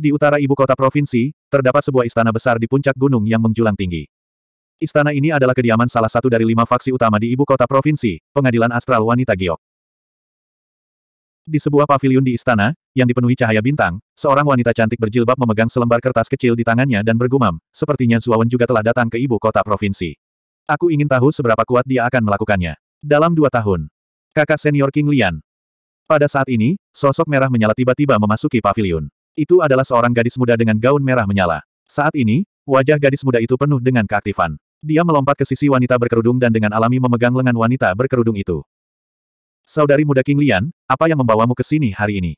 Di utara ibu kota provinsi, terdapat sebuah istana besar di puncak gunung yang menjulang tinggi. Istana ini adalah kediaman salah satu dari lima faksi utama di ibu kota provinsi, pengadilan astral wanita Giok. Di sebuah paviliun di istana, yang dipenuhi cahaya bintang, seorang wanita cantik berjilbab memegang selembar kertas kecil di tangannya dan bergumam, sepertinya Zuawan juga telah datang ke ibu kota provinsi. Aku ingin tahu seberapa kuat dia akan melakukannya. Dalam dua tahun. Kakak senior King Lian. Pada saat ini, sosok merah menyala tiba-tiba memasuki paviliun. Itu adalah seorang gadis muda dengan gaun merah menyala. Saat ini, wajah gadis muda itu penuh dengan keaktifan. Dia melompat ke sisi wanita berkerudung dan dengan alami memegang lengan wanita berkerudung itu. Saudari muda King Lian, apa yang membawamu ke sini hari ini?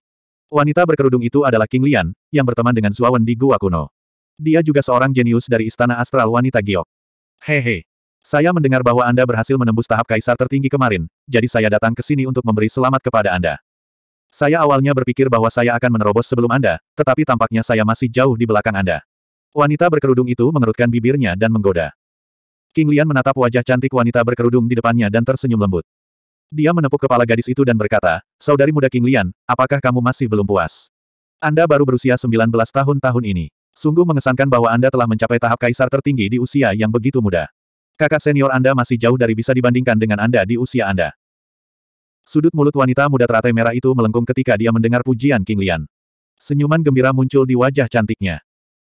Wanita berkerudung itu adalah King Lian, yang berteman dengan Zuawan di Gua Kuno. Dia juga seorang jenius dari Istana Astral Wanita Giok. Hehe. Saya mendengar bahwa Anda berhasil menembus tahap kaisar tertinggi kemarin, jadi saya datang ke sini untuk memberi selamat kepada Anda. Saya awalnya berpikir bahwa saya akan menerobos sebelum Anda, tetapi tampaknya saya masih jauh di belakang Anda. Wanita berkerudung itu mengerutkan bibirnya dan menggoda. King Lian menatap wajah cantik wanita berkerudung di depannya dan tersenyum lembut. Dia menepuk kepala gadis itu dan berkata, Saudari muda King Lian, apakah kamu masih belum puas? Anda baru berusia 19 tahun tahun ini. Sungguh mengesankan bahwa Anda telah mencapai tahap kaisar tertinggi di usia yang begitu muda. Kakak senior Anda masih jauh dari bisa dibandingkan dengan Anda di usia Anda. Sudut mulut wanita muda teratai merah itu melengkung ketika dia mendengar pujian King Lian. Senyuman gembira muncul di wajah cantiknya.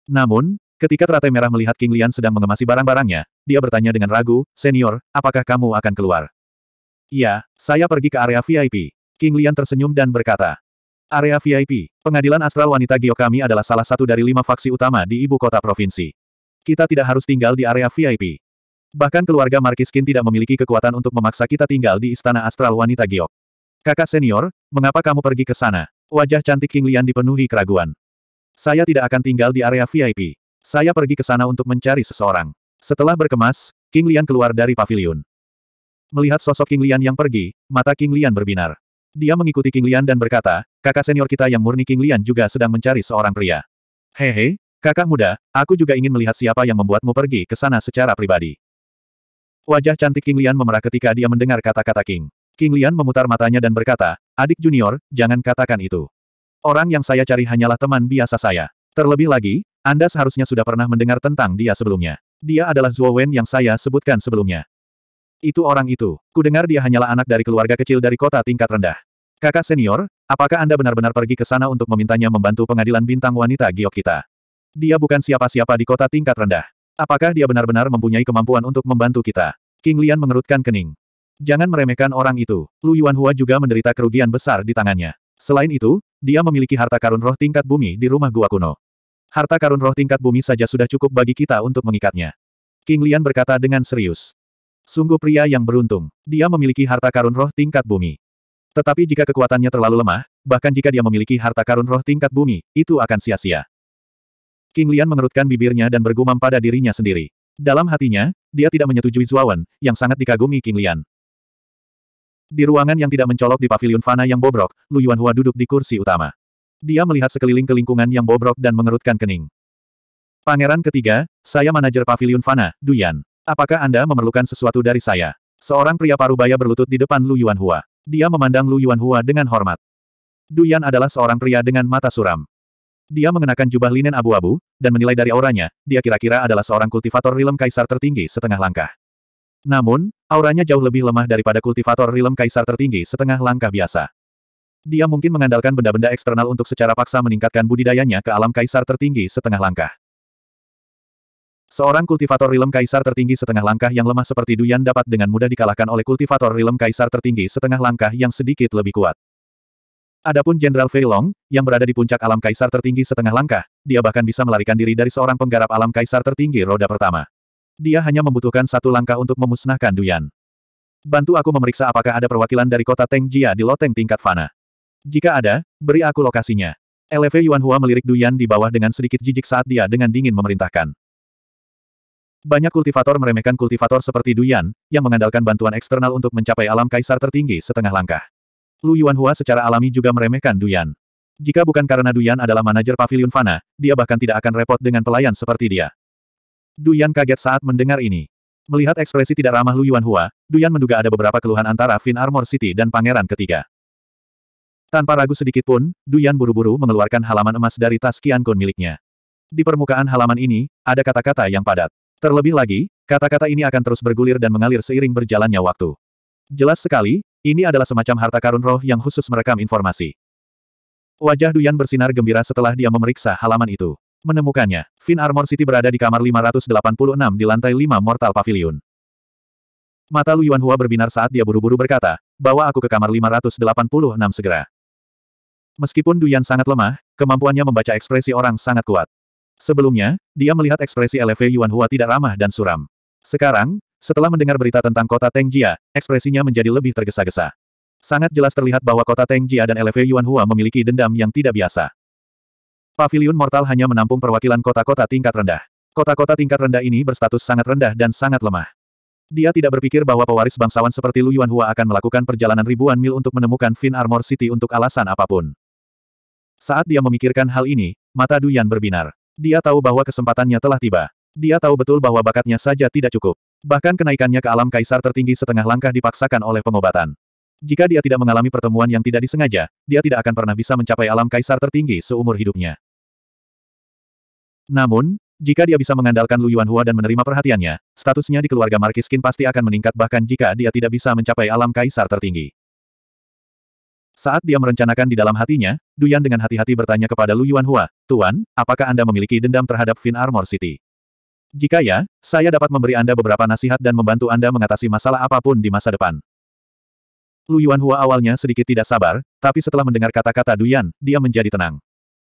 Namun, ketika teratai merah melihat King Lian sedang mengemasi barang-barangnya, dia bertanya dengan ragu, Senior, apakah kamu akan keluar? Iya, saya pergi ke area VIP. King Lian tersenyum dan berkata, Area VIP, pengadilan astral wanita Giokami adalah salah satu dari lima faksi utama di ibu kota provinsi. Kita tidak harus tinggal di area VIP. Bahkan keluarga Markiskin tidak memiliki kekuatan untuk memaksa kita tinggal di istana astral wanita giok. Kakak senior, mengapa kamu pergi ke sana? Wajah cantik King Lian dipenuhi keraguan. Saya tidak akan tinggal di area VIP. Saya pergi ke sana untuk mencari seseorang. Setelah berkemas, King Lian keluar dari pavilion. Melihat sosok King Lian yang pergi, mata King Lian berbinar. Dia mengikuti King Lian dan berkata, kakak senior kita yang murni King Lian juga sedang mencari seorang pria. Hehe, kakak muda, aku juga ingin melihat siapa yang membuatmu pergi ke sana secara pribadi. Wajah cantik King Lian memerah ketika dia mendengar kata-kata King. King Lian memutar matanya dan berkata, adik junior, jangan katakan itu. Orang yang saya cari hanyalah teman biasa saya. Terlebih lagi, Anda seharusnya sudah pernah mendengar tentang dia sebelumnya. Dia adalah Zuo Wen yang saya sebutkan sebelumnya. Itu orang itu. Kudengar dia hanyalah anak dari keluarga kecil dari kota tingkat rendah. Kakak senior, apakah Anda benar-benar pergi ke sana untuk memintanya membantu pengadilan bintang wanita giok kita? Dia bukan siapa-siapa di kota tingkat rendah. Apakah dia benar-benar mempunyai kemampuan untuk membantu kita? King Lian mengerutkan kening. Jangan meremehkan orang itu. Lu Yuanhua juga menderita kerugian besar di tangannya. Selain itu, dia memiliki harta karun roh tingkat bumi di rumah gua kuno. Harta karun roh tingkat bumi saja sudah cukup bagi kita untuk mengikatnya. King Lian berkata dengan serius. Sungguh pria yang beruntung. Dia memiliki harta karun roh tingkat bumi. Tetapi jika kekuatannya terlalu lemah, bahkan jika dia memiliki harta karun roh tingkat bumi, itu akan sia-sia. King Lian mengerutkan bibirnya dan bergumam pada dirinya sendiri. Dalam hatinya, dia tidak menyetujui Zuawan, yang sangat dikagumi King Lian. Di ruangan yang tidak mencolok di pavilion fana yang bobrok, Lu Yuanhua duduk di kursi utama. Dia melihat sekeliling ke lingkungan yang bobrok dan mengerutkan kening. Pangeran ketiga, saya manajer pavilion fana, Duyan. Apakah Anda memerlukan sesuatu dari saya? Seorang pria parubaya berlutut di depan Lu Yuanhua. Dia memandang Lu Yuanhua dengan hormat. Duyan adalah seorang pria dengan mata suram. Dia mengenakan jubah linen abu-abu, dan menilai dari auranya, dia kira-kira adalah seorang kultivator rilem kaisar tertinggi setengah langkah. Namun, auranya jauh lebih lemah daripada kultivator rilem kaisar tertinggi setengah langkah biasa. Dia mungkin mengandalkan benda-benda eksternal untuk secara paksa meningkatkan budidayanya ke alam kaisar tertinggi setengah langkah. Seorang kultivator rilem kaisar tertinggi setengah langkah yang lemah seperti Duyan dapat dengan mudah dikalahkan oleh kultivator rilem kaisar tertinggi setengah langkah yang sedikit lebih kuat. Adapun Jenderal Fei Long, yang berada di puncak alam kaisar tertinggi setengah langkah, dia bahkan bisa melarikan diri dari seorang penggarap alam kaisar tertinggi roda pertama. Dia hanya membutuhkan satu langkah untuk memusnahkan Duyan. Bantu aku memeriksa apakah ada perwakilan dari kota Teng Jia di loteng tingkat Fana. Jika ada, beri aku lokasinya. Lv Yuan Hua melirik Duyan di bawah dengan sedikit jijik saat dia dengan dingin memerintahkan. Banyak kultivator meremehkan kultivator seperti Duyan, yang mengandalkan bantuan eksternal untuk mencapai alam kaisar tertinggi setengah langkah. Lu Yuanhua secara alami juga meremehkan Duyan. Jika bukan karena Duyan adalah manajer pavilion Fana, dia bahkan tidak akan repot dengan pelayan seperti dia. Duyan kaget saat mendengar ini. Melihat ekspresi tidak ramah Lu Yuanhua, Duyan menduga ada beberapa keluhan antara Fin Armor City dan pangeran ketiga. Tanpa ragu sedikit pun, Duyan buru-buru mengeluarkan halaman emas dari tas Qiankun miliknya. Di permukaan halaman ini, ada kata-kata yang padat. Terlebih lagi, kata-kata ini akan terus bergulir dan mengalir seiring berjalannya waktu. Jelas sekali, ini adalah semacam harta karun roh yang khusus merekam informasi. Wajah Duyan bersinar gembira setelah dia memeriksa halaman itu. Menemukannya, Fin Armor City berada di kamar 586 di lantai 5 Mortal Pavilion. Mata Lu Hua berbinar saat dia buru-buru berkata, bawa aku ke kamar 586 segera. Meskipun Duyan sangat lemah, kemampuannya membaca ekspresi orang sangat kuat. Sebelumnya, dia melihat ekspresi LV Hua tidak ramah dan suram. Sekarang, setelah mendengar berita tentang kota Tengjia, ekspresinya menjadi lebih tergesa-gesa. Sangat jelas terlihat bahwa kota Tengjia dan LV Yuan Hua memiliki dendam yang tidak biasa. Pavilion Mortal hanya menampung perwakilan kota-kota tingkat rendah. Kota-kota tingkat rendah ini berstatus sangat rendah dan sangat lemah. Dia tidak berpikir bahwa pewaris bangsawan seperti Lu Yuan Hua akan melakukan perjalanan ribuan mil untuk menemukan Fin Armor City untuk alasan apapun. Saat dia memikirkan hal ini, mata Duyan berbinar. Dia tahu bahwa kesempatannya telah tiba. Dia tahu betul bahwa bakatnya saja tidak cukup. Bahkan kenaikannya ke alam kaisar tertinggi setengah langkah dipaksakan oleh pengobatan. Jika dia tidak mengalami pertemuan yang tidak disengaja, dia tidak akan pernah bisa mencapai alam kaisar tertinggi seumur hidupnya. Namun, jika dia bisa mengandalkan Lu Yuanhua dan menerima perhatiannya, statusnya di keluarga Marquis Qin pasti akan meningkat bahkan jika dia tidak bisa mencapai alam kaisar tertinggi. Saat dia merencanakan di dalam hatinya, Duyan dengan hati-hati bertanya kepada Lu Yuanhua, Tuan, apakah Anda memiliki dendam terhadap Fin Armor City? Jika ya, saya dapat memberi Anda beberapa nasihat dan membantu Anda mengatasi masalah apapun di masa depan. Lu Yuan Hua awalnya sedikit tidak sabar, tapi setelah mendengar kata-kata Duyan, dia menjadi tenang.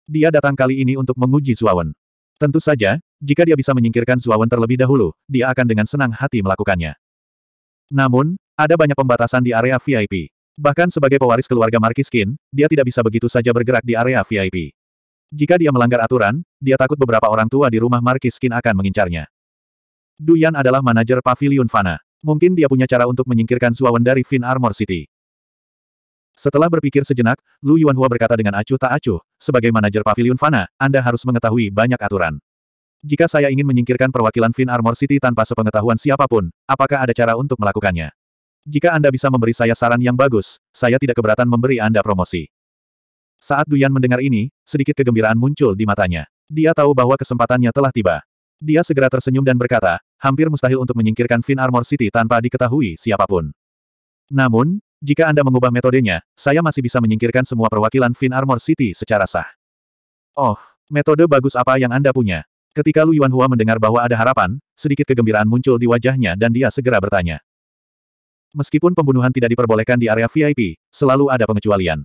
Dia datang kali ini untuk menguji Zuawan. Tentu saja, jika dia bisa menyingkirkan Zuawan terlebih dahulu, dia akan dengan senang hati melakukannya. Namun, ada banyak pembatasan di area VIP. Bahkan sebagai pewaris keluarga Markiskin, dia tidak bisa begitu saja bergerak di area VIP. Jika dia melanggar aturan, dia takut beberapa orang tua di rumah Markiskin akan mengincarnya. Du Yan adalah manajer pavilion Fana. Mungkin dia punya cara untuk menyingkirkan Suawen dari Fin Armor City. Setelah berpikir sejenak, Lu Yuanhua berkata dengan acuh tak acuh, sebagai manajer pavilion Fana, Anda harus mengetahui banyak aturan. Jika saya ingin menyingkirkan perwakilan Fin Armor City tanpa sepengetahuan siapapun, apakah ada cara untuk melakukannya? Jika Anda bisa memberi saya saran yang bagus, saya tidak keberatan memberi Anda promosi. Saat Duyan mendengar ini, sedikit kegembiraan muncul di matanya. Dia tahu bahwa kesempatannya telah tiba. Dia segera tersenyum dan berkata, hampir mustahil untuk menyingkirkan Fin Armor City tanpa diketahui siapapun. Namun, jika Anda mengubah metodenya, saya masih bisa menyingkirkan semua perwakilan Fin Armor City secara sah. Oh, metode bagus apa yang Anda punya? Ketika Lu Yuan mendengar bahwa ada harapan, sedikit kegembiraan muncul di wajahnya dan dia segera bertanya. Meskipun pembunuhan tidak diperbolehkan di area VIP, selalu ada pengecualian.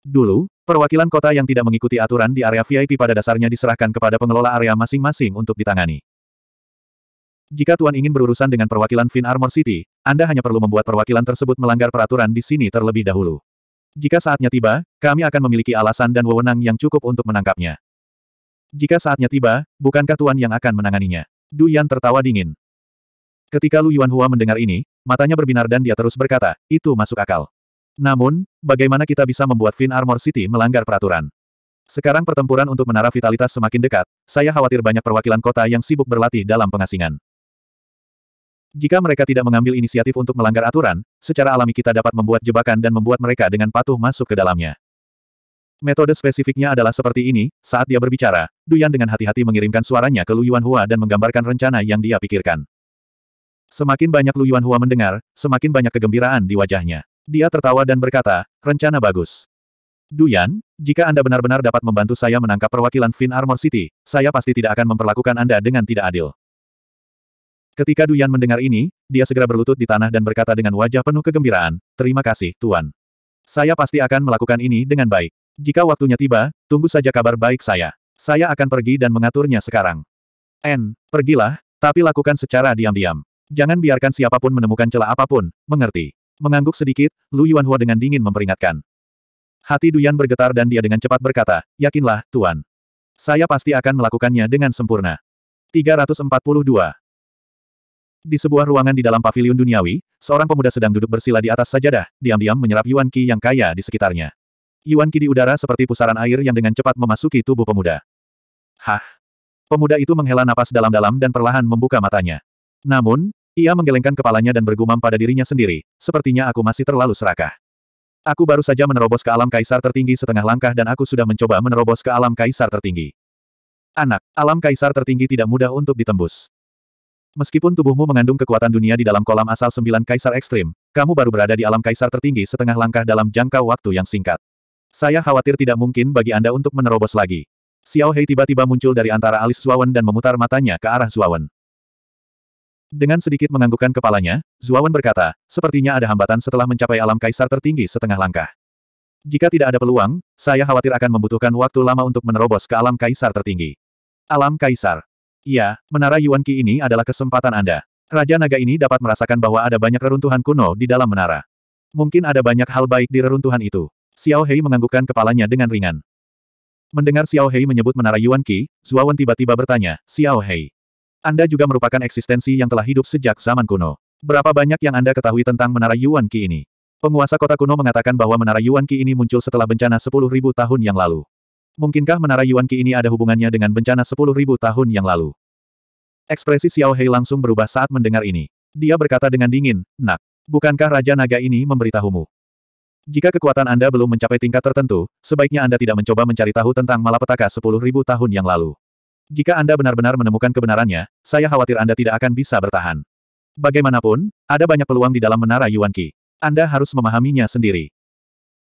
Dulu, perwakilan kota yang tidak mengikuti aturan di area VIP pada dasarnya diserahkan kepada pengelola area masing-masing untuk ditangani. Jika Tuan ingin berurusan dengan perwakilan Fin Armor City, Anda hanya perlu membuat perwakilan tersebut melanggar peraturan di sini terlebih dahulu. Jika saatnya tiba, kami akan memiliki alasan dan wewenang yang cukup untuk menangkapnya. Jika saatnya tiba, bukankah Tuan yang akan menanganinya? Du Yan tertawa dingin. Ketika Lu Hua mendengar ini, matanya berbinar dan dia terus berkata, itu masuk akal. Namun, bagaimana kita bisa membuat Fin Armor City melanggar peraturan? Sekarang pertempuran untuk menara vitalitas semakin dekat, saya khawatir banyak perwakilan kota yang sibuk berlatih dalam pengasingan. Jika mereka tidak mengambil inisiatif untuk melanggar aturan, secara alami kita dapat membuat jebakan dan membuat mereka dengan patuh masuk ke dalamnya. Metode spesifiknya adalah seperti ini, saat dia berbicara, Duyan dengan hati-hati mengirimkan suaranya ke Lu Yuan Hua dan menggambarkan rencana yang dia pikirkan. Semakin banyak Lu Yuan Hua mendengar, semakin banyak kegembiraan di wajahnya. Dia tertawa dan berkata, rencana bagus. Duyan, jika Anda benar-benar dapat membantu saya menangkap perwakilan Fin Armor City, saya pasti tidak akan memperlakukan Anda dengan tidak adil. Ketika Duyan mendengar ini, dia segera berlutut di tanah dan berkata dengan wajah penuh kegembiraan, terima kasih, Tuan. Saya pasti akan melakukan ini dengan baik. Jika waktunya tiba, tunggu saja kabar baik saya. Saya akan pergi dan mengaturnya sekarang. N, pergilah, tapi lakukan secara diam-diam. Jangan biarkan siapapun menemukan celah apapun, mengerti? Mengangguk sedikit, Lu Yuanhua dengan dingin memperingatkan. Hati Duyan bergetar dan dia dengan cepat berkata, yakinlah, Tuan. Saya pasti akan melakukannya dengan sempurna. 342. Di sebuah ruangan di dalam pavilion duniawi, seorang pemuda sedang duduk bersila di atas sajadah, diam-diam menyerap Yuan Qi yang kaya di sekitarnya. Yuan Qi di udara seperti pusaran air yang dengan cepat memasuki tubuh pemuda. Hah! Pemuda itu menghela napas dalam-dalam dan perlahan membuka matanya. Namun, ia menggelengkan kepalanya dan bergumam pada dirinya sendiri, sepertinya aku masih terlalu serakah. Aku baru saja menerobos ke alam kaisar tertinggi setengah langkah dan aku sudah mencoba menerobos ke alam kaisar tertinggi. Anak, alam kaisar tertinggi tidak mudah untuk ditembus. Meskipun tubuhmu mengandung kekuatan dunia di dalam kolam asal sembilan kaisar ekstrim, kamu baru berada di alam kaisar tertinggi setengah langkah dalam jangka waktu yang singkat. Saya khawatir tidak mungkin bagi Anda untuk menerobos lagi. Xiao Hei tiba-tiba muncul dari antara alis Zuawan dan memutar matanya ke arah Zuawan. Dengan sedikit menganggukkan kepalanya, Zuawan berkata, sepertinya ada hambatan setelah mencapai alam kaisar tertinggi setengah langkah. Jika tidak ada peluang, saya khawatir akan membutuhkan waktu lama untuk menerobos ke alam kaisar tertinggi. Alam kaisar. Iya, menara Yuan Qi ini adalah kesempatan Anda. Raja Naga ini dapat merasakan bahwa ada banyak reruntuhan kuno di dalam menara. Mungkin ada banyak hal baik di reruntuhan itu. Xiao Hei menganggukkan kepalanya dengan ringan. Mendengar Xiao Hei menyebut menara Yuan Qi, Zuawan tiba-tiba bertanya, Xiao Hei, anda juga merupakan eksistensi yang telah hidup sejak zaman kuno. Berapa banyak yang Anda ketahui tentang Menara Yuan Qi ini? Penguasa kota kuno mengatakan bahwa Menara Yuan Qi ini muncul setelah bencana 10.000 tahun yang lalu. Mungkinkah Menara Yuan Qi ini ada hubungannya dengan bencana 10.000 tahun yang lalu? Ekspresi Xiao Hei langsung berubah saat mendengar ini. Dia berkata dengan dingin, Nak, bukankah Raja Naga ini memberitahumu? Jika kekuatan Anda belum mencapai tingkat tertentu, sebaiknya Anda tidak mencoba mencari tahu tentang malapetaka 10.000 tahun yang lalu. Jika Anda benar-benar menemukan kebenarannya, saya khawatir Anda tidak akan bisa bertahan. Bagaimanapun, ada banyak peluang di dalam menara Yuan Qi. Anda harus memahaminya sendiri.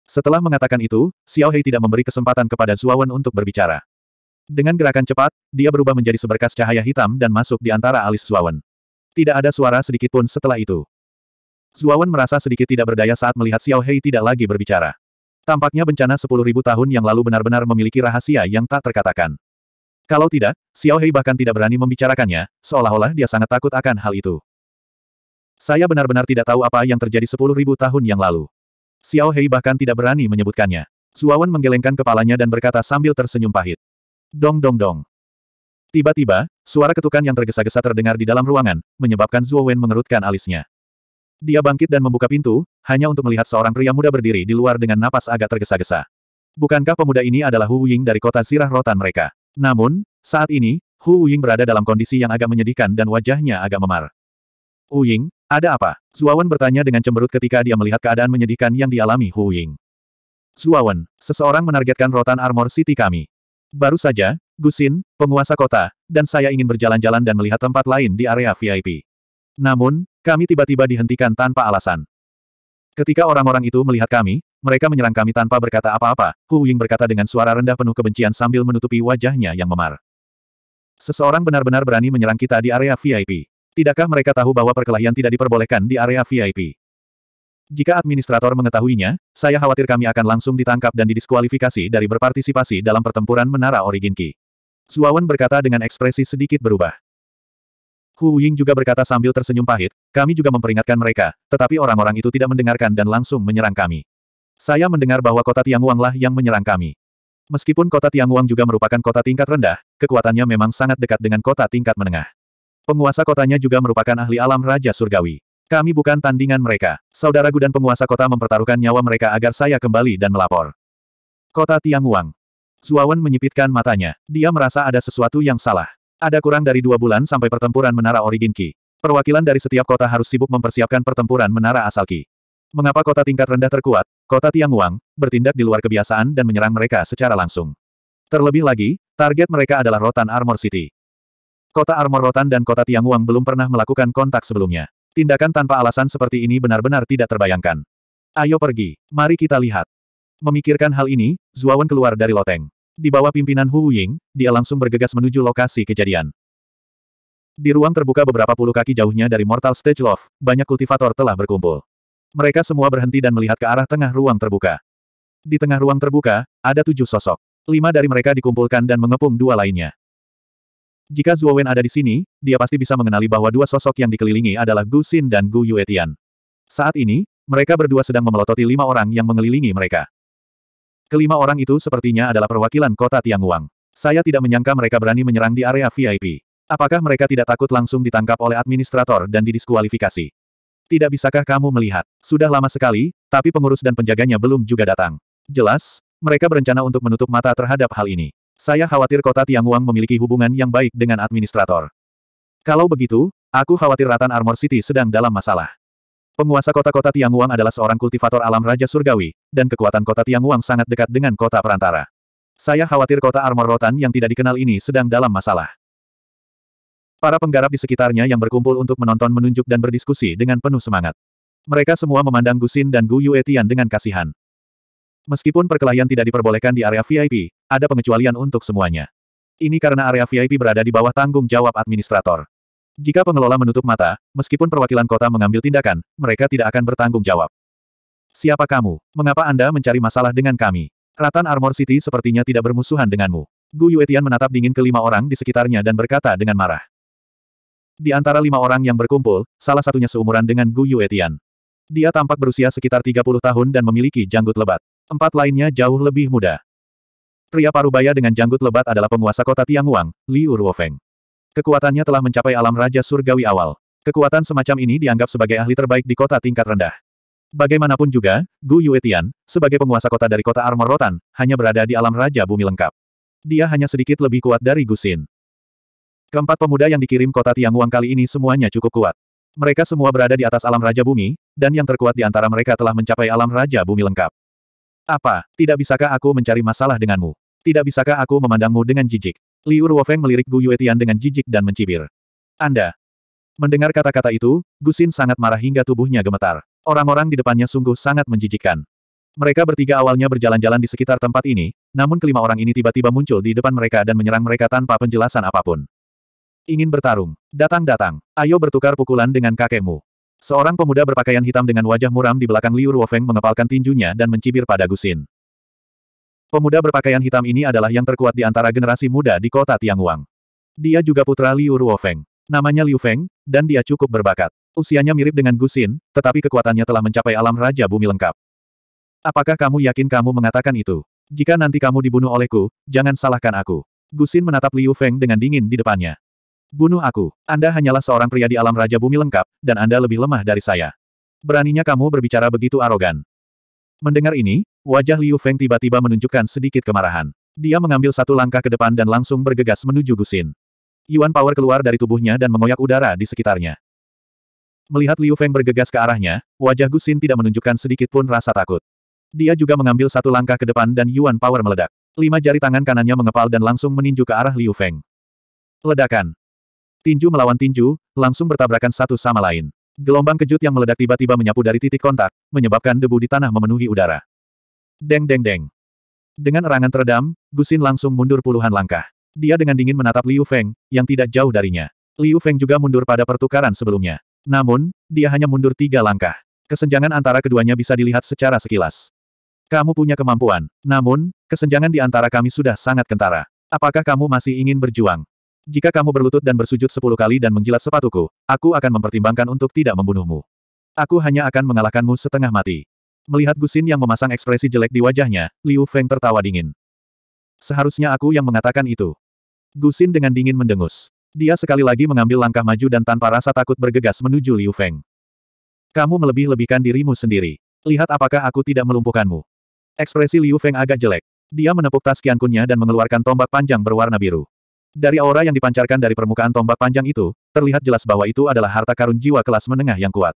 Setelah mengatakan itu, Xiao Hei tidak memberi kesempatan kepada Zuawan untuk berbicara. Dengan gerakan cepat, dia berubah menjadi seberkas cahaya hitam dan masuk di antara alis Zuawan. Tidak ada suara sedikit pun setelah itu. Zuawan merasa sedikit tidak berdaya saat melihat Xiao Hei tidak lagi berbicara. Tampaknya bencana 10.000 tahun yang lalu benar-benar memiliki rahasia yang tak terkatakan. Kalau tidak, Xiao Hei bahkan tidak berani membicarakannya, seolah-olah dia sangat takut akan hal itu. Saya benar-benar tidak tahu apa yang terjadi sepuluh ribu tahun yang lalu. Xiao Hei bahkan tidak berani menyebutkannya. Suawan menggelengkan kepalanya dan berkata sambil tersenyum pahit. Dong dong dong. Tiba-tiba, suara ketukan yang tergesa-gesa terdengar di dalam ruangan, menyebabkan Zuo Wen mengerutkan alisnya. Dia bangkit dan membuka pintu, hanya untuk melihat seorang pria muda berdiri di luar dengan napas agak tergesa-gesa. Bukankah pemuda ini adalah Hu Ying dari kota sirah rotan mereka? Namun, saat ini, Hu Ying berada dalam kondisi yang agak menyedihkan dan wajahnya agak memar. Ying, ada apa? Zuawan bertanya dengan cemberut ketika dia melihat keadaan menyedihkan yang dialami Hu Ying. Zuawan, seseorang menargetkan rotan armor city kami. Baru saja, Gusin, penguasa kota, dan saya ingin berjalan-jalan dan melihat tempat lain di area VIP. Namun, kami tiba-tiba dihentikan tanpa alasan. Ketika orang-orang itu melihat kami, mereka menyerang kami tanpa berkata apa-apa, Hu Ying berkata dengan suara rendah penuh kebencian sambil menutupi wajahnya yang memar. Seseorang benar-benar berani menyerang kita di area VIP. Tidakkah mereka tahu bahwa perkelahian tidak diperbolehkan di area VIP? Jika administrator mengetahuinya, saya khawatir kami akan langsung ditangkap dan didiskualifikasi dari berpartisipasi dalam pertempuran Menara Origin Ki. Suawan berkata dengan ekspresi sedikit berubah. Hu Ying juga berkata sambil tersenyum pahit, kami juga memperingatkan mereka, tetapi orang-orang itu tidak mendengarkan dan langsung menyerang kami. Saya mendengar bahwa kota lah yang menyerang kami. Meskipun kota Tianguang juga merupakan kota tingkat rendah, kekuatannya memang sangat dekat dengan kota tingkat menengah. Penguasa kotanya juga merupakan ahli alam Raja Surgawi. Kami bukan tandingan mereka. Saudaraku dan penguasa kota mempertaruhkan nyawa mereka agar saya kembali dan melapor. Kota Tianguang. Zuawan menyipitkan matanya. Dia merasa ada sesuatu yang salah. Ada kurang dari dua bulan sampai pertempuran menara Origin Ki. Perwakilan dari setiap kota harus sibuk mempersiapkan pertempuran menara asal Ki. Mengapa kota tingkat rendah terkuat, kota Tiang Tiangwang, bertindak di luar kebiasaan dan menyerang mereka secara langsung. Terlebih lagi, target mereka adalah Rotan Armor City. Kota Armor Rotan dan kota Tiang Tiangwang belum pernah melakukan kontak sebelumnya. Tindakan tanpa alasan seperti ini benar-benar tidak terbayangkan. Ayo pergi, mari kita lihat. Memikirkan hal ini, Zuawan keluar dari loteng. Di bawah pimpinan Hu Ying, dia langsung bergegas menuju lokasi kejadian. Di ruang terbuka beberapa puluh kaki jauhnya dari Mortal Stage Love, banyak kultivator telah berkumpul. Mereka semua berhenti dan melihat ke arah tengah ruang terbuka. Di tengah ruang terbuka, ada tujuh sosok. Lima dari mereka dikumpulkan dan mengepung dua lainnya. Jika Zhuo Wen ada di sini, dia pasti bisa mengenali bahwa dua sosok yang dikelilingi adalah Gu Xin dan Gu Yue Tian. Saat ini, mereka berdua sedang memelototi lima orang yang mengelilingi mereka. Kelima orang itu sepertinya adalah perwakilan kota Tianguang. Saya tidak menyangka mereka berani menyerang di area VIP. Apakah mereka tidak takut langsung ditangkap oleh administrator dan didiskualifikasi? Tidak bisakah kamu melihat? Sudah lama sekali, tapi pengurus dan penjaganya belum juga datang. Jelas, mereka berencana untuk menutup mata terhadap hal ini. Saya khawatir kota Tianguang memiliki hubungan yang baik dengan administrator. Kalau begitu, aku khawatir Ratan Armor City sedang dalam masalah. Penguasa kota-kota Tianguang adalah seorang kultivator alam Raja Surgawi, dan kekuatan kota Tianguang sangat dekat dengan kota perantara. Saya khawatir kota armor rotan yang tidak dikenal ini sedang dalam masalah. Para penggarap di sekitarnya yang berkumpul untuk menonton menunjuk dan berdiskusi dengan penuh semangat. Mereka semua memandang Gusin dan Gu Yue Tian dengan kasihan. Meskipun perkelahian tidak diperbolehkan di area VIP, ada pengecualian untuk semuanya. Ini karena area VIP berada di bawah tanggung jawab administrator. Jika pengelola menutup mata, meskipun perwakilan kota mengambil tindakan, mereka tidak akan bertanggung jawab. Siapa kamu? Mengapa Anda mencari masalah dengan kami? Ratan Armor City sepertinya tidak bermusuhan denganmu. Gu Yuetian menatap dingin kelima orang di sekitarnya dan berkata dengan marah. Di antara lima orang yang berkumpul, salah satunya seumuran dengan Gu Yuetian. Dia tampak berusia sekitar 30 tahun dan memiliki janggut lebat. Empat lainnya jauh lebih muda. Pria parubaya dengan janggut lebat adalah penguasa kota Tiangwang, Liu Ruofeng. Kekuatannya telah mencapai alam Raja Surgawi awal. Kekuatan semacam ini dianggap sebagai ahli terbaik di kota tingkat rendah. Bagaimanapun juga, Gu Yuetian, sebagai penguasa kota dari kota Armor Rotan, hanya berada di alam Raja Bumi Lengkap. Dia hanya sedikit lebih kuat dari Gu Xin. Keempat pemuda yang dikirim kota Tianguang kali ini semuanya cukup kuat. Mereka semua berada di atas alam Raja Bumi, dan yang terkuat di antara mereka telah mencapai alam Raja Bumi Lengkap. Apa, tidak bisakah aku mencari masalah denganmu? Tidak bisakah aku memandangmu dengan jijik? Liu Ruofeng melirik Gu Yuetian dengan jijik dan mencibir. Anda. Mendengar kata-kata itu, Gusin sangat marah hingga tubuhnya gemetar. Orang-orang di depannya sungguh sangat menjijikkan. Mereka bertiga awalnya berjalan-jalan di sekitar tempat ini, namun kelima orang ini tiba-tiba muncul di depan mereka dan menyerang mereka tanpa penjelasan apapun. Ingin bertarung. Datang-datang. Ayo bertukar pukulan dengan kakekmu. Seorang pemuda berpakaian hitam dengan wajah muram di belakang Liu Ruofeng mengepalkan tinjunya dan mencibir pada Gusin. Pemuda berpakaian hitam ini adalah yang terkuat di antara generasi muda di kota Tianguang. Dia juga putra Liu Ruofeng. Namanya Liu Feng, dan dia cukup berbakat. Usianya mirip dengan Gusin, tetapi kekuatannya telah mencapai alam Raja Bumi lengkap. Apakah kamu yakin kamu mengatakan itu? Jika nanti kamu dibunuh olehku, jangan salahkan aku. Gusin menatap Liu Feng dengan dingin di depannya. Bunuh aku. Anda hanyalah seorang pria di alam Raja Bumi lengkap, dan Anda lebih lemah dari saya. Beraninya kamu berbicara begitu arogan. Mendengar ini, wajah Liu Feng tiba-tiba menunjukkan sedikit kemarahan. Dia mengambil satu langkah ke depan dan langsung bergegas menuju Gusin. Yuan Power keluar dari tubuhnya dan mengoyak udara di sekitarnya. Melihat Liu Feng bergegas ke arahnya, wajah Gusin tidak menunjukkan sedikit pun rasa takut. Dia juga mengambil satu langkah ke depan dan Yuan Power meledak. Lima jari tangan kanannya mengepal dan langsung meninju ke arah Liu Feng. Ledakan. Tinju melawan tinju, langsung bertabrakan satu sama lain. Gelombang kejut yang meledak tiba-tiba menyapu dari titik kontak, menyebabkan debu di tanah memenuhi udara. Deng deng deng. Dengan erangan teredam, Gusin langsung mundur puluhan langkah. Dia dengan dingin menatap Liu Feng, yang tidak jauh darinya. Liu Feng juga mundur pada pertukaran sebelumnya. Namun, dia hanya mundur tiga langkah. Kesenjangan antara keduanya bisa dilihat secara sekilas. Kamu punya kemampuan, namun, kesenjangan di antara kami sudah sangat kentara. Apakah kamu masih ingin berjuang? Jika kamu berlutut dan bersujud sepuluh kali dan menjilat sepatuku, aku akan mempertimbangkan untuk tidak membunuhmu. Aku hanya akan mengalahkanmu setengah mati. Melihat Gusin yang memasang ekspresi jelek di wajahnya, Liu Feng tertawa dingin. Seharusnya aku yang mengatakan itu. Gusin dengan dingin mendengus. Dia sekali lagi mengambil langkah maju dan tanpa rasa takut bergegas menuju Liu Feng. Kamu melebih-lebihkan dirimu sendiri. Lihat apakah aku tidak melumpuhkanmu. Ekspresi Liu Feng agak jelek. Dia menepuk tas kiankunnya dan mengeluarkan tombak panjang berwarna biru. Dari aura yang dipancarkan dari permukaan tombak panjang itu, terlihat jelas bahwa itu adalah harta karun jiwa kelas menengah yang kuat.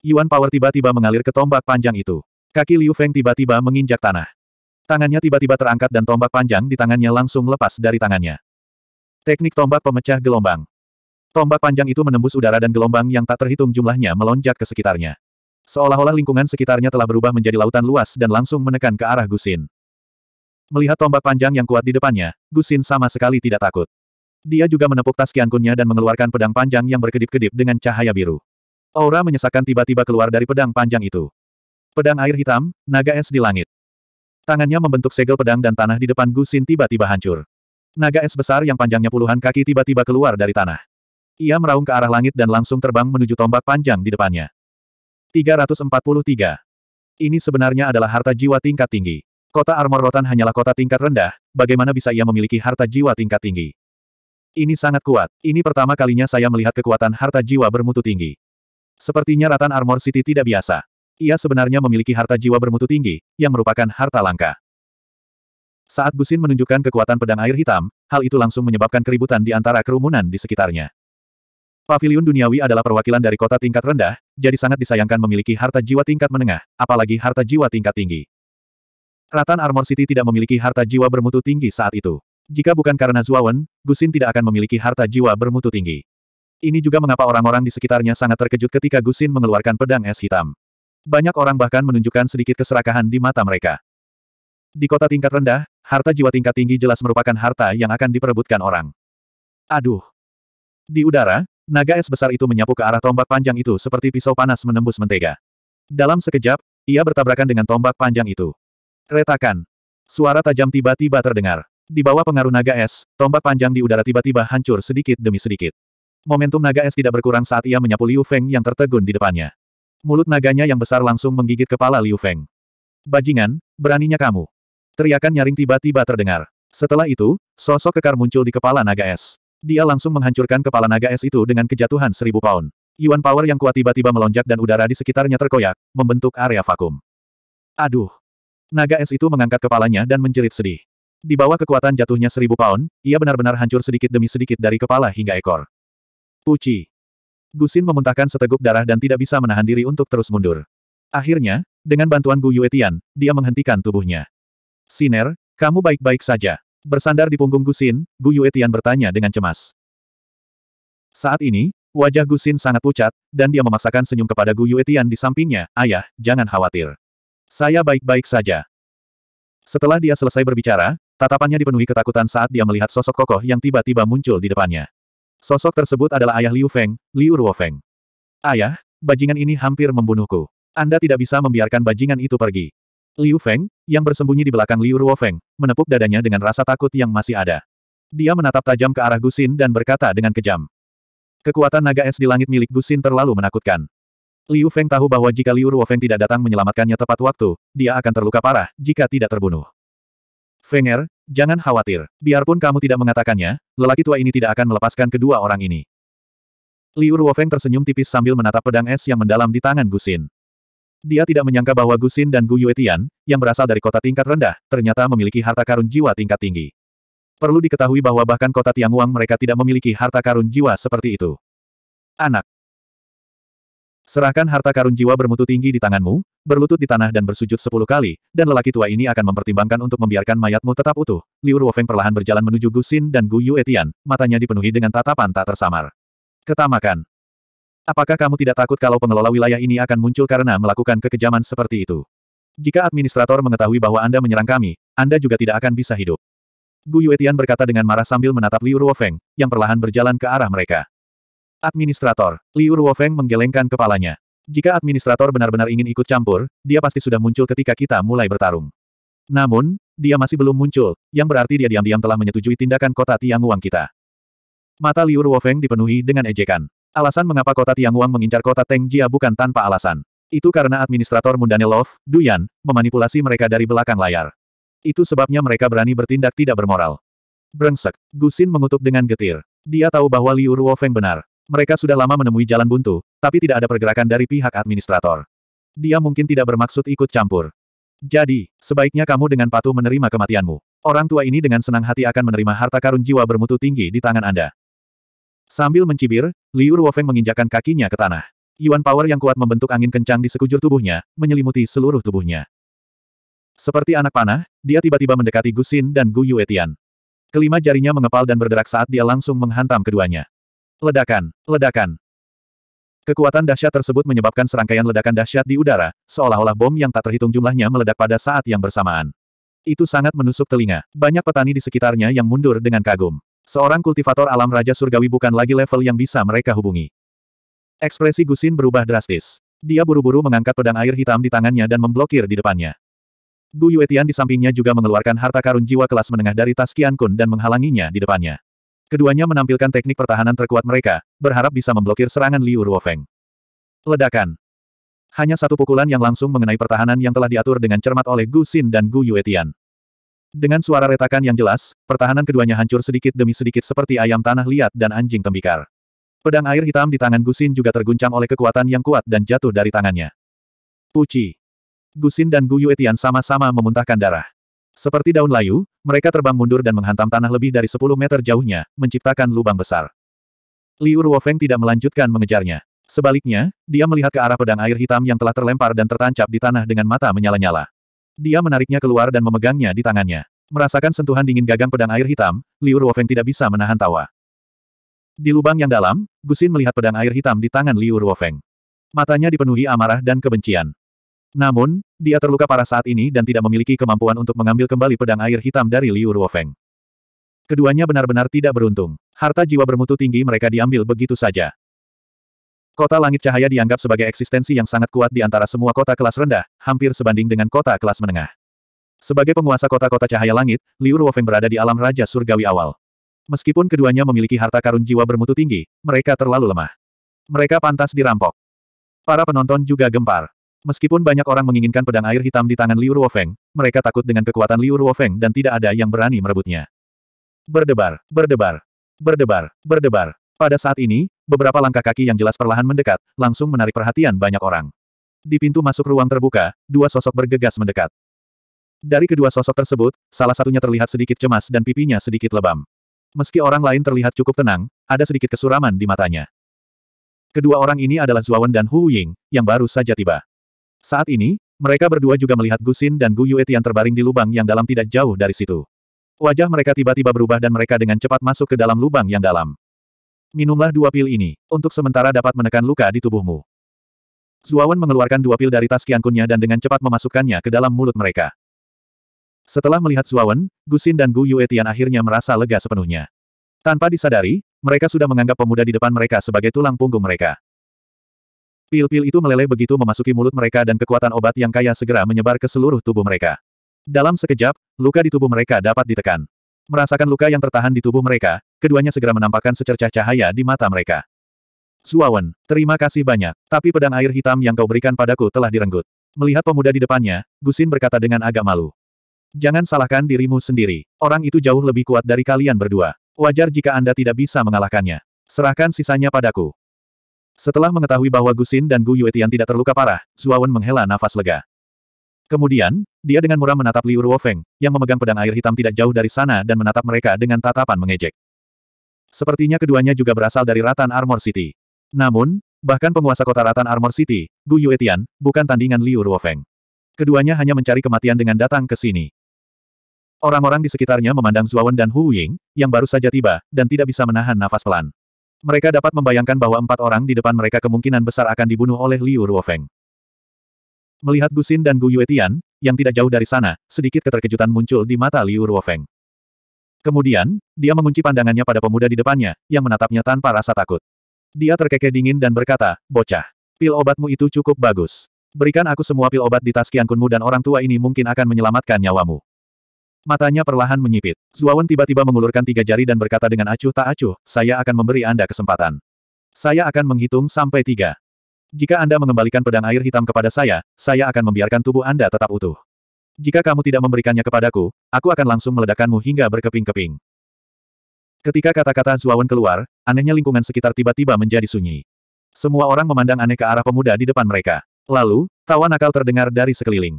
Yuan Power tiba-tiba mengalir ke tombak panjang itu. Kaki Liu Feng tiba-tiba menginjak tanah. Tangannya tiba-tiba terangkat dan tombak panjang di tangannya langsung lepas dari tangannya. Teknik tombak pemecah gelombang. Tombak panjang itu menembus udara dan gelombang yang tak terhitung jumlahnya melonjak ke sekitarnya. Seolah-olah lingkungan sekitarnya telah berubah menjadi lautan luas dan langsung menekan ke arah Gusin. Melihat tombak panjang yang kuat di depannya, Gusin sama sekali tidak takut. Dia juga menepuk tas kiankunnya dan mengeluarkan pedang panjang yang berkedip-kedip dengan cahaya biru. Aura menyesakkan tiba-tiba keluar dari pedang panjang itu. Pedang air hitam, naga es di langit. Tangannya membentuk segel pedang dan tanah di depan Gusin tiba-tiba hancur. Naga es besar yang panjangnya puluhan kaki tiba-tiba keluar dari tanah. Ia meraung ke arah langit dan langsung terbang menuju tombak panjang di depannya. 343. Ini sebenarnya adalah harta jiwa tingkat tinggi. Kota Armor Rotan hanyalah kota tingkat rendah, bagaimana bisa ia memiliki harta jiwa tingkat tinggi? Ini sangat kuat. Ini pertama kalinya saya melihat kekuatan harta jiwa bermutu tinggi. Sepertinya Ratan Armor City tidak biasa. Ia sebenarnya memiliki harta jiwa bermutu tinggi, yang merupakan harta langka. Saat Busin menunjukkan kekuatan pedang air hitam, hal itu langsung menyebabkan keributan di antara kerumunan di sekitarnya. Pavilion duniawi adalah perwakilan dari kota tingkat rendah, jadi sangat disayangkan memiliki harta jiwa tingkat menengah, apalagi harta jiwa tingkat tinggi. Ratan Armor City tidak memiliki harta jiwa bermutu tinggi saat itu. Jika bukan karena Zuawan, Gusin tidak akan memiliki harta jiwa bermutu tinggi. Ini juga mengapa orang-orang di sekitarnya sangat terkejut ketika Gusin mengeluarkan pedang es hitam. Banyak orang bahkan menunjukkan sedikit keserakahan di mata mereka. Di kota tingkat rendah, harta jiwa tingkat tinggi jelas merupakan harta yang akan diperebutkan orang. Aduh. Di udara, naga es besar itu menyapu ke arah tombak panjang itu seperti pisau panas menembus mentega. Dalam sekejap, ia bertabrakan dengan tombak panjang itu. Retakan. Suara tajam tiba-tiba terdengar. Di bawah pengaruh naga es, tombak panjang di udara tiba-tiba hancur sedikit demi sedikit. Momentum naga es tidak berkurang saat ia menyapu Liu Feng yang tertegun di depannya. Mulut naganya yang besar langsung menggigit kepala Liu Feng. Bajingan, beraninya kamu. Teriakan nyaring tiba-tiba terdengar. Setelah itu, sosok kekar muncul di kepala naga es. Dia langsung menghancurkan kepala naga es itu dengan kejatuhan seribu pound. Yuan power yang kuat tiba-tiba melonjak dan udara di sekitarnya terkoyak, membentuk area vakum. Aduh! Naga es itu mengangkat kepalanya dan menjerit sedih. Di bawah kekuatan jatuhnya seribu pound, ia benar-benar hancur sedikit demi sedikit dari kepala hingga ekor. Puci. Gusin memuntahkan seteguk darah dan tidak bisa menahan diri untuk terus mundur. Akhirnya, dengan bantuan Gu Yuetian, dia menghentikan tubuhnya. Siner, kamu baik-baik saja. Bersandar di punggung Gusin, Gu Yuetian bertanya dengan cemas. Saat ini, wajah Gusin sangat pucat, dan dia memaksakan senyum kepada Gu Yuetian di sampingnya, ayah, jangan khawatir. Saya baik-baik saja. Setelah dia selesai berbicara, tatapannya dipenuhi ketakutan saat dia melihat sosok kokoh yang tiba-tiba muncul di depannya. Sosok tersebut adalah ayah Liu Feng, Liu Ruofeng. Ayah, bajingan ini hampir membunuhku. Anda tidak bisa membiarkan bajingan itu pergi. Liu Feng, yang bersembunyi di belakang Liu Ruofeng, menepuk dadanya dengan rasa takut yang masih ada. Dia menatap tajam ke arah Gusin dan berkata dengan kejam. Kekuatan naga es di langit milik Gusin terlalu menakutkan. Liu Feng tahu bahwa jika Liu Ruofeng tidak datang menyelamatkannya tepat waktu, dia akan terluka parah jika tidak terbunuh. Fenger, jangan khawatir. Biarpun kamu tidak mengatakannya, lelaki tua ini tidak akan melepaskan kedua orang ini. Liu Ruofeng tersenyum tipis sambil menatap pedang es yang mendalam di tangan Gusin. Dia tidak menyangka bahwa Gusin dan Gu Yuetian, yang berasal dari kota tingkat rendah, ternyata memiliki harta karun jiwa tingkat tinggi. Perlu diketahui bahwa bahkan kota Tiangwang mereka tidak memiliki harta karun jiwa seperti itu. Anak, Serahkan harta karun jiwa bermutu tinggi di tanganmu, berlutut di tanah dan bersujud sepuluh kali, dan lelaki tua ini akan mempertimbangkan untuk membiarkan mayatmu tetap utuh. Liu Ruofeng perlahan berjalan menuju Gu Xin dan Gu Yu Etian, matanya dipenuhi dengan tatapan tak tersamar. Ketamakan. Apakah kamu tidak takut kalau pengelola wilayah ini akan muncul karena melakukan kekejaman seperti itu? Jika administrator mengetahui bahwa Anda menyerang kami, Anda juga tidak akan bisa hidup. Gu Yuetian berkata dengan marah sambil menatap Liu Ruofeng, yang perlahan berjalan ke arah mereka. Administrator. Liu Ruofeng menggelengkan kepalanya. Jika administrator benar-benar ingin ikut campur, dia pasti sudah muncul ketika kita mulai bertarung. Namun, dia masih belum muncul, yang berarti dia diam-diam telah menyetujui tindakan kota Tianguang kita. Mata Liu Ruofeng dipenuhi dengan ejekan. Alasan mengapa kota Tianguang mengincar kota Teng Jia bukan tanpa alasan. Itu karena administrator Mundanelov, Duyan, memanipulasi mereka dari belakang layar. Itu sebabnya mereka berani bertindak tidak bermoral. Brengsek, Gusin mengutuk dengan getir. Dia tahu bahwa Liu Ruofeng benar. Mereka sudah lama menemui jalan buntu, tapi tidak ada pergerakan dari pihak administrator. Dia mungkin tidak bermaksud ikut campur. Jadi, sebaiknya kamu dengan patuh menerima kematianmu. Orang tua ini dengan senang hati akan menerima harta karun jiwa bermutu tinggi di tangan Anda. Sambil mencibir, Liu Ruofeng menginjakan kakinya ke tanah. Yuan power yang kuat membentuk angin kencang di sekujur tubuhnya, menyelimuti seluruh tubuhnya. Seperti anak panah, dia tiba-tiba mendekati Gusin dan Gu Yuetian. Kelima jarinya mengepal dan berderak saat dia langsung menghantam keduanya. Ledakan, ledakan. Kekuatan dahsyat tersebut menyebabkan serangkaian ledakan dahsyat di udara, seolah-olah bom yang tak terhitung jumlahnya meledak pada saat yang bersamaan. Itu sangat menusuk telinga. Banyak petani di sekitarnya yang mundur dengan kagum. Seorang kultivator alam Raja Surgawi bukan lagi level yang bisa mereka hubungi. Ekspresi Gusin berubah drastis. Dia buru-buru mengangkat pedang air hitam di tangannya dan memblokir di depannya. Gu Yuetian di sampingnya juga mengeluarkan harta karun jiwa kelas menengah dari tas Kun dan menghalanginya di depannya. Keduanya menampilkan teknik pertahanan terkuat mereka, berharap bisa memblokir serangan Liu Ruofeng. Ledakan. Hanya satu pukulan yang langsung mengenai pertahanan yang telah diatur dengan cermat oleh Gu Xin dan Gu Yuetian. Dengan suara retakan yang jelas, pertahanan keduanya hancur sedikit demi sedikit seperti ayam tanah liat dan anjing tembikar. Pedang air hitam di tangan Gu Xin juga terguncang oleh kekuatan yang kuat dan jatuh dari tangannya. Puci. Xin dan Gu Yuetian sama-sama memuntahkan darah. Seperti daun layu, mereka terbang mundur dan menghantam tanah lebih dari 10 meter jauhnya, menciptakan lubang besar. Liu Ruofeng tidak melanjutkan mengejarnya. Sebaliknya, dia melihat ke arah pedang air hitam yang telah terlempar dan tertancap di tanah dengan mata menyala-nyala. Dia menariknya keluar dan memegangnya di tangannya. Merasakan sentuhan dingin gagang pedang air hitam, Liu Ruofeng tidak bisa menahan tawa. Di lubang yang dalam, Gusin melihat pedang air hitam di tangan Liu Ruofeng. Matanya dipenuhi amarah dan kebencian. Namun, dia terluka parah saat ini dan tidak memiliki kemampuan untuk mengambil kembali pedang air hitam dari Liu Ruofeng. Keduanya benar-benar tidak beruntung. Harta jiwa bermutu tinggi mereka diambil begitu saja. Kota Langit Cahaya dianggap sebagai eksistensi yang sangat kuat di antara semua kota kelas rendah, hampir sebanding dengan kota kelas menengah. Sebagai penguasa kota-kota cahaya langit, Liu Ruofeng berada di alam Raja Surgawi awal. Meskipun keduanya memiliki harta karun jiwa bermutu tinggi, mereka terlalu lemah. Mereka pantas dirampok. Para penonton juga gempar. Meskipun banyak orang menginginkan pedang air hitam di tangan Liu Ruofeng, mereka takut dengan kekuatan Liu Ruofeng dan tidak ada yang berani merebutnya. Berdebar, berdebar, berdebar, berdebar. Pada saat ini, beberapa langkah kaki yang jelas perlahan mendekat, langsung menarik perhatian banyak orang. Di pintu masuk ruang terbuka, dua sosok bergegas mendekat. Dari kedua sosok tersebut, salah satunya terlihat sedikit cemas dan pipinya sedikit lebam. Meski orang lain terlihat cukup tenang, ada sedikit kesuraman di matanya. Kedua orang ini adalah Zuawan dan Hu Ying, yang baru saja tiba. Saat ini, mereka berdua juga melihat Gusin dan Gu Yue Tian terbaring di lubang yang dalam tidak jauh dari situ. Wajah mereka tiba-tiba berubah dan mereka dengan cepat masuk ke dalam lubang yang dalam. Minumlah dua pil ini, untuk sementara dapat menekan luka di tubuhmu. Zuawan mengeluarkan dua pil dari tas kiankunnya dan dengan cepat memasukkannya ke dalam mulut mereka. Setelah melihat Zuawan, Gusin dan Gu Yue Tian akhirnya merasa lega sepenuhnya. Tanpa disadari, mereka sudah menganggap pemuda di depan mereka sebagai tulang punggung mereka. Pil-pil itu meleleh begitu memasuki mulut mereka dan kekuatan obat yang kaya segera menyebar ke seluruh tubuh mereka. Dalam sekejap, luka di tubuh mereka dapat ditekan. Merasakan luka yang tertahan di tubuh mereka, keduanya segera menampakkan secercah cahaya di mata mereka. Suawen, terima kasih banyak, tapi pedang air hitam yang kau berikan padaku telah direnggut. Melihat pemuda di depannya, Gusin berkata dengan agak malu. Jangan salahkan dirimu sendiri, orang itu jauh lebih kuat dari kalian berdua. Wajar jika Anda tidak bisa mengalahkannya. Serahkan sisanya padaku. Setelah mengetahui bahwa Gusin dan Gu Yuetian tidak terluka parah, Zuawan menghela nafas lega. Kemudian, dia dengan murah menatap Liu Ruofeng, yang memegang pedang air hitam tidak jauh dari sana dan menatap mereka dengan tatapan mengejek. Sepertinya keduanya juga berasal dari Ratan Armor City. Namun, bahkan penguasa kota Ratan Armor City, Gu Yuetian, bukan tandingan Liu Ruofeng. Keduanya hanya mencari kematian dengan datang ke sini. Orang-orang di sekitarnya memandang Zuawan dan Hu Ying, yang baru saja tiba, dan tidak bisa menahan nafas pelan. Mereka dapat membayangkan bahwa empat orang di depan mereka kemungkinan besar akan dibunuh oleh Liu Ruofeng. Melihat Gusin dan Gu Yuetian, yang tidak jauh dari sana, sedikit keterkejutan muncul di mata Liu Ruofeng. Kemudian, dia mengunci pandangannya pada pemuda di depannya, yang menatapnya tanpa rasa takut. Dia terkekeh dingin dan berkata, bocah, pil obatmu itu cukup bagus. Berikan aku semua pil obat di tas kiankunmu dan orang tua ini mungkin akan menyelamatkan nyawamu. Matanya perlahan menyipit. Zuawan tiba-tiba mengulurkan tiga jari dan berkata dengan acuh tak acuh, saya akan memberi Anda kesempatan. Saya akan menghitung sampai tiga. Jika Anda mengembalikan pedang air hitam kepada saya, saya akan membiarkan tubuh Anda tetap utuh. Jika kamu tidak memberikannya kepadaku, aku akan langsung meledakkanmu hingga berkeping-keping. Ketika kata-kata Zuawan keluar, anehnya lingkungan sekitar tiba-tiba menjadi sunyi. Semua orang memandang aneh ke arah pemuda di depan mereka. Lalu, tawa nakal terdengar dari sekeliling.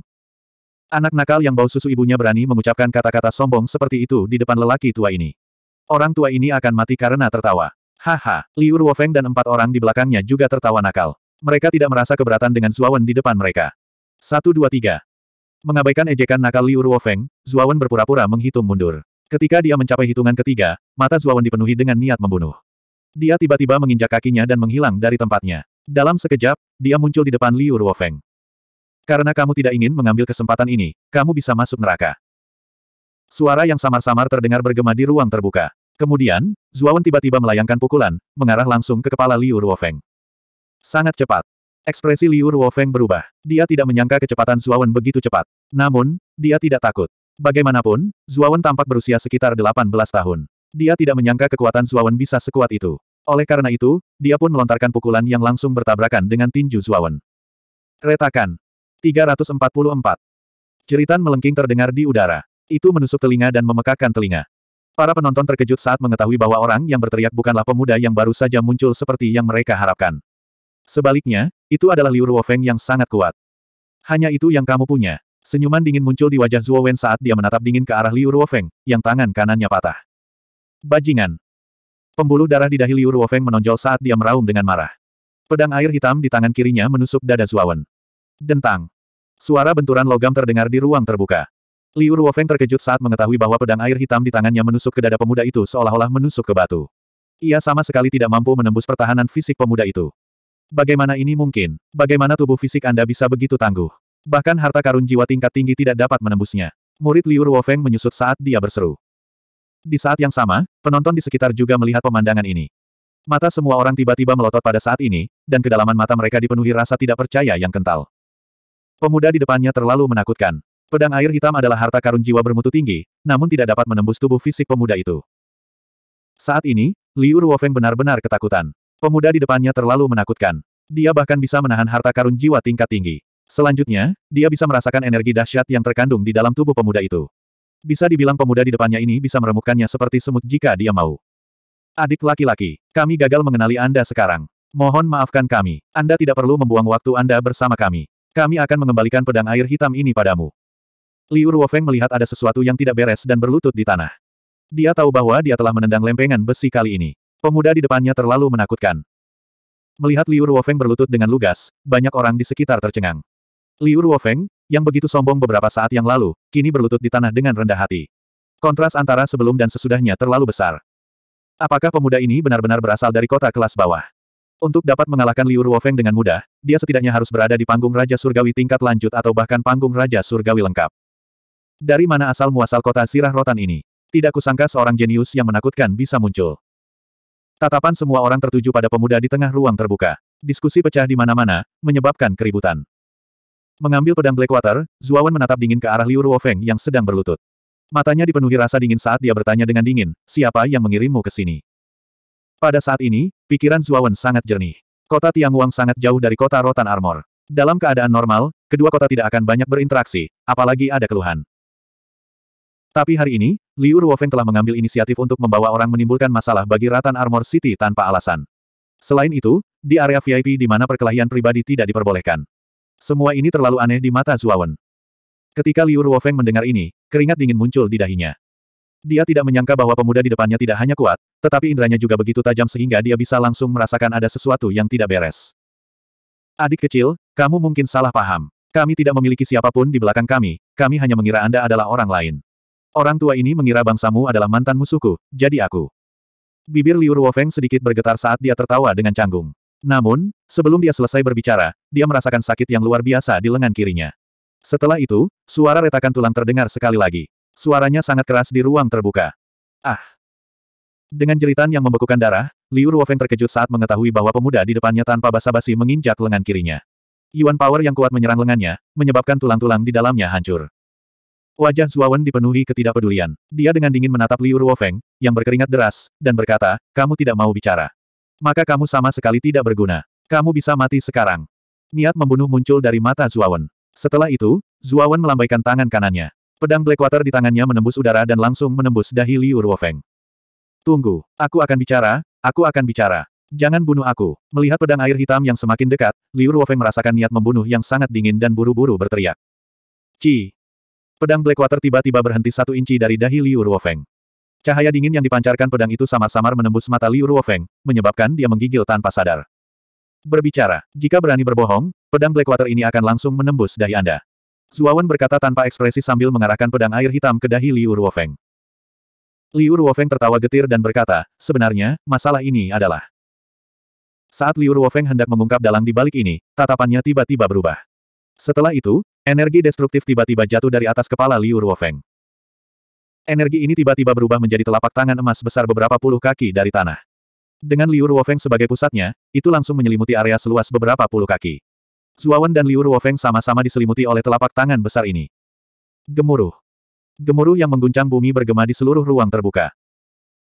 Anak nakal yang bau susu ibunya berani mengucapkan kata-kata sombong seperti itu di depan lelaki tua ini. Orang tua ini akan mati karena tertawa. Haha, Liu Ruofeng dan empat orang di belakangnya juga tertawa nakal. Mereka tidak merasa keberatan dengan Zuawan di depan mereka. Satu dua tiga. Mengabaikan ejekan nakal Liu Ruofeng, Zuawan berpura-pura menghitung mundur. Ketika dia mencapai hitungan ketiga, mata Zuawan dipenuhi dengan niat membunuh. Dia tiba-tiba menginjak kakinya dan menghilang dari tempatnya. Dalam sekejap, dia muncul di depan Liu Ruofeng. Karena kamu tidak ingin mengambil kesempatan ini, kamu bisa masuk neraka. Suara yang samar-samar terdengar bergema di ruang terbuka. Kemudian, Zuawan tiba-tiba melayangkan pukulan, mengarah langsung ke kepala Liu Ruofeng. Sangat cepat. Ekspresi Liu Ruofeng berubah. Dia tidak menyangka kecepatan Zuawan begitu cepat. Namun, dia tidak takut. Bagaimanapun, Zuawan tampak berusia sekitar 18 tahun. Dia tidak menyangka kekuatan Zuawan bisa sekuat itu. Oleh karena itu, dia pun melontarkan pukulan yang langsung bertabrakan dengan tinju Zuawan. Retakan. 344. Ceritan melengking terdengar di udara. Itu menusuk telinga dan memekakan telinga. Para penonton terkejut saat mengetahui bahwa orang yang berteriak bukanlah pemuda yang baru saja muncul seperti yang mereka harapkan. Sebaliknya, itu adalah Liu Ruofeng yang sangat kuat. Hanya itu yang kamu punya. Senyuman dingin muncul di wajah Zhuo Wen saat dia menatap dingin ke arah Liu Ruofeng, yang tangan kanannya patah. Bajingan. Pembuluh darah di dahi Liu Ruofeng menonjol saat dia meraung dengan marah. Pedang air hitam di tangan kirinya menusuk dada Zhuo Wen. Dentang. Suara benturan logam terdengar di ruang terbuka. Liu Ruofeng terkejut saat mengetahui bahwa pedang air hitam di tangannya menusuk ke dada pemuda itu seolah-olah menusuk ke batu. Ia sama sekali tidak mampu menembus pertahanan fisik pemuda itu. Bagaimana ini mungkin? Bagaimana tubuh fisik Anda bisa begitu tangguh? Bahkan harta karun jiwa tingkat tinggi tidak dapat menembusnya. Murid Liu Ruofeng menyusut saat dia berseru. Di saat yang sama, penonton di sekitar juga melihat pemandangan ini. Mata semua orang tiba-tiba melotot pada saat ini, dan kedalaman mata mereka dipenuhi rasa tidak percaya yang kental. Pemuda di depannya terlalu menakutkan. Pedang air hitam adalah harta karun jiwa bermutu tinggi, namun tidak dapat menembus tubuh fisik pemuda itu. Saat ini, Liu Ruofeng benar-benar ketakutan. Pemuda di depannya terlalu menakutkan. Dia bahkan bisa menahan harta karun jiwa tingkat tinggi. Selanjutnya, dia bisa merasakan energi dahsyat yang terkandung di dalam tubuh pemuda itu. Bisa dibilang pemuda di depannya ini bisa meremukkannya seperti semut jika dia mau. Adik laki-laki, kami gagal mengenali Anda sekarang. Mohon maafkan kami. Anda tidak perlu membuang waktu Anda bersama kami. Kami akan mengembalikan pedang air hitam ini padamu. Liu Ruofeng melihat ada sesuatu yang tidak beres dan berlutut di tanah. Dia tahu bahwa dia telah menendang lempengan besi kali ini. Pemuda di depannya terlalu menakutkan. Melihat Liu Ruofeng berlutut dengan lugas, banyak orang di sekitar tercengang. Liu Ruofeng, yang begitu sombong beberapa saat yang lalu, kini berlutut di tanah dengan rendah hati. Kontras antara sebelum dan sesudahnya terlalu besar. Apakah pemuda ini benar-benar berasal dari kota kelas bawah? Untuk dapat mengalahkan Liu Ruofeng dengan mudah, dia setidaknya harus berada di panggung Raja Surgawi tingkat lanjut atau bahkan panggung Raja Surgawi lengkap. Dari mana asal-muasal kota sirah rotan ini? Tidak kusangka seorang jenius yang menakutkan bisa muncul. Tatapan semua orang tertuju pada pemuda di tengah ruang terbuka. Diskusi pecah di mana-mana, menyebabkan keributan. Mengambil pedang Blackwater, Zuawan menatap dingin ke arah Liu Ruofeng yang sedang berlutut. Matanya dipenuhi rasa dingin saat dia bertanya dengan dingin, siapa yang mengirimmu ke sini? Pada saat ini, Pikiran Zuawan sangat jernih. Kota Tiangwang sangat jauh dari kota Rotan Armor. Dalam keadaan normal, kedua kota tidak akan banyak berinteraksi, apalagi ada keluhan. Tapi hari ini, Liu Ruofeng telah mengambil inisiatif untuk membawa orang menimbulkan masalah bagi Ratan Armor City tanpa alasan. Selain itu, di area VIP di mana perkelahian pribadi tidak diperbolehkan. Semua ini terlalu aneh di mata Zuawan. Ketika Liu Ruofeng mendengar ini, keringat dingin muncul di dahinya. Dia tidak menyangka bahwa pemuda di depannya tidak hanya kuat, tetapi indranya juga begitu tajam sehingga dia bisa langsung merasakan ada sesuatu yang tidak beres. Adik kecil, kamu mungkin salah paham. Kami tidak memiliki siapapun di belakang kami, kami hanya mengira Anda adalah orang lain. Orang tua ini mengira bangsamu adalah mantan musuhku, jadi aku. Bibir Liu Ruofeng sedikit bergetar saat dia tertawa dengan canggung. Namun, sebelum dia selesai berbicara, dia merasakan sakit yang luar biasa di lengan kirinya. Setelah itu, suara retakan tulang terdengar sekali lagi. Suaranya sangat keras di ruang terbuka. Ah! Dengan jeritan yang membekukan darah, Liu Ruofeng terkejut saat mengetahui bahwa pemuda di depannya tanpa basa-basi menginjak lengan kirinya. Yuan power yang kuat menyerang lengannya, menyebabkan tulang-tulang di dalamnya hancur. Wajah Zuawan dipenuhi ketidakpedulian. Dia dengan dingin menatap Liu Ruofeng, yang berkeringat deras, dan berkata, kamu tidak mau bicara. Maka kamu sama sekali tidak berguna. Kamu bisa mati sekarang. Niat membunuh muncul dari mata Zuawan. Setelah itu, Zuawan melambaikan tangan kanannya. Pedang Blackwater di tangannya menembus udara dan langsung menembus dahi Liu Ruofeng. Tunggu, aku akan bicara, aku akan bicara. Jangan bunuh aku. Melihat pedang air hitam yang semakin dekat, Liu Ruofeng merasakan niat membunuh yang sangat dingin dan buru-buru berteriak. Ci. Pedang Blackwater tiba-tiba berhenti satu inci dari dahi Liu Ruofeng. Cahaya dingin yang dipancarkan pedang itu samar-samar menembus mata Liu Ruofeng, menyebabkan dia menggigil tanpa sadar. Berbicara, jika berani berbohong, pedang Blackwater ini akan langsung menembus dahi Anda. Zuawan berkata tanpa ekspresi sambil mengarahkan pedang air hitam ke dahi Liu Ruofeng. Liu Ruofeng tertawa getir dan berkata, sebenarnya, masalah ini adalah... Saat Liu Ruofeng hendak mengungkap dalang di balik ini, tatapannya tiba-tiba berubah. Setelah itu, energi destruktif tiba-tiba jatuh dari atas kepala Liu Ruofeng. Energi ini tiba-tiba berubah menjadi telapak tangan emas besar beberapa puluh kaki dari tanah. Dengan Liu Ruofeng sebagai pusatnya, itu langsung menyelimuti area seluas beberapa puluh kaki. Zuawan dan Liu Ruofeng sama-sama diselimuti oleh telapak tangan besar ini. Gemuruh. Gemuruh yang mengguncang bumi bergema di seluruh ruang terbuka.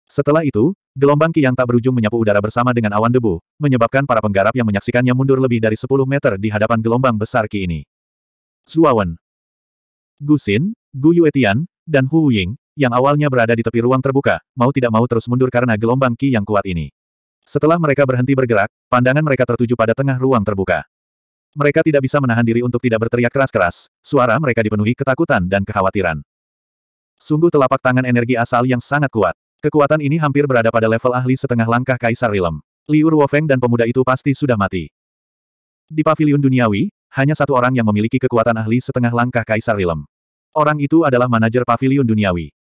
Setelah itu, gelombang ki yang tak berujung menyapu udara bersama dengan awan debu, menyebabkan para penggarap yang menyaksikannya mundur lebih dari 10 meter di hadapan gelombang besar ki ini. Zuawan, Gu Xin, Gu Yuetian, dan Hu Ying, yang awalnya berada di tepi ruang terbuka, mau tidak mau terus mundur karena gelombang ki yang kuat ini. Setelah mereka berhenti bergerak, pandangan mereka tertuju pada tengah ruang terbuka. Mereka tidak bisa menahan diri untuk tidak berteriak keras-keras, suara mereka dipenuhi ketakutan dan kekhawatiran. Sungguh telapak tangan energi asal yang sangat kuat. Kekuatan ini hampir berada pada level ahli setengah langkah Kaisar Rilem. Liur Wofeng dan pemuda itu pasti sudah mati. Di pavilion duniawi, hanya satu orang yang memiliki kekuatan ahli setengah langkah Kaisar Rilem. Orang itu adalah manajer pavilion duniawi.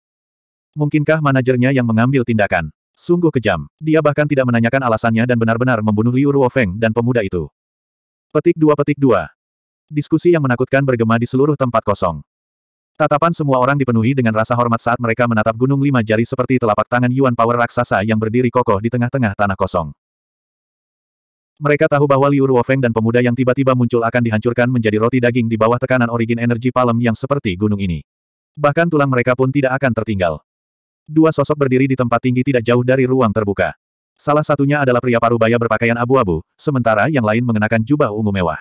Mungkinkah manajernya yang mengambil tindakan? Sungguh kejam. Dia bahkan tidak menanyakan alasannya dan benar-benar membunuh Liu Ruofeng dan pemuda itu. Petik dua petik dua. Diskusi yang menakutkan bergema di seluruh tempat kosong. Tatapan semua orang dipenuhi dengan rasa hormat saat mereka menatap gunung lima jari seperti telapak tangan Yuan Power raksasa yang berdiri kokoh di tengah-tengah tanah kosong. Mereka tahu bahwa Liu Ruofeng dan pemuda yang tiba-tiba muncul akan dihancurkan menjadi roti daging di bawah tekanan origin energi palem yang seperti gunung ini. Bahkan tulang mereka pun tidak akan tertinggal. Dua sosok berdiri di tempat tinggi tidak jauh dari ruang terbuka. Salah satunya adalah pria parubaya berpakaian abu-abu, sementara yang lain mengenakan jubah ungu mewah.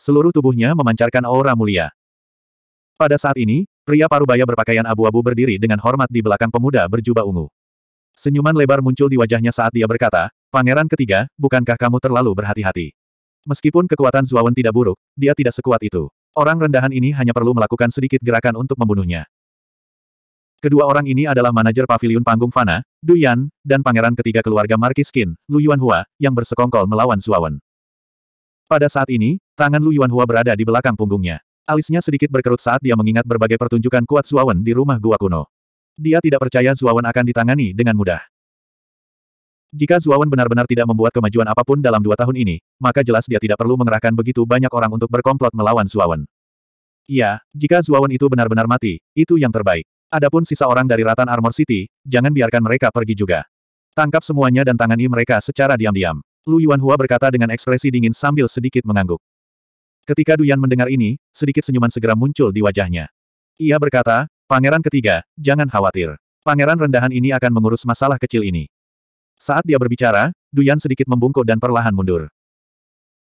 Seluruh tubuhnya memancarkan aura mulia. Pada saat ini, pria parubaya berpakaian abu-abu berdiri dengan hormat di belakang pemuda berjubah ungu. Senyuman lebar muncul di wajahnya saat dia berkata, Pangeran ketiga, bukankah kamu terlalu berhati-hati? Meskipun kekuatan Zuawan tidak buruk, dia tidak sekuat itu. Orang rendahan ini hanya perlu melakukan sedikit gerakan untuk membunuhnya. Kedua orang ini adalah manajer pavilion panggung Fana, Duyan, dan pangeran ketiga keluarga Markis Qin, Lu Yuanhua, yang bersekongkol melawan Suawan. Pada saat ini, tangan Lu Yuanhua berada di belakang punggungnya. Alisnya sedikit berkerut saat dia mengingat berbagai pertunjukan kuat Suawan di rumah gua kuno. Dia tidak percaya Suawan akan ditangani dengan mudah. Jika Zuawan benar-benar tidak membuat kemajuan apapun dalam dua tahun ini, maka jelas dia tidak perlu mengerahkan begitu banyak orang untuk berkomplot melawan Zuawan. Ya, jika Zuawan itu benar-benar mati, itu yang terbaik. Adapun sisa orang dari Ratan Armor City, jangan biarkan mereka pergi juga. Tangkap semuanya dan tangani mereka secara diam-diam. Lu Yuanhua berkata dengan ekspresi dingin sambil sedikit mengangguk. Ketika Duyan mendengar ini, sedikit senyuman segera muncul di wajahnya. Ia berkata, Pangeran ketiga, jangan khawatir. Pangeran rendahan ini akan mengurus masalah kecil ini. Saat dia berbicara, Duyan sedikit membungkuk dan perlahan mundur.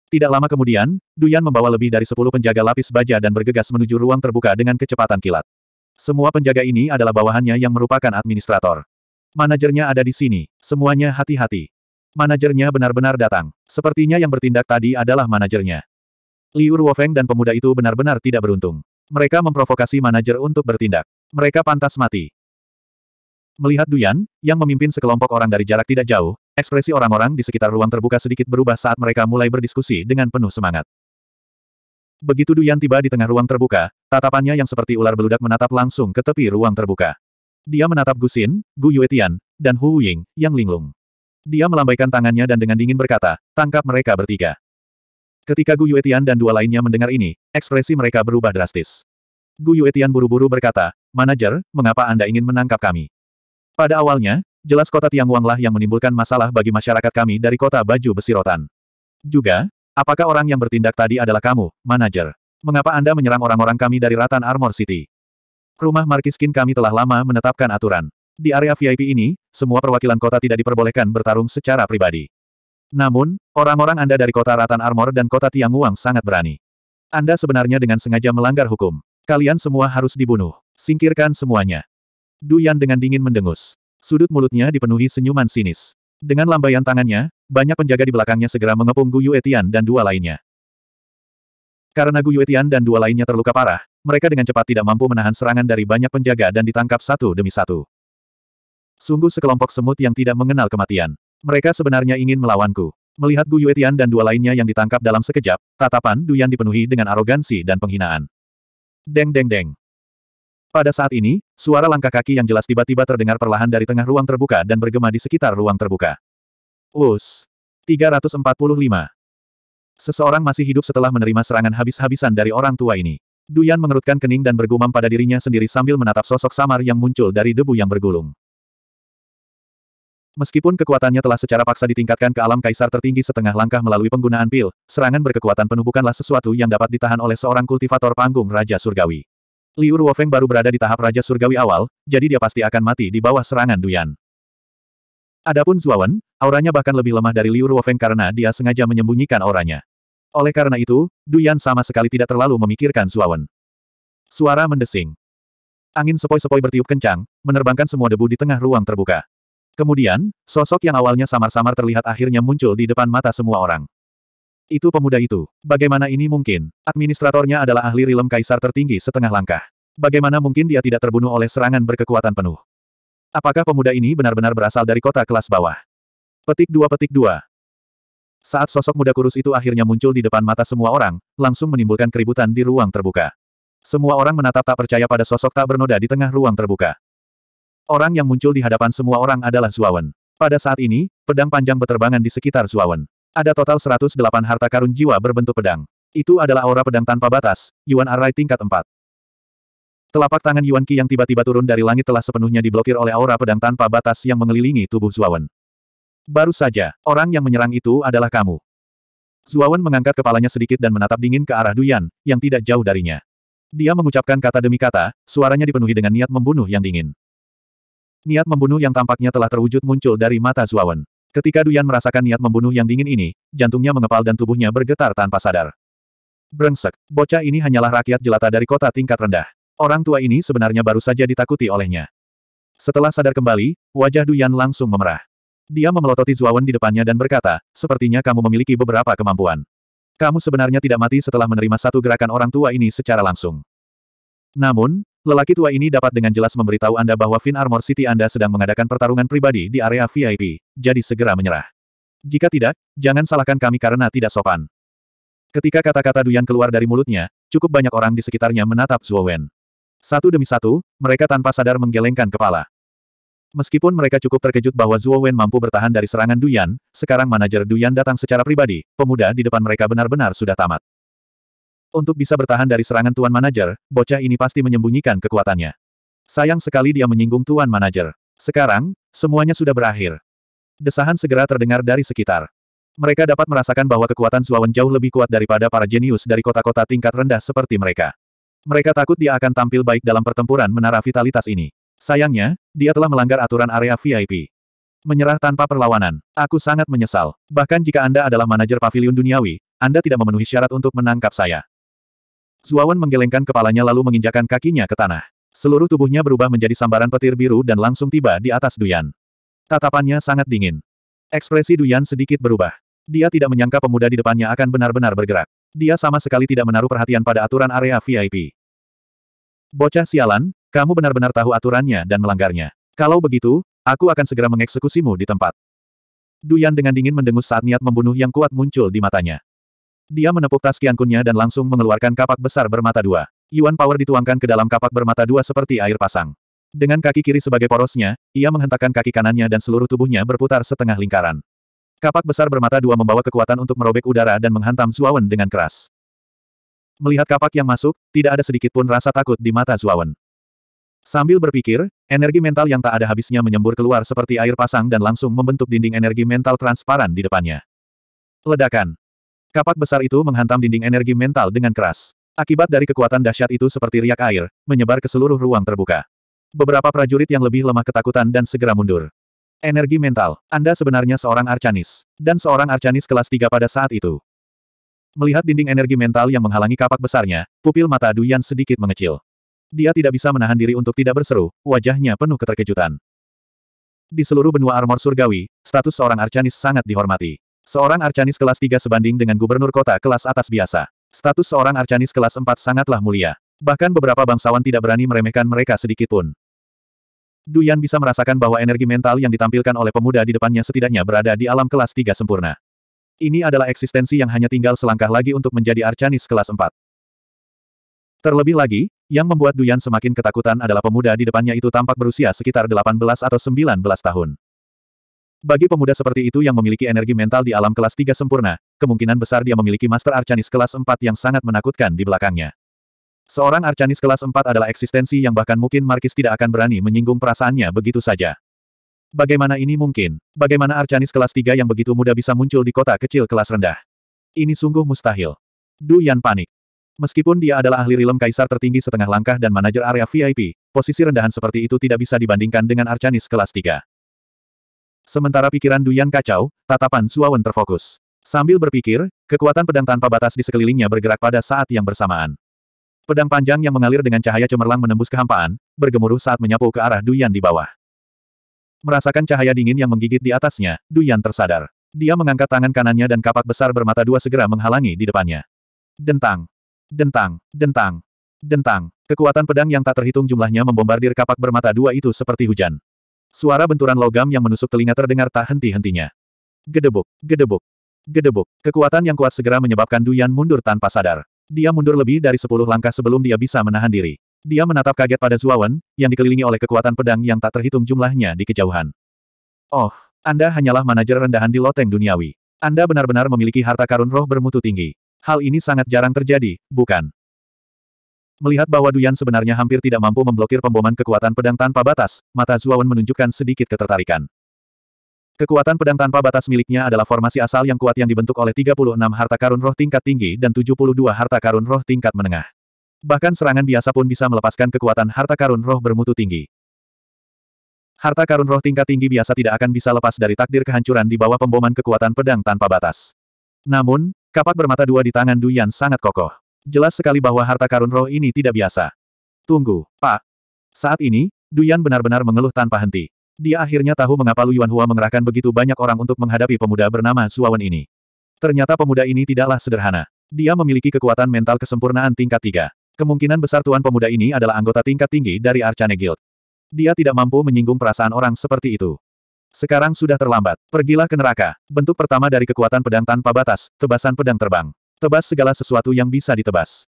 Tidak lama kemudian, Duyan membawa lebih dari sepuluh penjaga lapis baja dan bergegas menuju ruang terbuka dengan kecepatan kilat. Semua penjaga ini adalah bawahannya yang merupakan administrator. Manajernya ada di sini, semuanya hati-hati. Manajernya benar-benar datang. Sepertinya yang bertindak tadi adalah manajernya. Liu Ruofeng dan pemuda itu benar-benar tidak beruntung. Mereka memprovokasi manajer untuk bertindak. Mereka pantas mati. Melihat Duyan, yang memimpin sekelompok orang dari jarak tidak jauh, ekspresi orang-orang di sekitar ruang terbuka sedikit berubah saat mereka mulai berdiskusi dengan penuh semangat. Begitu Duyan tiba di tengah ruang terbuka, tatapannya yang seperti ular beludak menatap langsung ke tepi ruang terbuka. Dia menatap Gusin, Gu Yuetian, dan Hu Ying, yang linglung. Dia melambaikan tangannya dan dengan dingin berkata, tangkap mereka bertiga. Ketika Gu Yuetian dan dua lainnya mendengar ini, ekspresi mereka berubah drastis. Gu Yuetian buru-buru berkata, Manajer, mengapa Anda ingin menangkap kami? Pada awalnya, jelas kota Tiangwanglah yang menimbulkan masalah bagi masyarakat kami dari kota baju besi rotan. Juga, Apakah orang yang bertindak tadi adalah kamu, manajer? Mengapa Anda menyerang orang-orang kami dari Ratan Armor City? Rumah Markiskin kami telah lama menetapkan aturan. Di area VIP ini, semua perwakilan kota tidak diperbolehkan bertarung secara pribadi. Namun, orang-orang Anda dari kota Ratan Armor dan kota Tianguang sangat berani. Anda sebenarnya dengan sengaja melanggar hukum. Kalian semua harus dibunuh. Singkirkan semuanya. Duyan dengan dingin mendengus. Sudut mulutnya dipenuhi senyuman sinis. Dengan lambaian tangannya, banyak penjaga di belakangnya segera mengepung Gu Yuetian dan dua lainnya. Karena Gu Yuetian dan dua lainnya terluka parah, mereka dengan cepat tidak mampu menahan serangan dari banyak penjaga dan ditangkap satu demi satu. Sungguh sekelompok semut yang tidak mengenal kematian. Mereka sebenarnya ingin melawanku. Melihat Gu Yuetian dan dua lainnya yang ditangkap dalam sekejap, tatapan Duyan dipenuhi dengan arogansi dan penghinaan. Deng deng deng. Pada saat ini, suara langkah kaki yang jelas tiba-tiba terdengar perlahan dari tengah ruang terbuka dan bergema di sekitar ruang terbuka. Us. 345. Seseorang masih hidup setelah menerima serangan habis-habisan dari orang tua ini. Duyan mengerutkan kening dan bergumam pada dirinya sendiri sambil menatap sosok samar yang muncul dari debu yang bergulung. Meskipun kekuatannya telah secara paksa ditingkatkan ke alam kaisar tertinggi setengah langkah melalui penggunaan pil, serangan berkekuatan penuh bukanlah sesuatu yang dapat ditahan oleh seorang kultivator panggung Raja Surgawi. Liu Ruofeng baru berada di tahap Raja Surgawi awal, jadi dia pasti akan mati di bawah serangan Duyan. Adapun Zuawan, auranya bahkan lebih lemah dari Liu Ruofeng karena dia sengaja menyembunyikan auranya. Oleh karena itu, Duyan sama sekali tidak terlalu memikirkan Zuawan. Suara mendesing. Angin sepoi-sepoi bertiup kencang, menerbangkan semua debu di tengah ruang terbuka. Kemudian, sosok yang awalnya samar-samar terlihat akhirnya muncul di depan mata semua orang itu pemuda itu. Bagaimana ini mungkin? Administratornya adalah ahli rilem kaisar tertinggi setengah langkah. Bagaimana mungkin dia tidak terbunuh oleh serangan berkekuatan penuh? Apakah pemuda ini benar-benar berasal dari kota kelas bawah? Petik dua petik dua. Saat sosok muda kurus itu akhirnya muncul di depan mata semua orang, langsung menimbulkan keributan di ruang terbuka. Semua orang menatap tak percaya pada sosok tak bernoda di tengah ruang terbuka. Orang yang muncul di hadapan semua orang adalah Zuawan. Pada saat ini, pedang panjang beterbangan di sekitar Zuawan. Ada total 108 harta karun jiwa berbentuk pedang. Itu adalah aura pedang tanpa batas, Yuan Arai tingkat 4. Telapak tangan Yuan Qi yang tiba-tiba turun dari langit telah sepenuhnya diblokir oleh aura pedang tanpa batas yang mengelilingi tubuh Zuawan. Baru saja, orang yang menyerang itu adalah kamu. Zuawan mengangkat kepalanya sedikit dan menatap dingin ke arah Duyan, yang tidak jauh darinya. Dia mengucapkan kata demi kata, suaranya dipenuhi dengan niat membunuh yang dingin. Niat membunuh yang tampaknya telah terwujud muncul dari mata Zuawan. Ketika Duyan merasakan niat membunuh yang dingin ini, jantungnya mengepal dan tubuhnya bergetar tanpa sadar. Brengsek, bocah ini hanyalah rakyat jelata dari kota tingkat rendah. Orang tua ini sebenarnya baru saja ditakuti olehnya. Setelah sadar kembali, wajah Duyan langsung memerah. Dia memelototi Zuawan di depannya dan berkata, sepertinya kamu memiliki beberapa kemampuan. Kamu sebenarnya tidak mati setelah menerima satu gerakan orang tua ini secara langsung. Namun, Lelaki tua ini dapat dengan jelas memberitahu Anda bahwa Fin Armor City Anda sedang mengadakan pertarungan pribadi di area VIP, jadi segera menyerah. Jika tidak, jangan salahkan kami karena tidak sopan. Ketika kata-kata Duyan keluar dari mulutnya, cukup banyak orang di sekitarnya menatap Zhuo Wen. Satu demi satu, mereka tanpa sadar menggelengkan kepala. Meskipun mereka cukup terkejut bahwa Zhuo Wen mampu bertahan dari serangan Duyan, sekarang manajer Duyan datang secara pribadi, pemuda di depan mereka benar-benar sudah tamat. Untuk bisa bertahan dari serangan Tuan Manager, bocah ini pasti menyembunyikan kekuatannya. Sayang sekali dia menyinggung Tuan Manager. Sekarang, semuanya sudah berakhir. Desahan segera terdengar dari sekitar. Mereka dapat merasakan bahwa kekuatan Suawan jauh lebih kuat daripada para jenius dari kota-kota tingkat rendah seperti mereka. Mereka takut dia akan tampil baik dalam pertempuran menara vitalitas ini. Sayangnya, dia telah melanggar aturan area VIP. Menyerah tanpa perlawanan. Aku sangat menyesal. Bahkan jika Anda adalah manajer pavilion duniawi, Anda tidak memenuhi syarat untuk menangkap saya. Suawan menggelengkan kepalanya lalu menginjakan kakinya ke tanah. Seluruh tubuhnya berubah menjadi sambaran petir biru dan langsung tiba di atas Duyan. Tatapannya sangat dingin. Ekspresi Duyan sedikit berubah. Dia tidak menyangka pemuda di depannya akan benar-benar bergerak. Dia sama sekali tidak menaruh perhatian pada aturan area VIP. Bocah sialan, kamu benar-benar tahu aturannya dan melanggarnya. Kalau begitu, aku akan segera mengeksekusimu di tempat. Duyan dengan dingin mendengus saat niat membunuh yang kuat muncul di matanya. Dia menepuk tas kiankunnya dan langsung mengeluarkan kapak besar bermata dua. Yuan Power dituangkan ke dalam kapak bermata dua seperti air pasang. Dengan kaki kiri sebagai porosnya, ia menghentakkan kaki kanannya dan seluruh tubuhnya berputar setengah lingkaran. Kapak besar bermata dua membawa kekuatan untuk merobek udara dan menghantam Zuawan dengan keras. Melihat kapak yang masuk, tidak ada sedikit pun rasa takut di mata Zuawan. Sambil berpikir, energi mental yang tak ada habisnya menyembur keluar seperti air pasang dan langsung membentuk dinding energi mental transparan di depannya. Ledakan. Kapak besar itu menghantam dinding energi mental dengan keras. Akibat dari kekuatan dahsyat itu seperti riak air, menyebar ke seluruh ruang terbuka. Beberapa prajurit yang lebih lemah ketakutan dan segera mundur. Energi mental, Anda sebenarnya seorang arcanis. Dan seorang arcanis kelas 3 pada saat itu. Melihat dinding energi mental yang menghalangi kapak besarnya, pupil mata Duyan sedikit mengecil. Dia tidak bisa menahan diri untuk tidak berseru, wajahnya penuh keterkejutan. Di seluruh benua armor surgawi, status seorang arcanis sangat dihormati. Seorang Arcanis kelas 3 sebanding dengan gubernur kota kelas atas biasa. Status seorang Arcanis kelas 4 sangatlah mulia. Bahkan beberapa bangsawan tidak berani meremehkan mereka sedikit pun. Duyan bisa merasakan bahwa energi mental yang ditampilkan oleh pemuda di depannya setidaknya berada di alam kelas 3 sempurna. Ini adalah eksistensi yang hanya tinggal selangkah lagi untuk menjadi Arcanis kelas 4. Terlebih lagi, yang membuat Duyan semakin ketakutan adalah pemuda di depannya itu tampak berusia sekitar 18 atau 19 tahun. Bagi pemuda seperti itu yang memiliki energi mental di alam kelas 3 sempurna, kemungkinan besar dia memiliki Master Arcanis kelas 4 yang sangat menakutkan di belakangnya. Seorang Arcanis kelas 4 adalah eksistensi yang bahkan mungkin Markis tidak akan berani menyinggung perasaannya begitu saja. Bagaimana ini mungkin? Bagaimana Arcanis kelas 3 yang begitu mudah bisa muncul di kota kecil kelas rendah? Ini sungguh mustahil. Du Yan panik. Meskipun dia adalah ahli rilem kaisar tertinggi setengah langkah dan manajer area VIP, posisi rendahan seperti itu tidak bisa dibandingkan dengan Arcanis kelas 3. Sementara pikiran Duyan kacau, tatapan Suawen terfokus. Sambil berpikir, kekuatan pedang tanpa batas di sekelilingnya bergerak pada saat yang bersamaan. Pedang panjang yang mengalir dengan cahaya cemerlang menembus kehampaan, bergemuruh saat menyapu ke arah Duyan di bawah. Merasakan cahaya dingin yang menggigit di atasnya, Duyan tersadar. Dia mengangkat tangan kanannya dan kapak besar bermata dua segera menghalangi di depannya. Dentang. Dentang. Dentang. Dentang. Kekuatan pedang yang tak terhitung jumlahnya membombardir kapak bermata dua itu seperti hujan. Suara benturan logam yang menusuk telinga terdengar tak henti-hentinya. Gedebuk, gedebuk, gedebuk. Kekuatan yang kuat segera menyebabkan Duyan mundur tanpa sadar. Dia mundur lebih dari sepuluh langkah sebelum dia bisa menahan diri. Dia menatap kaget pada Zuawan, yang dikelilingi oleh kekuatan pedang yang tak terhitung jumlahnya di kejauhan. Oh, Anda hanyalah manajer rendahan di loteng duniawi. Anda benar-benar memiliki harta karun roh bermutu tinggi. Hal ini sangat jarang terjadi, bukan? Melihat bahwa Duyan sebenarnya hampir tidak mampu memblokir pemboman kekuatan pedang tanpa batas, mata Zuawan menunjukkan sedikit ketertarikan. Kekuatan pedang tanpa batas miliknya adalah formasi asal yang kuat yang dibentuk oleh 36 harta karun roh tingkat tinggi dan 72 harta karun roh tingkat menengah. Bahkan serangan biasa pun bisa melepaskan kekuatan harta karun roh bermutu tinggi. Harta karun roh tingkat tinggi biasa tidak akan bisa lepas dari takdir kehancuran di bawah pemboman kekuatan pedang tanpa batas. Namun, kapak bermata dua di tangan Duyan sangat kokoh. Jelas sekali bahwa harta karun roh ini tidak biasa. Tunggu, Pak. Saat ini, Duyan benar-benar mengeluh tanpa henti. Dia akhirnya tahu mengapa Lu Yuan mengerahkan begitu banyak orang untuk menghadapi pemuda bernama Zuawan ini. Ternyata pemuda ini tidaklah sederhana. Dia memiliki kekuatan mental kesempurnaan tingkat tiga. Kemungkinan besar tuan pemuda ini adalah anggota tingkat tinggi dari Arcane Guild. Dia tidak mampu menyinggung perasaan orang seperti itu. Sekarang sudah terlambat. Pergilah ke neraka. Bentuk pertama dari kekuatan pedang tanpa batas, tebasan pedang terbang. Tebas segala sesuatu yang bisa ditebas.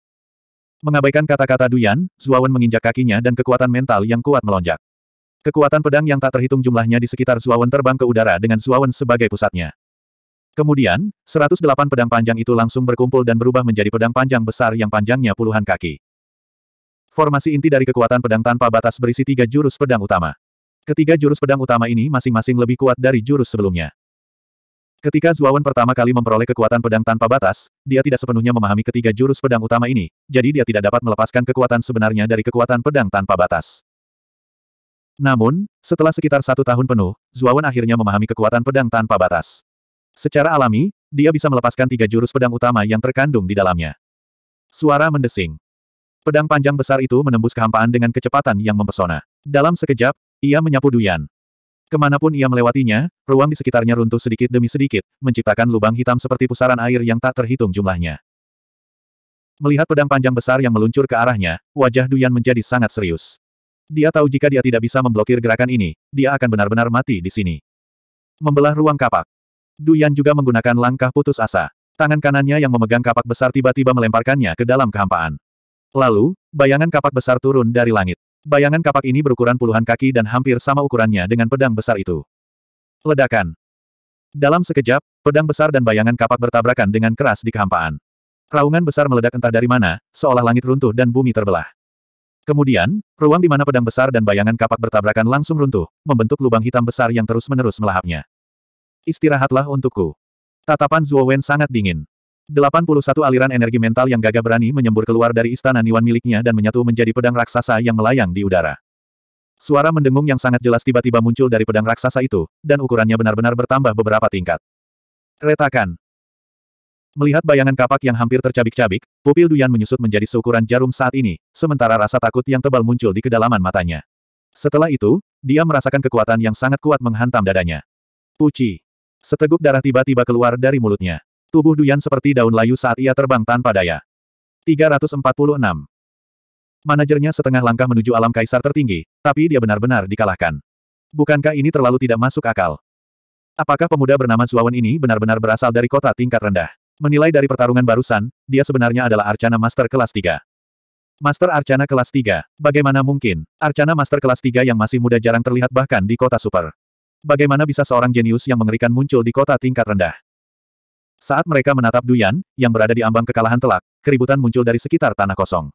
Mengabaikan kata-kata Duyan, Zuawan menginjak kakinya dan kekuatan mental yang kuat melonjak. Kekuatan pedang yang tak terhitung jumlahnya di sekitar Zuawan terbang ke udara dengan Zuawan sebagai pusatnya. Kemudian, 108 pedang panjang itu langsung berkumpul dan berubah menjadi pedang panjang besar yang panjangnya puluhan kaki. Formasi inti dari kekuatan pedang tanpa batas berisi tiga jurus pedang utama. Ketiga jurus pedang utama ini masing-masing lebih kuat dari jurus sebelumnya. Ketika Zuawan pertama kali memperoleh kekuatan pedang tanpa batas, dia tidak sepenuhnya memahami ketiga jurus pedang utama ini, jadi dia tidak dapat melepaskan kekuatan sebenarnya dari kekuatan pedang tanpa batas. Namun, setelah sekitar satu tahun penuh, Zuawan akhirnya memahami kekuatan pedang tanpa batas. Secara alami, dia bisa melepaskan tiga jurus pedang utama yang terkandung di dalamnya. Suara mendesing. Pedang panjang besar itu menembus kehampaan dengan kecepatan yang mempesona. Dalam sekejap, ia menyapu Duyan. Kemanapun ia melewatinya, ruang di sekitarnya runtuh sedikit demi sedikit, menciptakan lubang hitam seperti pusaran air yang tak terhitung jumlahnya. Melihat pedang panjang besar yang meluncur ke arahnya, wajah Duyan menjadi sangat serius. Dia tahu jika dia tidak bisa memblokir gerakan ini, dia akan benar-benar mati di sini. Membelah ruang kapak. Duyan juga menggunakan langkah putus asa. Tangan kanannya yang memegang kapak besar tiba-tiba melemparkannya ke dalam kehampaan. Lalu, bayangan kapak besar turun dari langit. Bayangan kapak ini berukuran puluhan kaki dan hampir sama ukurannya dengan pedang besar itu. Ledakan. Dalam sekejap, pedang besar dan bayangan kapak bertabrakan dengan keras di kehampaan. Raungan besar meledak entah dari mana, seolah langit runtuh dan bumi terbelah. Kemudian, ruang di mana pedang besar dan bayangan kapak bertabrakan langsung runtuh, membentuk lubang hitam besar yang terus-menerus melahapnya. Istirahatlah untukku. Tatapan Zhuo Wen sangat dingin. 81 aliran energi mental yang gagah berani menyembur keluar dari istana Niwan miliknya dan menyatu menjadi pedang raksasa yang melayang di udara. Suara mendengung yang sangat jelas tiba-tiba muncul dari pedang raksasa itu, dan ukurannya benar-benar bertambah beberapa tingkat. Retakan. Melihat bayangan kapak yang hampir tercabik-cabik, pupil Duyan menyusut menjadi seukuran jarum saat ini, sementara rasa takut yang tebal muncul di kedalaman matanya. Setelah itu, dia merasakan kekuatan yang sangat kuat menghantam dadanya. Puci. Seteguk darah tiba-tiba keluar dari mulutnya. Tubuh Duyan seperti daun layu saat ia terbang tanpa daya. 346. Manajernya setengah langkah menuju alam kaisar tertinggi, tapi dia benar-benar dikalahkan. Bukankah ini terlalu tidak masuk akal? Apakah pemuda bernama Zuawan ini benar-benar berasal dari kota tingkat rendah? Menilai dari pertarungan barusan, dia sebenarnya adalah Arcana Master kelas 3. Master Arcana kelas 3, bagaimana mungkin? Arcana Master kelas 3 yang masih muda jarang terlihat bahkan di kota super. Bagaimana bisa seorang jenius yang mengerikan muncul di kota tingkat rendah? Saat mereka menatap Duyan, yang berada di ambang kekalahan telak, keributan muncul dari sekitar tanah kosong.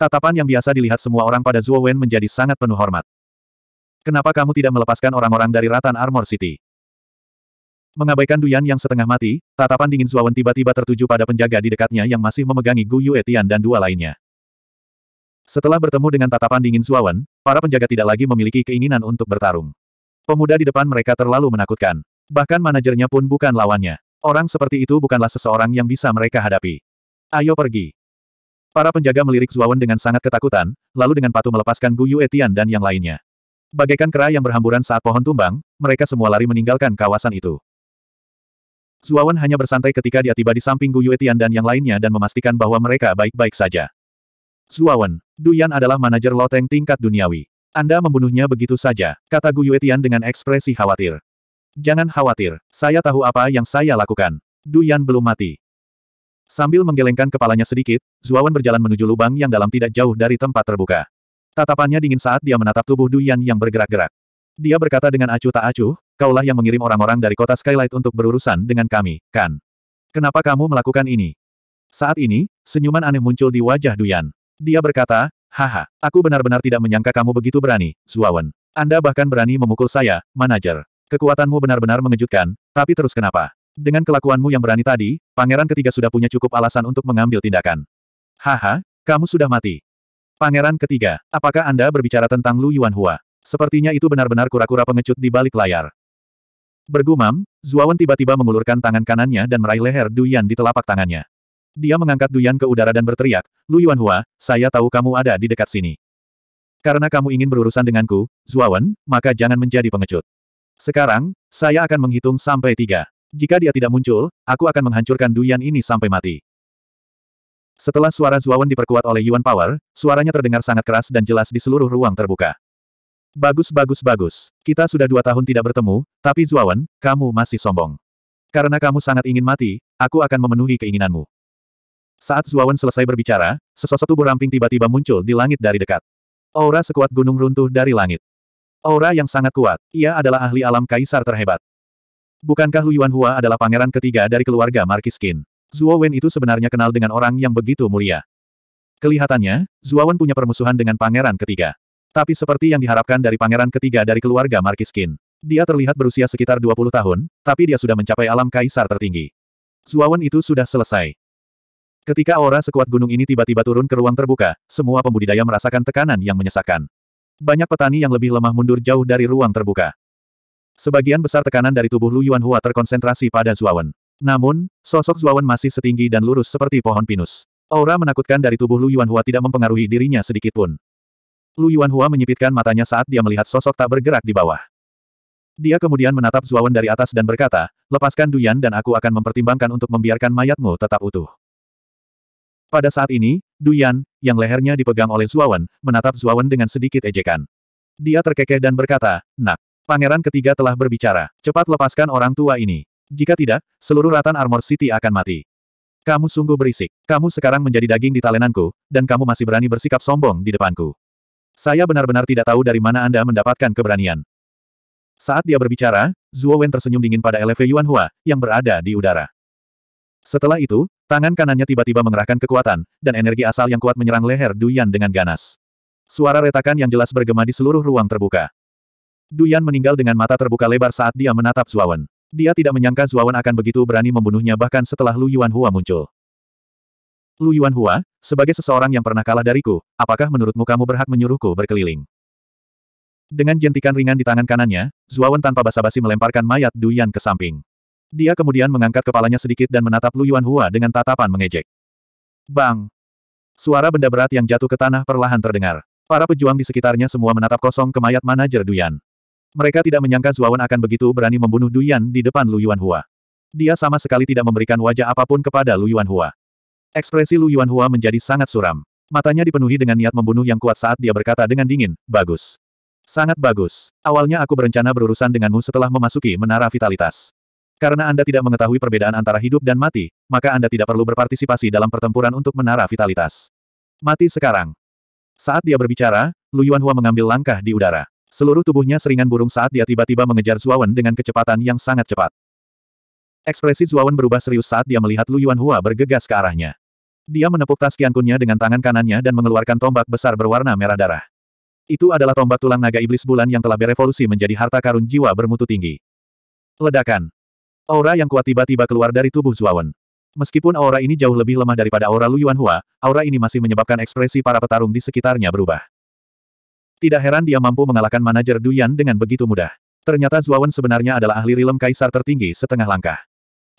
Tatapan yang biasa dilihat semua orang pada Zhuo Wen menjadi sangat penuh hormat. Kenapa kamu tidak melepaskan orang-orang dari Ratan Armor City? Mengabaikan Duyan yang setengah mati, tatapan dingin Zhuo Wen tiba-tiba tertuju pada penjaga di dekatnya yang masih memegangi Gu Yue Tian dan dua lainnya. Setelah bertemu dengan tatapan dingin Zhuo Wen, para penjaga tidak lagi memiliki keinginan untuk bertarung. Pemuda di depan mereka terlalu menakutkan. Bahkan manajernya pun bukan lawannya. Orang seperti itu bukanlah seseorang yang bisa mereka hadapi. Ayo pergi. Para penjaga melirik Zuawan dengan sangat ketakutan, lalu dengan patuh melepaskan Gu Yu Etian dan yang lainnya. Bagaikan kera yang berhamburan saat pohon tumbang, mereka semua lari meninggalkan kawasan itu. Zuawan hanya bersantai ketika dia tiba di samping Gu Yu Etian dan yang lainnya dan memastikan bahwa mereka baik-baik saja. Zuawan, Duyan adalah manajer loteng tingkat duniawi. Anda membunuhnya begitu saja, kata Gu Yu Etian dengan ekspresi khawatir. Jangan khawatir, saya tahu apa yang saya lakukan. Duyan belum mati. Sambil menggelengkan kepalanya sedikit, Zuawan berjalan menuju lubang yang dalam tidak jauh dari tempat terbuka. Tatapannya dingin saat dia menatap tubuh Duyan yang bergerak-gerak. Dia berkata dengan acuh tak acuh, kaulah yang mengirim orang-orang dari kota Skylight untuk berurusan dengan kami, kan? Kenapa kamu melakukan ini? Saat ini, senyuman aneh muncul di wajah Duyan. Dia berkata, haha, aku benar-benar tidak menyangka kamu begitu berani, Zuawan. Anda bahkan berani memukul saya, manajer. Kekuatanmu benar-benar mengejutkan, tapi terus kenapa? Dengan kelakuanmu yang berani tadi, pangeran ketiga sudah punya cukup alasan untuk mengambil tindakan. Haha, kamu sudah mati. Pangeran ketiga, apakah Anda berbicara tentang Lu Yuanhua? Sepertinya itu benar-benar kura-kura pengecut di balik layar. Bergumam, Zuawan tiba-tiba mengulurkan tangan kanannya dan meraih leher Duyan di telapak tangannya. Dia mengangkat Duyan ke udara dan berteriak, Lu Yuanhua, saya tahu kamu ada di dekat sini. Karena kamu ingin berurusan denganku, Zuawan, maka jangan menjadi pengecut. Sekarang, saya akan menghitung sampai tiga. Jika dia tidak muncul, aku akan menghancurkan Duyan ini sampai mati. Setelah suara Zuawan diperkuat oleh Yuan Power, suaranya terdengar sangat keras dan jelas di seluruh ruang terbuka. Bagus bagus bagus, kita sudah dua tahun tidak bertemu, tapi Zuawan, kamu masih sombong. Karena kamu sangat ingin mati, aku akan memenuhi keinginanmu. Saat Zuawan selesai berbicara, sesosok tubuh ramping tiba-tiba muncul di langit dari dekat. Aura sekuat gunung runtuh dari langit. Aura yang sangat kuat. Ia adalah ahli alam kaisar terhebat. Bukankah Lu Hua adalah pangeran ketiga dari keluarga Qin? Zhuo Wen itu sebenarnya kenal dengan orang yang begitu mulia. Kelihatannya, Zhuo Wen punya permusuhan dengan pangeran ketiga. Tapi seperti yang diharapkan dari pangeran ketiga dari keluarga Qin, dia terlihat berusia sekitar 20 tahun, tapi dia sudah mencapai alam kaisar tertinggi. Zhuo Wen itu sudah selesai. Ketika aura sekuat gunung ini tiba-tiba turun ke ruang terbuka, semua pembudidaya merasakan tekanan yang menyesakkan. Banyak petani yang lebih lemah mundur jauh dari ruang terbuka. Sebagian besar tekanan dari tubuh Lu Hua terkonsentrasi pada Zuawan. Namun, sosok Zuawan masih setinggi dan lurus seperti pohon pinus. Aura menakutkan dari tubuh Lu Hua tidak mempengaruhi dirinya sedikit pun. Lu Hua menyipitkan matanya saat dia melihat sosok tak bergerak di bawah. Dia kemudian menatap Zuawan dari atas dan berkata, lepaskan Duyan dan aku akan mempertimbangkan untuk membiarkan mayatmu tetap utuh. Pada saat ini, Duyan, yang lehernya dipegang oleh Zuawan, menatap Zuawan dengan sedikit ejekan. Dia terkekeh dan berkata, Nak, pangeran ketiga telah berbicara, cepat lepaskan orang tua ini. Jika tidak, seluruh ratan Armor City akan mati. Kamu sungguh berisik. Kamu sekarang menjadi daging di talenanku, dan kamu masih berani bersikap sombong di depanku. Saya benar-benar tidak tahu dari mana Anda mendapatkan keberanian. Saat dia berbicara, Zuo Wen tersenyum dingin pada LV Yuan Hua, yang berada di udara. Setelah itu, Tangan kanannya tiba-tiba mengerahkan kekuatan, dan energi asal yang kuat menyerang leher Duyan dengan ganas. Suara retakan yang jelas bergema di seluruh ruang terbuka. Duyan meninggal dengan mata terbuka lebar saat dia menatap Zuawan. Dia tidak menyangka Zuawan akan begitu berani membunuhnya bahkan setelah Lu Yuan Hua muncul. Lu Yuan Hua, sebagai seseorang yang pernah kalah dariku, apakah menurutmu kamu berhak menyuruhku berkeliling? Dengan jentikan ringan di tangan kanannya, Zuawan tanpa basa-basi melemparkan mayat Duyan ke samping. Dia kemudian mengangkat kepalanya sedikit dan menatap Lu Yuan Hua dengan tatapan mengejek. Bang! Suara benda berat yang jatuh ke tanah perlahan terdengar. Para pejuang di sekitarnya semua menatap kosong ke mayat manajer Duyan. Mereka tidak menyangka Zuawan akan begitu berani membunuh Duyan di depan Lu Yuan Hua. Dia sama sekali tidak memberikan wajah apapun kepada Lu Yuan Hua. Ekspresi Lu Yuan Hua menjadi sangat suram. Matanya dipenuhi dengan niat membunuh yang kuat saat dia berkata dengan dingin, bagus. Sangat bagus. Awalnya aku berencana berurusan denganmu setelah memasuki menara vitalitas. Karena Anda tidak mengetahui perbedaan antara hidup dan mati, maka Anda tidak perlu berpartisipasi dalam pertempuran untuk menara vitalitas. Mati sekarang. Saat dia berbicara, Lu Yuanhua mengambil langkah di udara. Seluruh tubuhnya seringan burung saat dia tiba-tiba mengejar Zuawan dengan kecepatan yang sangat cepat. Ekspresi Zuawan berubah serius saat dia melihat Lu Yuanhua bergegas ke arahnya. Dia menepuk tas kiankunnya dengan tangan kanannya dan mengeluarkan tombak besar berwarna merah darah. Itu adalah tombak tulang naga iblis bulan yang telah berevolusi menjadi harta karun jiwa bermutu tinggi. Ledakan. Aura yang kuat tiba-tiba keluar dari tubuh Zuawan. Meskipun aura ini jauh lebih lemah daripada aura Lu Hua, aura ini masih menyebabkan ekspresi para petarung di sekitarnya berubah. Tidak heran dia mampu mengalahkan manajer Duyan dengan begitu mudah. Ternyata Zuawan sebenarnya adalah ahli rilem kaisar tertinggi setengah langkah.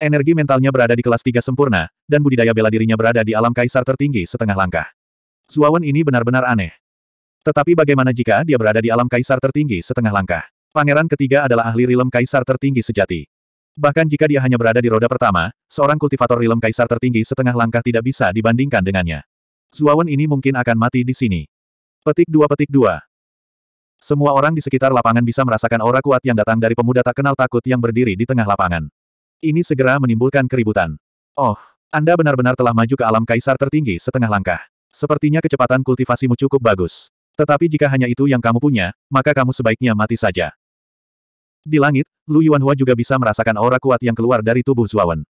Energi mentalnya berada di kelas tiga sempurna, dan budidaya bela dirinya berada di alam kaisar tertinggi setengah langkah. Zuawan ini benar-benar aneh. Tetapi bagaimana jika dia berada di alam kaisar tertinggi setengah langkah? Pangeran ketiga adalah ahli rilem kaisar tertinggi sejati. Bahkan jika dia hanya berada di roda pertama, seorang kultivator rilem kaisar tertinggi setengah langkah tidak bisa dibandingkan dengannya. Zuawan ini mungkin akan mati di sini. Petik dua petik dua. Semua orang di sekitar lapangan bisa merasakan aura kuat yang datang dari pemuda tak kenal takut yang berdiri di tengah lapangan. Ini segera menimbulkan keributan. Oh, Anda benar-benar telah maju ke alam kaisar tertinggi setengah langkah. Sepertinya kecepatan kultivasimu cukup bagus. Tetapi jika hanya itu yang kamu punya, maka kamu sebaiknya mati saja. Di langit, Lu Yuanhua juga bisa merasakan aura kuat yang keluar dari tubuh Zuawan.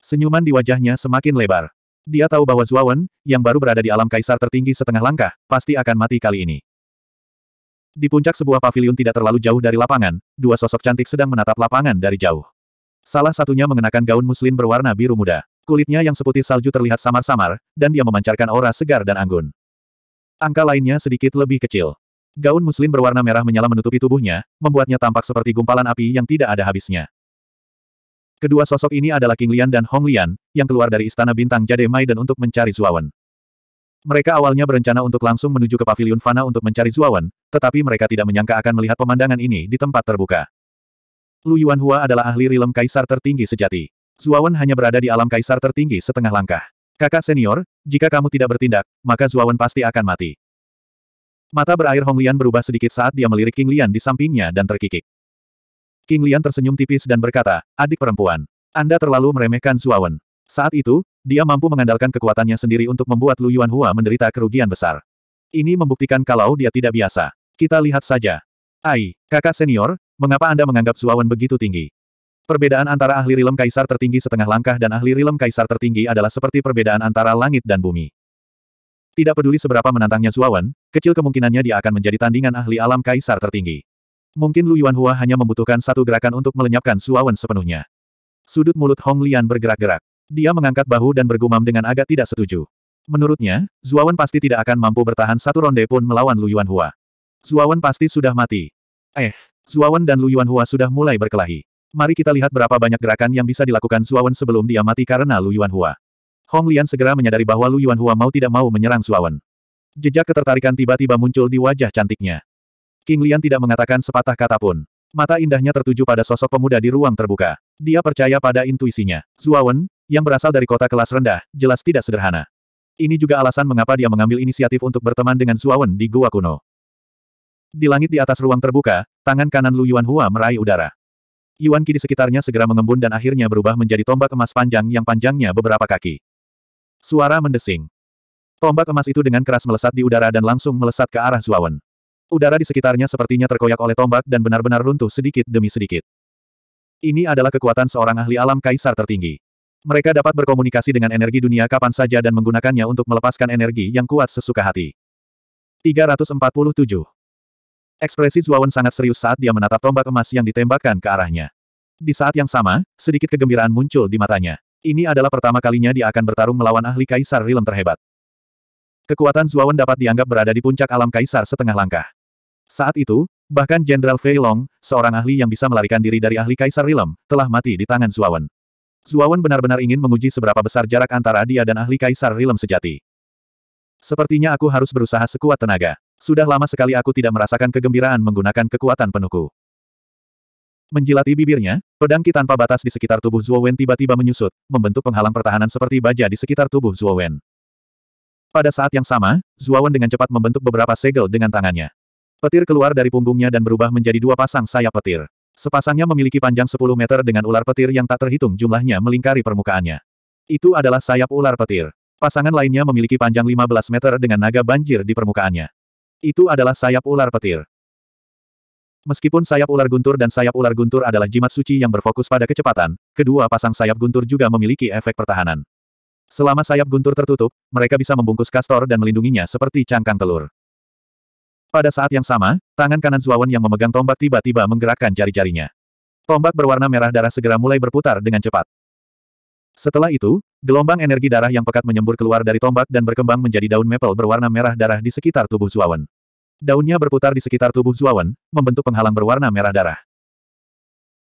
Senyuman di wajahnya semakin lebar. Dia tahu bahwa Zuawan, yang baru berada di alam kaisar tertinggi setengah langkah, pasti akan mati kali ini. Di puncak sebuah pavilion tidak terlalu jauh dari lapangan, dua sosok cantik sedang menatap lapangan dari jauh. Salah satunya mengenakan gaun muslin berwarna biru muda. Kulitnya yang seputih salju terlihat samar-samar, dan dia memancarkan aura segar dan anggun. Angka lainnya sedikit lebih kecil. Gaun muslim berwarna merah menyala menutupi tubuhnya, membuatnya tampak seperti gumpalan api yang tidak ada habisnya. Kedua sosok ini adalah King Lian dan Hong Lian, yang keluar dari istana bintang Jade Maiden untuk mencari Zuawan. Mereka awalnya berencana untuk langsung menuju ke Paviliun Fana untuk mencari Zuawan, tetapi mereka tidak menyangka akan melihat pemandangan ini di tempat terbuka. Lu Yuanhua adalah ahli rilem kaisar tertinggi sejati. Zuawan hanya berada di alam kaisar tertinggi setengah langkah. Kakak senior, jika kamu tidak bertindak, maka Zuawan pasti akan mati. Mata berair Hong Lian berubah sedikit saat dia melirik King Lian di sampingnya dan terkikik. King Lian tersenyum tipis dan berkata, adik perempuan, Anda terlalu meremehkan Zuawan. Saat itu, dia mampu mengandalkan kekuatannya sendiri untuk membuat Lu Yuan Hua menderita kerugian besar. Ini membuktikan kalau dia tidak biasa. Kita lihat saja. Ai, kakak senior, mengapa Anda menganggap Zuawan begitu tinggi? Perbedaan antara ahli rilem kaisar tertinggi setengah langkah dan ahli rilem kaisar tertinggi adalah seperti perbedaan antara langit dan bumi. Tidak peduli seberapa menantangnya Zuawan, kecil kemungkinannya dia akan menjadi tandingan ahli alam kaisar tertinggi. Mungkin Lu Yuanhua hanya membutuhkan satu gerakan untuk melenyapkan Zuawan sepenuhnya. Sudut mulut Hong Lian bergerak-gerak. Dia mengangkat bahu dan bergumam dengan agak tidak setuju. Menurutnya, Zuawan pasti tidak akan mampu bertahan satu ronde pun melawan Lu Yuanhua. Zuawan pasti sudah mati. Eh, Zuawan dan Lu Yuanhua sudah mulai berkelahi. Mari kita lihat berapa banyak gerakan yang bisa dilakukan Zuawan sebelum dia mati karena Lu Yuanhua. Hong Lian segera menyadari bahwa Lu Hua mau tidak mau menyerang Suawan. Jejak ketertarikan tiba-tiba muncul di wajah cantiknya. King Lian tidak mengatakan sepatah kata pun. Mata indahnya tertuju pada sosok pemuda di ruang terbuka. Dia percaya pada intuisinya. Zuawan, yang berasal dari kota kelas rendah, jelas tidak sederhana. Ini juga alasan mengapa dia mengambil inisiatif untuk berteman dengan Zuawan di Gua Kuno. Di langit di atas ruang terbuka, tangan kanan Lu Hua meraih udara. Yuan Qi di sekitarnya segera mengembun dan akhirnya berubah menjadi tombak emas panjang yang panjangnya beberapa kaki. Suara mendesing. Tombak emas itu dengan keras melesat di udara dan langsung melesat ke arah Zuawan. Udara di sekitarnya sepertinya terkoyak oleh tombak dan benar-benar runtuh sedikit demi sedikit. Ini adalah kekuatan seorang ahli alam kaisar tertinggi. Mereka dapat berkomunikasi dengan energi dunia kapan saja dan menggunakannya untuk melepaskan energi yang kuat sesuka hati. 347. Ekspresi Zuawan sangat serius saat dia menatap tombak emas yang ditembakkan ke arahnya. Di saat yang sama, sedikit kegembiraan muncul di matanya. Ini adalah pertama kalinya dia akan bertarung melawan ahli kaisar rilem terhebat. Kekuatan Zuawan dapat dianggap berada di puncak alam kaisar setengah langkah. Saat itu, bahkan Jenderal Fei Long, seorang ahli yang bisa melarikan diri dari ahli kaisar rilem, telah mati di tangan Zuawan. Zuawan benar-benar ingin menguji seberapa besar jarak antara dia dan ahli kaisar rilem sejati. Sepertinya aku harus berusaha sekuat tenaga. Sudah lama sekali aku tidak merasakan kegembiraan menggunakan kekuatan penuhku. Menjilati bibirnya, pedang Ki tanpa batas di sekitar tubuh Zuo Wen tiba-tiba menyusut, membentuk penghalang pertahanan seperti baja di sekitar tubuh Zuo Wen. Pada saat yang sama, Zuo Wen dengan cepat membentuk beberapa segel dengan tangannya. Petir keluar dari punggungnya dan berubah menjadi dua pasang sayap petir. Sepasangnya memiliki panjang 10 meter dengan ular petir yang tak terhitung jumlahnya melingkari permukaannya. Itu adalah sayap ular petir. Pasangan lainnya memiliki panjang 15 meter dengan naga banjir di permukaannya. Itu adalah sayap ular petir. Meskipun sayap ular guntur dan sayap ular guntur adalah jimat suci yang berfokus pada kecepatan, kedua pasang sayap guntur juga memiliki efek pertahanan. Selama sayap guntur tertutup, mereka bisa membungkus kastor dan melindunginya seperti cangkang telur. Pada saat yang sama, tangan kanan Zuawan yang memegang tombak tiba-tiba menggerakkan jari-jarinya. Tombak berwarna merah darah segera mulai berputar dengan cepat. Setelah itu, gelombang energi darah yang pekat menyembur keluar dari tombak dan berkembang menjadi daun maple berwarna merah darah di sekitar tubuh Zuawan. Daunnya berputar di sekitar tubuh Zuawan, membentuk penghalang berwarna merah darah.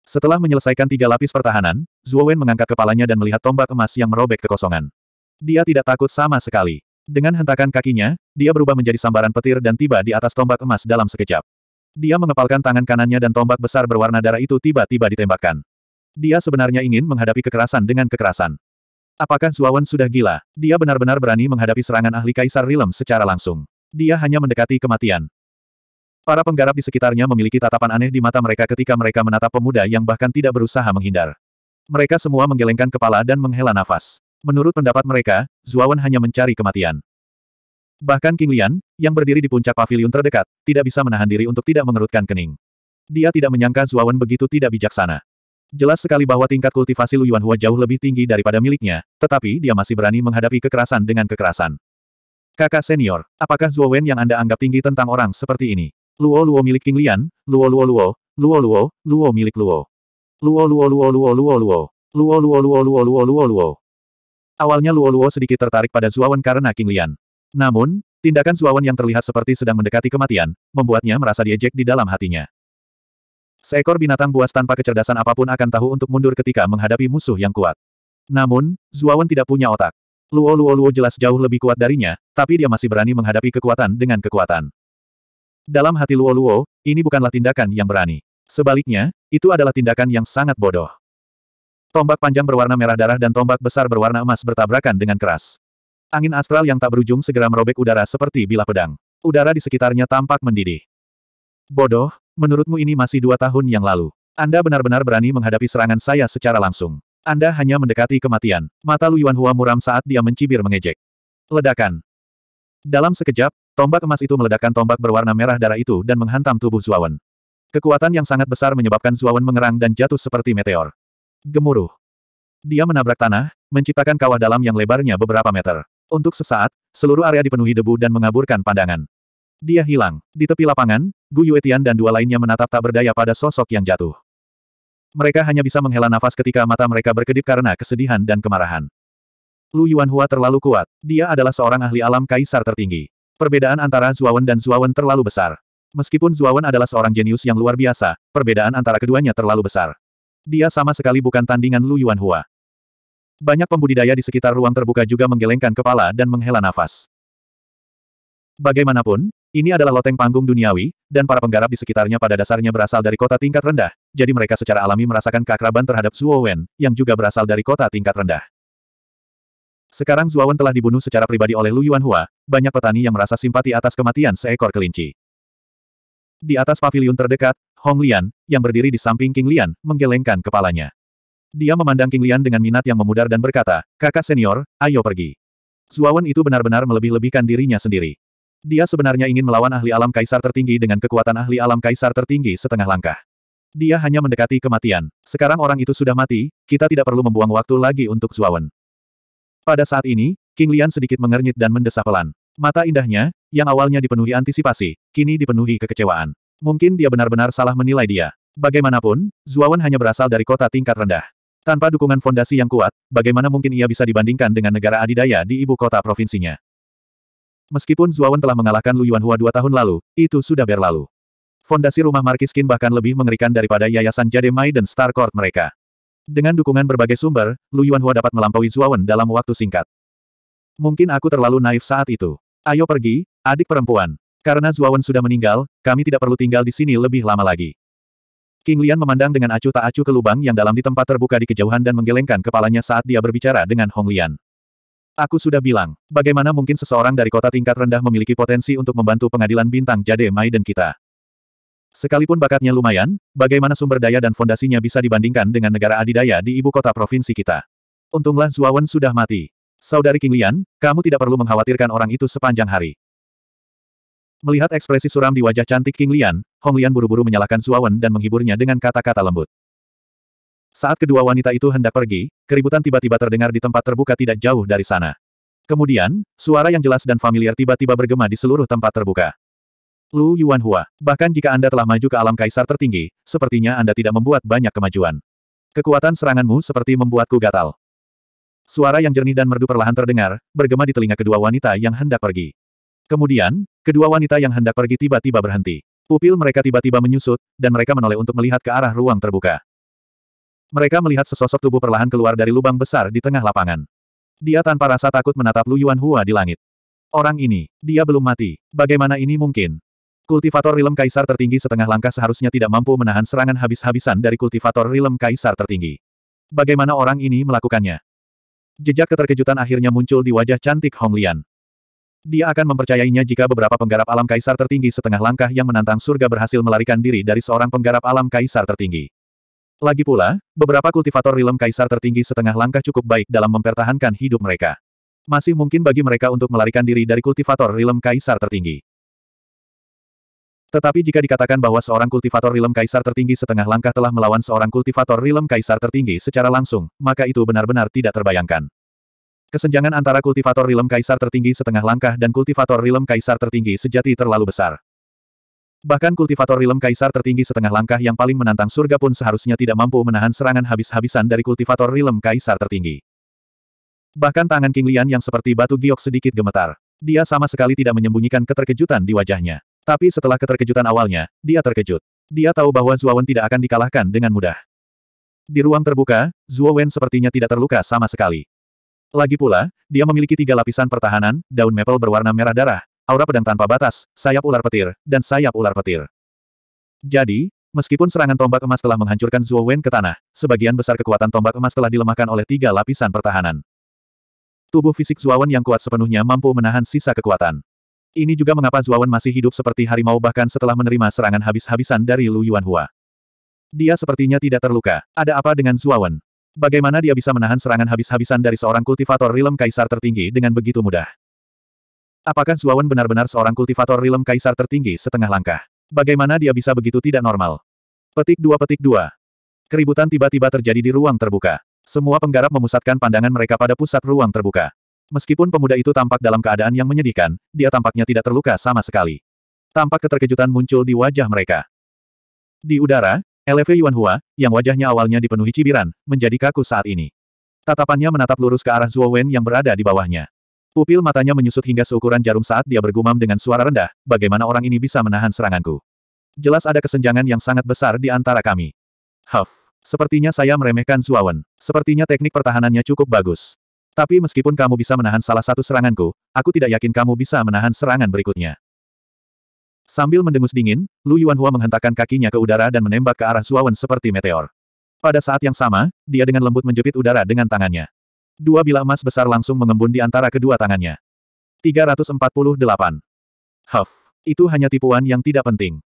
Setelah menyelesaikan tiga lapis pertahanan, Zuowen mengangkat kepalanya dan melihat tombak emas yang merobek kekosongan. Dia tidak takut sama sekali. Dengan hentakan kakinya, dia berubah menjadi sambaran petir dan tiba di atas tombak emas dalam sekejap. Dia mengepalkan tangan kanannya dan tombak besar berwarna darah itu tiba-tiba ditembakkan. Dia sebenarnya ingin menghadapi kekerasan dengan kekerasan. Apakah Zuawan sudah gila? Dia benar-benar berani menghadapi serangan ahli Kaisar Rilem secara langsung. Dia hanya mendekati kematian. Para penggarap di sekitarnya memiliki tatapan aneh di mata mereka ketika mereka menatap pemuda yang bahkan tidak berusaha menghindar. Mereka semua menggelengkan kepala dan menghela nafas. Menurut pendapat mereka, Zuawan hanya mencari kematian. Bahkan King Lian, yang berdiri di puncak pavilion terdekat, tidak bisa menahan diri untuk tidak mengerutkan kening. Dia tidak menyangka Zuawan begitu tidak bijaksana. Jelas sekali bahwa tingkat kultivasi Lu Hua jauh lebih tinggi daripada miliknya, tetapi dia masih berani menghadapi kekerasan dengan kekerasan. Kakak senior, apakah Zuo Wen yang Anda anggap tinggi tentang orang seperti ini? Luo-luo milik King Lian, luo-luo-luo, luo-luo, luo milik luo. Luo-luo-luo-luo-luo-luo. Luo-luo-luo-luo-luo-luo-luo. Awalnya Luo-luo sedikit tertarik pada Zuo Wen karena King Lian. Namun, tindakan Zuo Wen yang terlihat seperti sedang mendekati kematian, membuatnya merasa diejek di dalam hatinya. Seekor binatang buas tanpa kecerdasan apapun akan tahu untuk mundur ketika menghadapi musuh yang kuat. Namun, Zuo Wen tidak punya otak. Luo Luo Luo jelas jauh lebih kuat darinya, tapi dia masih berani menghadapi kekuatan dengan kekuatan. Dalam hati Luo Luo, ini bukanlah tindakan yang berani. Sebaliknya, itu adalah tindakan yang sangat bodoh. Tombak panjang berwarna merah darah dan tombak besar berwarna emas bertabrakan dengan keras. Angin astral yang tak berujung segera merobek udara seperti bilah pedang. Udara di sekitarnya tampak mendidih. Bodoh, menurutmu ini masih dua tahun yang lalu. Anda benar-benar berani menghadapi serangan saya secara langsung. Anda hanya mendekati kematian. Mata Lu Hua muram saat dia mencibir mengejek. Ledakan. Dalam sekejap, tombak emas itu meledakkan tombak berwarna merah darah itu dan menghantam tubuh Zuawan. Kekuatan yang sangat besar menyebabkan Zuawan mengerang dan jatuh seperti meteor. Gemuruh. Dia menabrak tanah, menciptakan kawah dalam yang lebarnya beberapa meter. Untuk sesaat, seluruh area dipenuhi debu dan mengaburkan pandangan. Dia hilang. Di tepi lapangan, Gu Yuetian dan dua lainnya menatap tak berdaya pada sosok yang jatuh. Mereka hanya bisa menghela nafas ketika mata mereka berkedip karena kesedihan dan kemarahan. Lu Yuanhua terlalu kuat. Dia adalah seorang ahli alam kaisar tertinggi. Perbedaan antara Zuawan dan Zuawan terlalu besar. Meskipun Zuawan adalah seorang jenius yang luar biasa, perbedaan antara keduanya terlalu besar. Dia sama sekali bukan tandingan Lu Yuanhua. Banyak pembudidaya di sekitar ruang terbuka juga menggelengkan kepala dan menghela nafas. Bagaimanapun, ini adalah loteng panggung duniawi, dan para penggarap di sekitarnya pada dasarnya berasal dari kota tingkat rendah, jadi mereka secara alami merasakan keakraban terhadap Zuo Wen, yang juga berasal dari kota tingkat rendah. Sekarang Zuo Wen telah dibunuh secara pribadi oleh Lu Yuanhua, banyak petani yang merasa simpati atas kematian seekor kelinci. Di atas pavilion terdekat, Hong Lian, yang berdiri di samping King Lian, menggelengkan kepalanya. Dia memandang King Lian dengan minat yang memudar dan berkata, kakak senior, ayo pergi. Zuawan itu benar-benar melebih-lebihkan dirinya sendiri. Dia sebenarnya ingin melawan ahli alam kaisar tertinggi dengan kekuatan ahli alam kaisar tertinggi setengah langkah. Dia hanya mendekati kematian. Sekarang orang itu sudah mati, kita tidak perlu membuang waktu lagi untuk Zuawan. Pada saat ini, King Lian sedikit mengernyit dan mendesah pelan. Mata indahnya, yang awalnya dipenuhi antisipasi, kini dipenuhi kekecewaan. Mungkin dia benar-benar salah menilai dia. Bagaimanapun, Zuawan hanya berasal dari kota tingkat rendah. Tanpa dukungan fondasi yang kuat, bagaimana mungkin ia bisa dibandingkan dengan negara adidaya di ibu kota provinsinya? Meskipun Zuawan telah mengalahkan Lu Yuanhua dua tahun lalu, itu sudah berlalu. Fondasi rumah Kin bahkan lebih mengerikan daripada yayasan Jade Mai dan Star Court mereka. Dengan dukungan berbagai sumber, Lu Yuanhua dapat melampaui Zuawan dalam waktu singkat. Mungkin aku terlalu naif saat itu. Ayo pergi, adik perempuan. Karena Zuawan sudah meninggal, kami tidak perlu tinggal di sini lebih lama lagi. King Lian memandang dengan acuh tak acuh ke lubang yang dalam di tempat terbuka di kejauhan dan menggelengkan kepalanya saat dia berbicara dengan Hong Lian. Aku sudah bilang, bagaimana mungkin seseorang dari kota tingkat rendah memiliki potensi untuk membantu pengadilan bintang Jade Mai dan kita. Sekalipun bakatnya lumayan, bagaimana sumber daya dan fondasinya bisa dibandingkan dengan negara adidaya di ibu kota provinsi kita? Untunglah Zuawan sudah mati. Saudari King Lian, kamu tidak perlu mengkhawatirkan orang itu sepanjang hari. Melihat ekspresi suram di wajah cantik King Lian, Hong Lian buru-buru menyalahkan Zuawan dan menghiburnya dengan kata-kata lembut. Saat kedua wanita itu hendak pergi, keributan tiba-tiba terdengar di tempat terbuka tidak jauh dari sana. Kemudian, suara yang jelas dan familiar tiba-tiba bergema di seluruh tempat terbuka. Lu Yuanhua, bahkan jika Anda telah maju ke alam kaisar tertinggi, sepertinya Anda tidak membuat banyak kemajuan. Kekuatan seranganmu seperti membuatku gatal. Suara yang jernih dan merdu perlahan terdengar, bergema di telinga kedua wanita yang hendak pergi. Kemudian, kedua wanita yang hendak pergi tiba-tiba berhenti. Pupil mereka tiba-tiba menyusut, dan mereka menoleh untuk melihat ke arah ruang terbuka. Mereka melihat sesosok tubuh perlahan keluar dari lubang besar di tengah lapangan. Dia tanpa rasa takut menatap Lu Yuanhua di langit. Orang ini, dia belum mati. Bagaimana ini mungkin? Kultivator Rilem Kaisar tertinggi setengah langkah seharusnya tidak mampu menahan serangan habis-habisan dari kultivator Rilem Kaisar tertinggi. Bagaimana orang ini melakukannya? Jejak keterkejutan akhirnya muncul di wajah cantik Hong Lian. Dia akan mempercayainya jika beberapa penggarap alam kaisar tertinggi setengah langkah yang menantang surga berhasil melarikan diri dari seorang penggarap alam kaisar tertinggi. Lagi pula, beberapa kultivator rilem kaisar tertinggi setengah langkah cukup baik dalam mempertahankan hidup mereka. Masih mungkin bagi mereka untuk melarikan diri dari kultivator rilem kaisar tertinggi. Tetapi jika dikatakan bahwa seorang kultivator rilem kaisar tertinggi setengah langkah telah melawan seorang kultivator rilem kaisar tertinggi secara langsung, maka itu benar-benar tidak terbayangkan. Kesenjangan antara kultivator rilem kaisar tertinggi setengah langkah dan kultivator rilem kaisar tertinggi sejati terlalu besar. Bahkan kultivator rilem kaisar tertinggi setengah langkah yang paling menantang surga pun seharusnya tidak mampu menahan serangan habis-habisan dari kultivator rilem kaisar tertinggi. Bahkan tangan King Lian yang seperti batu giok sedikit gemetar. Dia sama sekali tidak menyembunyikan keterkejutan di wajahnya. Tapi setelah keterkejutan awalnya, dia terkejut. Dia tahu bahwa Wen tidak akan dikalahkan dengan mudah. Di ruang terbuka, Wen sepertinya tidak terluka sama sekali. Lagi pula, dia memiliki tiga lapisan pertahanan, daun maple berwarna merah darah, aura pedang tanpa batas, sayap ular petir, dan sayap ular petir. Jadi, meskipun serangan tombak emas telah menghancurkan Wen ke tanah, sebagian besar kekuatan tombak emas telah dilemahkan oleh tiga lapisan pertahanan. Tubuh fisik Zuawan yang kuat sepenuhnya mampu menahan sisa kekuatan. Ini juga mengapa Zuawan masih hidup seperti harimau bahkan setelah menerima serangan habis-habisan dari Lu Yuanhua. Dia sepertinya tidak terluka. Ada apa dengan Zuawan? Bagaimana dia bisa menahan serangan habis-habisan dari seorang kultivator rilem kaisar tertinggi dengan begitu mudah? Apakah Zuawan benar-benar seorang kultivator rilem kaisar tertinggi setengah langkah? Bagaimana dia bisa begitu tidak normal? Petik dua petik dua. Keributan tiba-tiba terjadi di ruang terbuka. Semua penggarap memusatkan pandangan mereka pada pusat ruang terbuka. Meskipun pemuda itu tampak dalam keadaan yang menyedihkan, dia tampaknya tidak terluka sama sekali. Tampak keterkejutan muncul di wajah mereka. Di udara, Lv Yuan Hua, yang wajahnya awalnya dipenuhi cibiran, menjadi kaku saat ini. Tatapannya menatap lurus ke arah Zhuo Wen yang berada di bawahnya. Pupil matanya menyusut hingga seukuran jarum saat dia bergumam dengan suara rendah, bagaimana orang ini bisa menahan seranganku. Jelas ada kesenjangan yang sangat besar di antara kami. Huff, sepertinya saya meremehkan Wen. Sepertinya teknik pertahanannya cukup bagus. Tapi meskipun kamu bisa menahan salah satu seranganku, aku tidak yakin kamu bisa menahan serangan berikutnya. Sambil mendengus dingin, Lu Yuanhua menghentakkan kakinya ke udara dan menembak ke arah Zuawan seperti meteor. Pada saat yang sama, dia dengan lembut menjepit udara dengan tangannya. Dua bilah emas besar langsung mengembun di antara kedua tangannya. 348. Huff. Itu hanya tipuan yang tidak penting.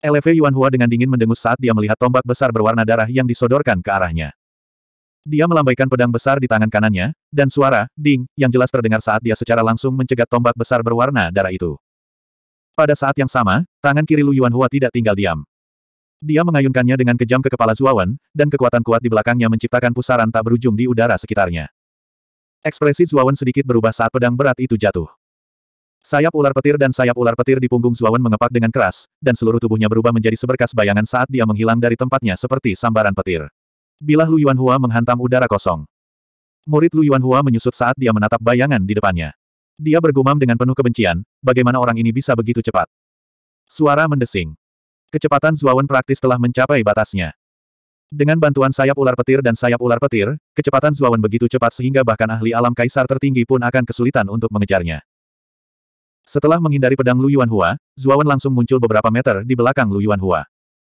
Lv Yuanhua dengan dingin mendengus saat dia melihat tombak besar berwarna darah yang disodorkan ke arahnya. Dia melambaikan pedang besar di tangan kanannya, dan suara, ding, yang jelas terdengar saat dia secara langsung mencegat tombak besar berwarna darah itu. Pada saat yang sama, tangan kiri Lu Yuanhua tidak tinggal diam. Dia mengayunkannya dengan kejam ke kepala Zuawan, dan kekuatan kuat di belakangnya menciptakan pusaran tak berujung di udara sekitarnya. Ekspresi Zuawan sedikit berubah saat pedang berat itu jatuh. Sayap ular petir dan sayap ular petir di punggung Zuawan mengepak dengan keras, dan seluruh tubuhnya berubah menjadi seberkas bayangan saat dia menghilang dari tempatnya seperti sambaran petir. Bilah Lu Yuanhua menghantam udara kosong. Murid Lu Yuanhua menyusut saat dia menatap bayangan di depannya. Dia bergumam dengan penuh kebencian, bagaimana orang ini bisa begitu cepat. Suara mendesing. Kecepatan Zuawan praktis telah mencapai batasnya. Dengan bantuan sayap ular petir dan sayap ular petir, kecepatan Zuawan begitu cepat sehingga bahkan ahli alam kaisar tertinggi pun akan kesulitan untuk mengejarnya. Setelah menghindari pedang Lu Yuanhua, Zuawan langsung muncul beberapa meter di belakang Lu Yuanhua.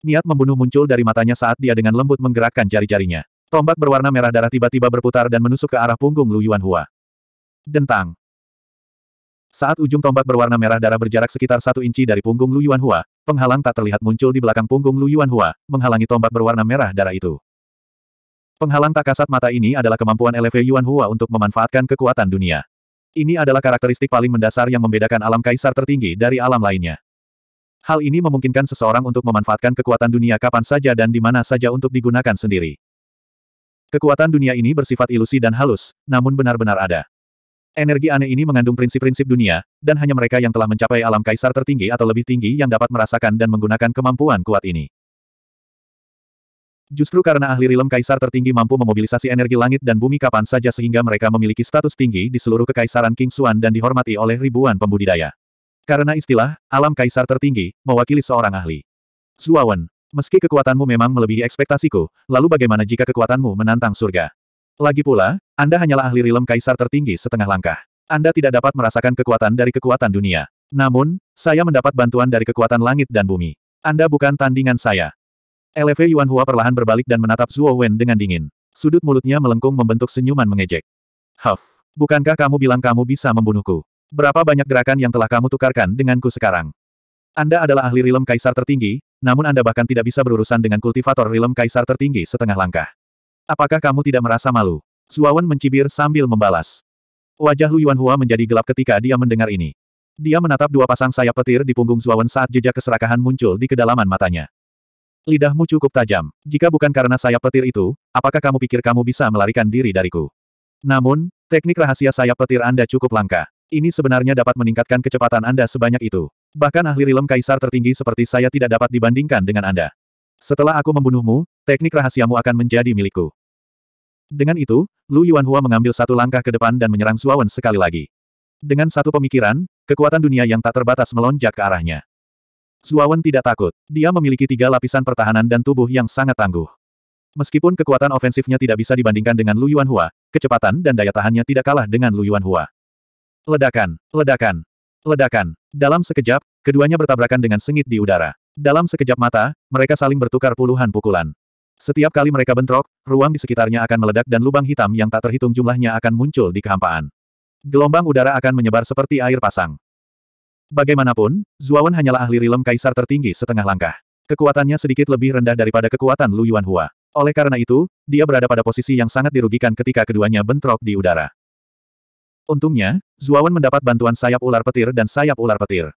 Niat membunuh muncul dari matanya saat dia dengan lembut menggerakkan jari-jarinya. Tombak berwarna merah darah tiba-tiba berputar dan menusuk ke arah punggung Lu Yuanhua. Dentang. Saat ujung tombak berwarna merah darah berjarak sekitar satu inci dari punggung Lu Yuanhua, penghalang tak terlihat muncul di belakang punggung Lu Yuanhua, menghalangi tombak berwarna merah darah itu. Penghalang tak kasat mata ini adalah kemampuan LV Yuanhua untuk memanfaatkan kekuatan dunia. Ini adalah karakteristik paling mendasar yang membedakan alam kaisar tertinggi dari alam lainnya. Hal ini memungkinkan seseorang untuk memanfaatkan kekuatan dunia kapan saja dan di mana saja untuk digunakan sendiri. Kekuatan dunia ini bersifat ilusi dan halus, namun benar-benar ada. Energi aneh ini mengandung prinsip-prinsip dunia, dan hanya mereka yang telah mencapai alam kaisar tertinggi atau lebih tinggi yang dapat merasakan dan menggunakan kemampuan kuat ini. Justru karena ahli rilem kaisar tertinggi mampu memobilisasi energi langit dan bumi kapan saja sehingga mereka memiliki status tinggi di seluruh kekaisaran King Xuan dan dihormati oleh ribuan pembudidaya. Karena istilah, alam kaisar tertinggi, mewakili seorang ahli. Zuawan, meski kekuatanmu memang melebihi ekspektasiku, lalu bagaimana jika kekuatanmu menantang surga? Lagi pula, Anda hanyalah ahli rilem kaisar tertinggi setengah langkah. Anda tidak dapat merasakan kekuatan dari kekuatan dunia. Namun, saya mendapat bantuan dari kekuatan langit dan bumi. Anda bukan tandingan saya. LV Yuan Hua perlahan berbalik dan menatap Zuo Wen dengan dingin. Sudut mulutnya melengkung membentuk senyuman mengejek. Huff, bukankah kamu bilang kamu bisa membunuhku? Berapa banyak gerakan yang telah kamu tukarkan denganku sekarang? Anda adalah ahli rilem kaisar tertinggi, namun Anda bahkan tidak bisa berurusan dengan kultivator rilem kaisar tertinggi setengah langkah. Apakah kamu tidak merasa malu? Suawan mencibir sambil membalas. Wajah Lu Yuanhua menjadi gelap ketika dia mendengar ini. Dia menatap dua pasang sayap petir di punggung Zuawan saat jejak keserakahan muncul di kedalaman matanya. Lidahmu cukup tajam. Jika bukan karena sayap petir itu, apakah kamu pikir kamu bisa melarikan diri dariku? Namun, teknik rahasia sayap petir Anda cukup langka. Ini sebenarnya dapat meningkatkan kecepatan Anda sebanyak itu. Bahkan ahli rilem kaisar tertinggi seperti saya tidak dapat dibandingkan dengan Anda. Setelah aku membunuhmu, teknik rahasiamu akan menjadi milikku. Dengan itu, Lu Yuanhua mengambil satu langkah ke depan dan menyerang Zuawan sekali lagi. Dengan satu pemikiran, kekuatan dunia yang tak terbatas melonjak ke arahnya. Zuawan tidak takut. Dia memiliki tiga lapisan pertahanan dan tubuh yang sangat tangguh. Meskipun kekuatan ofensifnya tidak bisa dibandingkan dengan Lu Yuanhua, kecepatan dan daya tahannya tidak kalah dengan Lu Yuanhua. Ledakan, ledakan, ledakan. Dalam sekejap, keduanya bertabrakan dengan sengit di udara. Dalam sekejap mata, mereka saling bertukar puluhan pukulan. Setiap kali mereka bentrok, ruang di sekitarnya akan meledak dan lubang hitam yang tak terhitung jumlahnya akan muncul di kehampaan. Gelombang udara akan menyebar seperti air pasang. Bagaimanapun, Zuawan hanyalah ahli rilem kaisar tertinggi setengah langkah. Kekuatannya sedikit lebih rendah daripada kekuatan Lu Hua. Oleh karena itu, dia berada pada posisi yang sangat dirugikan ketika keduanya bentrok di udara. Untungnya, Zuawan mendapat bantuan sayap ular petir dan sayap ular petir.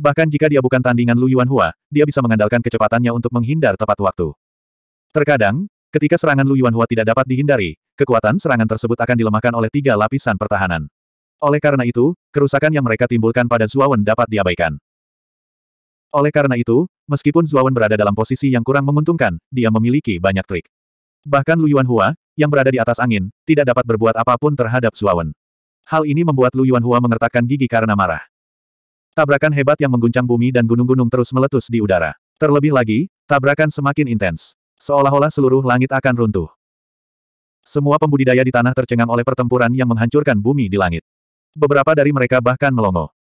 Bahkan jika dia bukan tandingan Lu Yuan Hua, dia bisa mengandalkan kecepatannya untuk menghindar tepat waktu. Terkadang, ketika serangan Lu Yuan Hua tidak dapat dihindari, kekuatan serangan tersebut akan dilemahkan oleh tiga lapisan pertahanan. Oleh karena itu, kerusakan yang mereka timbulkan pada Zuawan dapat diabaikan. Oleh karena itu, meskipun Zuawan berada dalam posisi yang kurang menguntungkan, dia memiliki banyak trik. Bahkan Lu Yuan Hua, yang berada di atas angin, tidak dapat berbuat apapun terhadap Zuawan. Hal ini membuat Lu Yuanhua mengertakkan gigi karena marah. Tabrakan hebat yang mengguncang bumi dan gunung-gunung terus meletus di udara. Terlebih lagi, tabrakan semakin intens. Seolah-olah seluruh langit akan runtuh. Semua pembudidaya di tanah tercengang oleh pertempuran yang menghancurkan bumi di langit. Beberapa dari mereka bahkan melongo.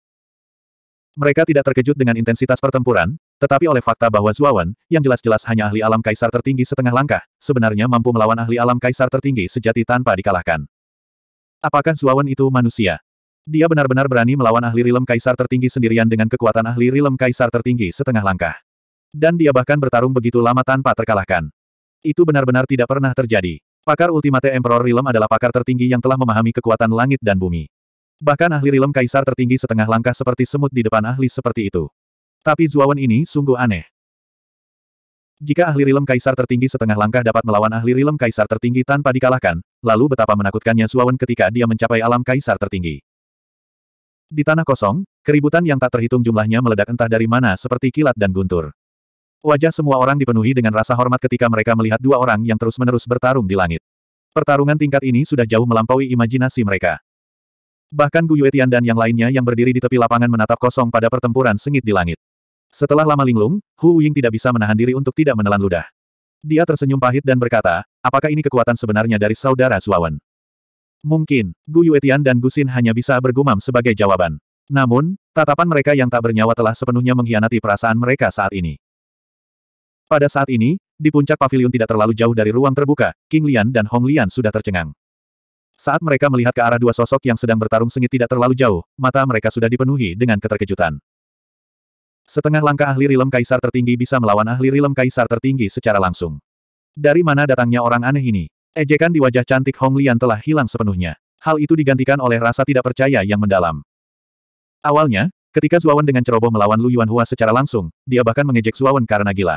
Mereka tidak terkejut dengan intensitas pertempuran, tetapi oleh fakta bahwa Zuawan, yang jelas-jelas hanya ahli alam kaisar tertinggi setengah langkah, sebenarnya mampu melawan ahli alam kaisar tertinggi sejati tanpa dikalahkan. Apakah Zuawan itu manusia? Dia benar-benar berani melawan ahli rilem kaisar tertinggi sendirian dengan kekuatan ahli rilem kaisar tertinggi setengah langkah. Dan dia bahkan bertarung begitu lama tanpa terkalahkan. Itu benar-benar tidak pernah terjadi. Pakar Ultimate Emperor Rilem adalah pakar tertinggi yang telah memahami kekuatan langit dan bumi. Bahkan ahli rilem kaisar tertinggi setengah langkah seperti semut di depan ahli seperti itu. Tapi Zuawan ini sungguh aneh. Jika ahli rilem kaisar tertinggi setengah langkah dapat melawan ahli rilem kaisar tertinggi tanpa dikalahkan, lalu betapa menakutkannya Suawen ketika dia mencapai alam kaisar tertinggi. Di tanah kosong, keributan yang tak terhitung jumlahnya meledak entah dari mana seperti kilat dan guntur. Wajah semua orang dipenuhi dengan rasa hormat ketika mereka melihat dua orang yang terus-menerus bertarung di langit. Pertarungan tingkat ini sudah jauh melampaui imajinasi mereka. Bahkan Gu Yuetian dan yang lainnya yang berdiri di tepi lapangan menatap kosong pada pertempuran sengit di langit. Setelah lama linglung, Hu Ying tidak bisa menahan diri untuk tidak menelan ludah. Dia tersenyum pahit dan berkata, apakah ini kekuatan sebenarnya dari saudara Suawan? Mungkin, Gu Yuetian dan Gusin hanya bisa bergumam sebagai jawaban. Namun, tatapan mereka yang tak bernyawa telah sepenuhnya mengkhianati perasaan mereka saat ini. Pada saat ini, di puncak pavilion tidak terlalu jauh dari ruang terbuka, King Lian dan Hong Lian sudah tercengang. Saat mereka melihat ke arah dua sosok yang sedang bertarung sengit tidak terlalu jauh, mata mereka sudah dipenuhi dengan keterkejutan. Setengah langkah ahli rilem kaisar tertinggi bisa melawan ahli rilem kaisar tertinggi secara langsung. Dari mana datangnya orang aneh ini? Ejekan di wajah cantik Hong Lian telah hilang sepenuhnya. Hal itu digantikan oleh rasa tidak percaya yang mendalam. Awalnya, ketika Zuawan dengan ceroboh melawan Lu Yuanhua secara langsung, dia bahkan mengejek Zuawan karena gila.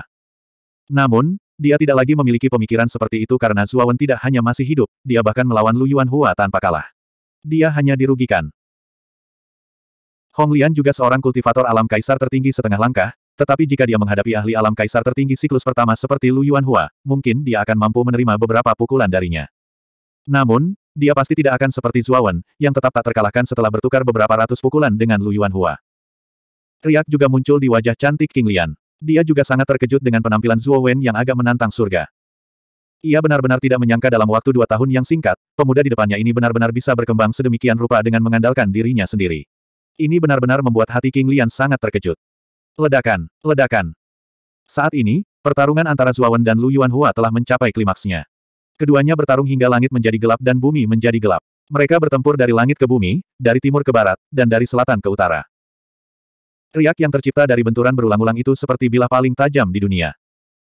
Namun, dia tidak lagi memiliki pemikiran seperti itu karena Zuawan tidak hanya masih hidup, dia bahkan melawan Lu Yuanhua tanpa kalah. Dia hanya dirugikan. Hong Lian juga seorang kultivator alam kaisar tertinggi setengah langkah, tetapi jika dia menghadapi ahli alam kaisar tertinggi siklus pertama seperti Lu Yuanhua, mungkin dia akan mampu menerima beberapa pukulan darinya. Namun, dia pasti tidak akan seperti Zuawan, yang tetap tak terkalahkan setelah bertukar beberapa ratus pukulan dengan Lu Yuanhua. Riak juga muncul di wajah cantik King Lian. Dia juga sangat terkejut dengan penampilan Zuo yang agak menantang surga. Ia benar-benar tidak menyangka dalam waktu dua tahun yang singkat, pemuda di depannya ini benar-benar bisa berkembang sedemikian rupa dengan mengandalkan dirinya sendiri. Ini benar-benar membuat hati King Lian sangat terkejut. Ledakan, ledakan. Saat ini, pertarungan antara Zuawan dan Lu Yuan Hua telah mencapai klimaksnya. Keduanya bertarung hingga langit menjadi gelap dan bumi menjadi gelap. Mereka bertempur dari langit ke bumi, dari timur ke barat, dan dari selatan ke utara. Riak yang tercipta dari benturan berulang-ulang itu seperti bilah paling tajam di dunia.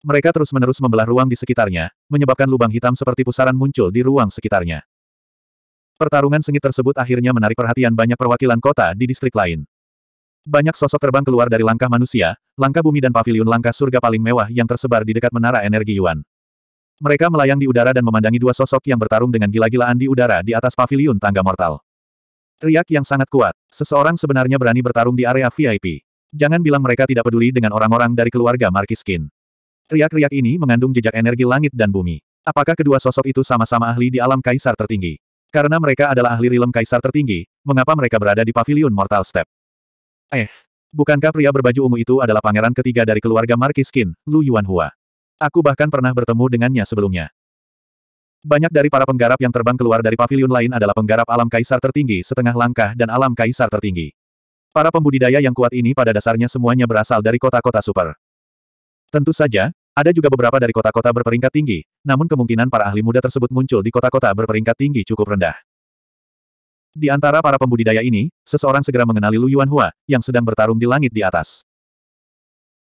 Mereka terus-menerus membelah ruang di sekitarnya, menyebabkan lubang hitam seperti pusaran muncul di ruang sekitarnya. Pertarungan sengit tersebut akhirnya menarik perhatian banyak perwakilan kota di distrik lain. Banyak sosok terbang keluar dari langkah manusia, langkah bumi dan paviliun langkah surga paling mewah yang tersebar di dekat menara energi Yuan. Mereka melayang di udara dan memandangi dua sosok yang bertarung dengan gila-gilaan di udara di atas paviliun tangga mortal. Riak yang sangat kuat. Seseorang sebenarnya berani bertarung di area VIP. Jangan bilang mereka tidak peduli dengan orang-orang dari keluarga Markiskin. Riak-riak ini mengandung jejak energi langit dan bumi. Apakah kedua sosok itu sama-sama ahli di alam kaisar tertinggi? Karena mereka adalah ahli rilem kaisar tertinggi, mengapa mereka berada di pavilion Mortal Step? Eh, bukankah pria berbaju ungu itu adalah pangeran ketiga dari keluarga Marquis Qin, Lu Yuanhua? Aku bahkan pernah bertemu dengannya sebelumnya. Banyak dari para penggarap yang terbang keluar dari pavilion lain adalah penggarap alam kaisar tertinggi setengah langkah dan alam kaisar tertinggi. Para pembudidaya yang kuat ini pada dasarnya semuanya berasal dari kota-kota super. Tentu saja, ada juga beberapa dari kota-kota berperingkat tinggi, namun kemungkinan para ahli muda tersebut muncul di kota-kota berperingkat tinggi cukup rendah. Di antara para pembudidaya ini, seseorang segera mengenali Lu Yuanhua, yang sedang bertarung di langit di atas.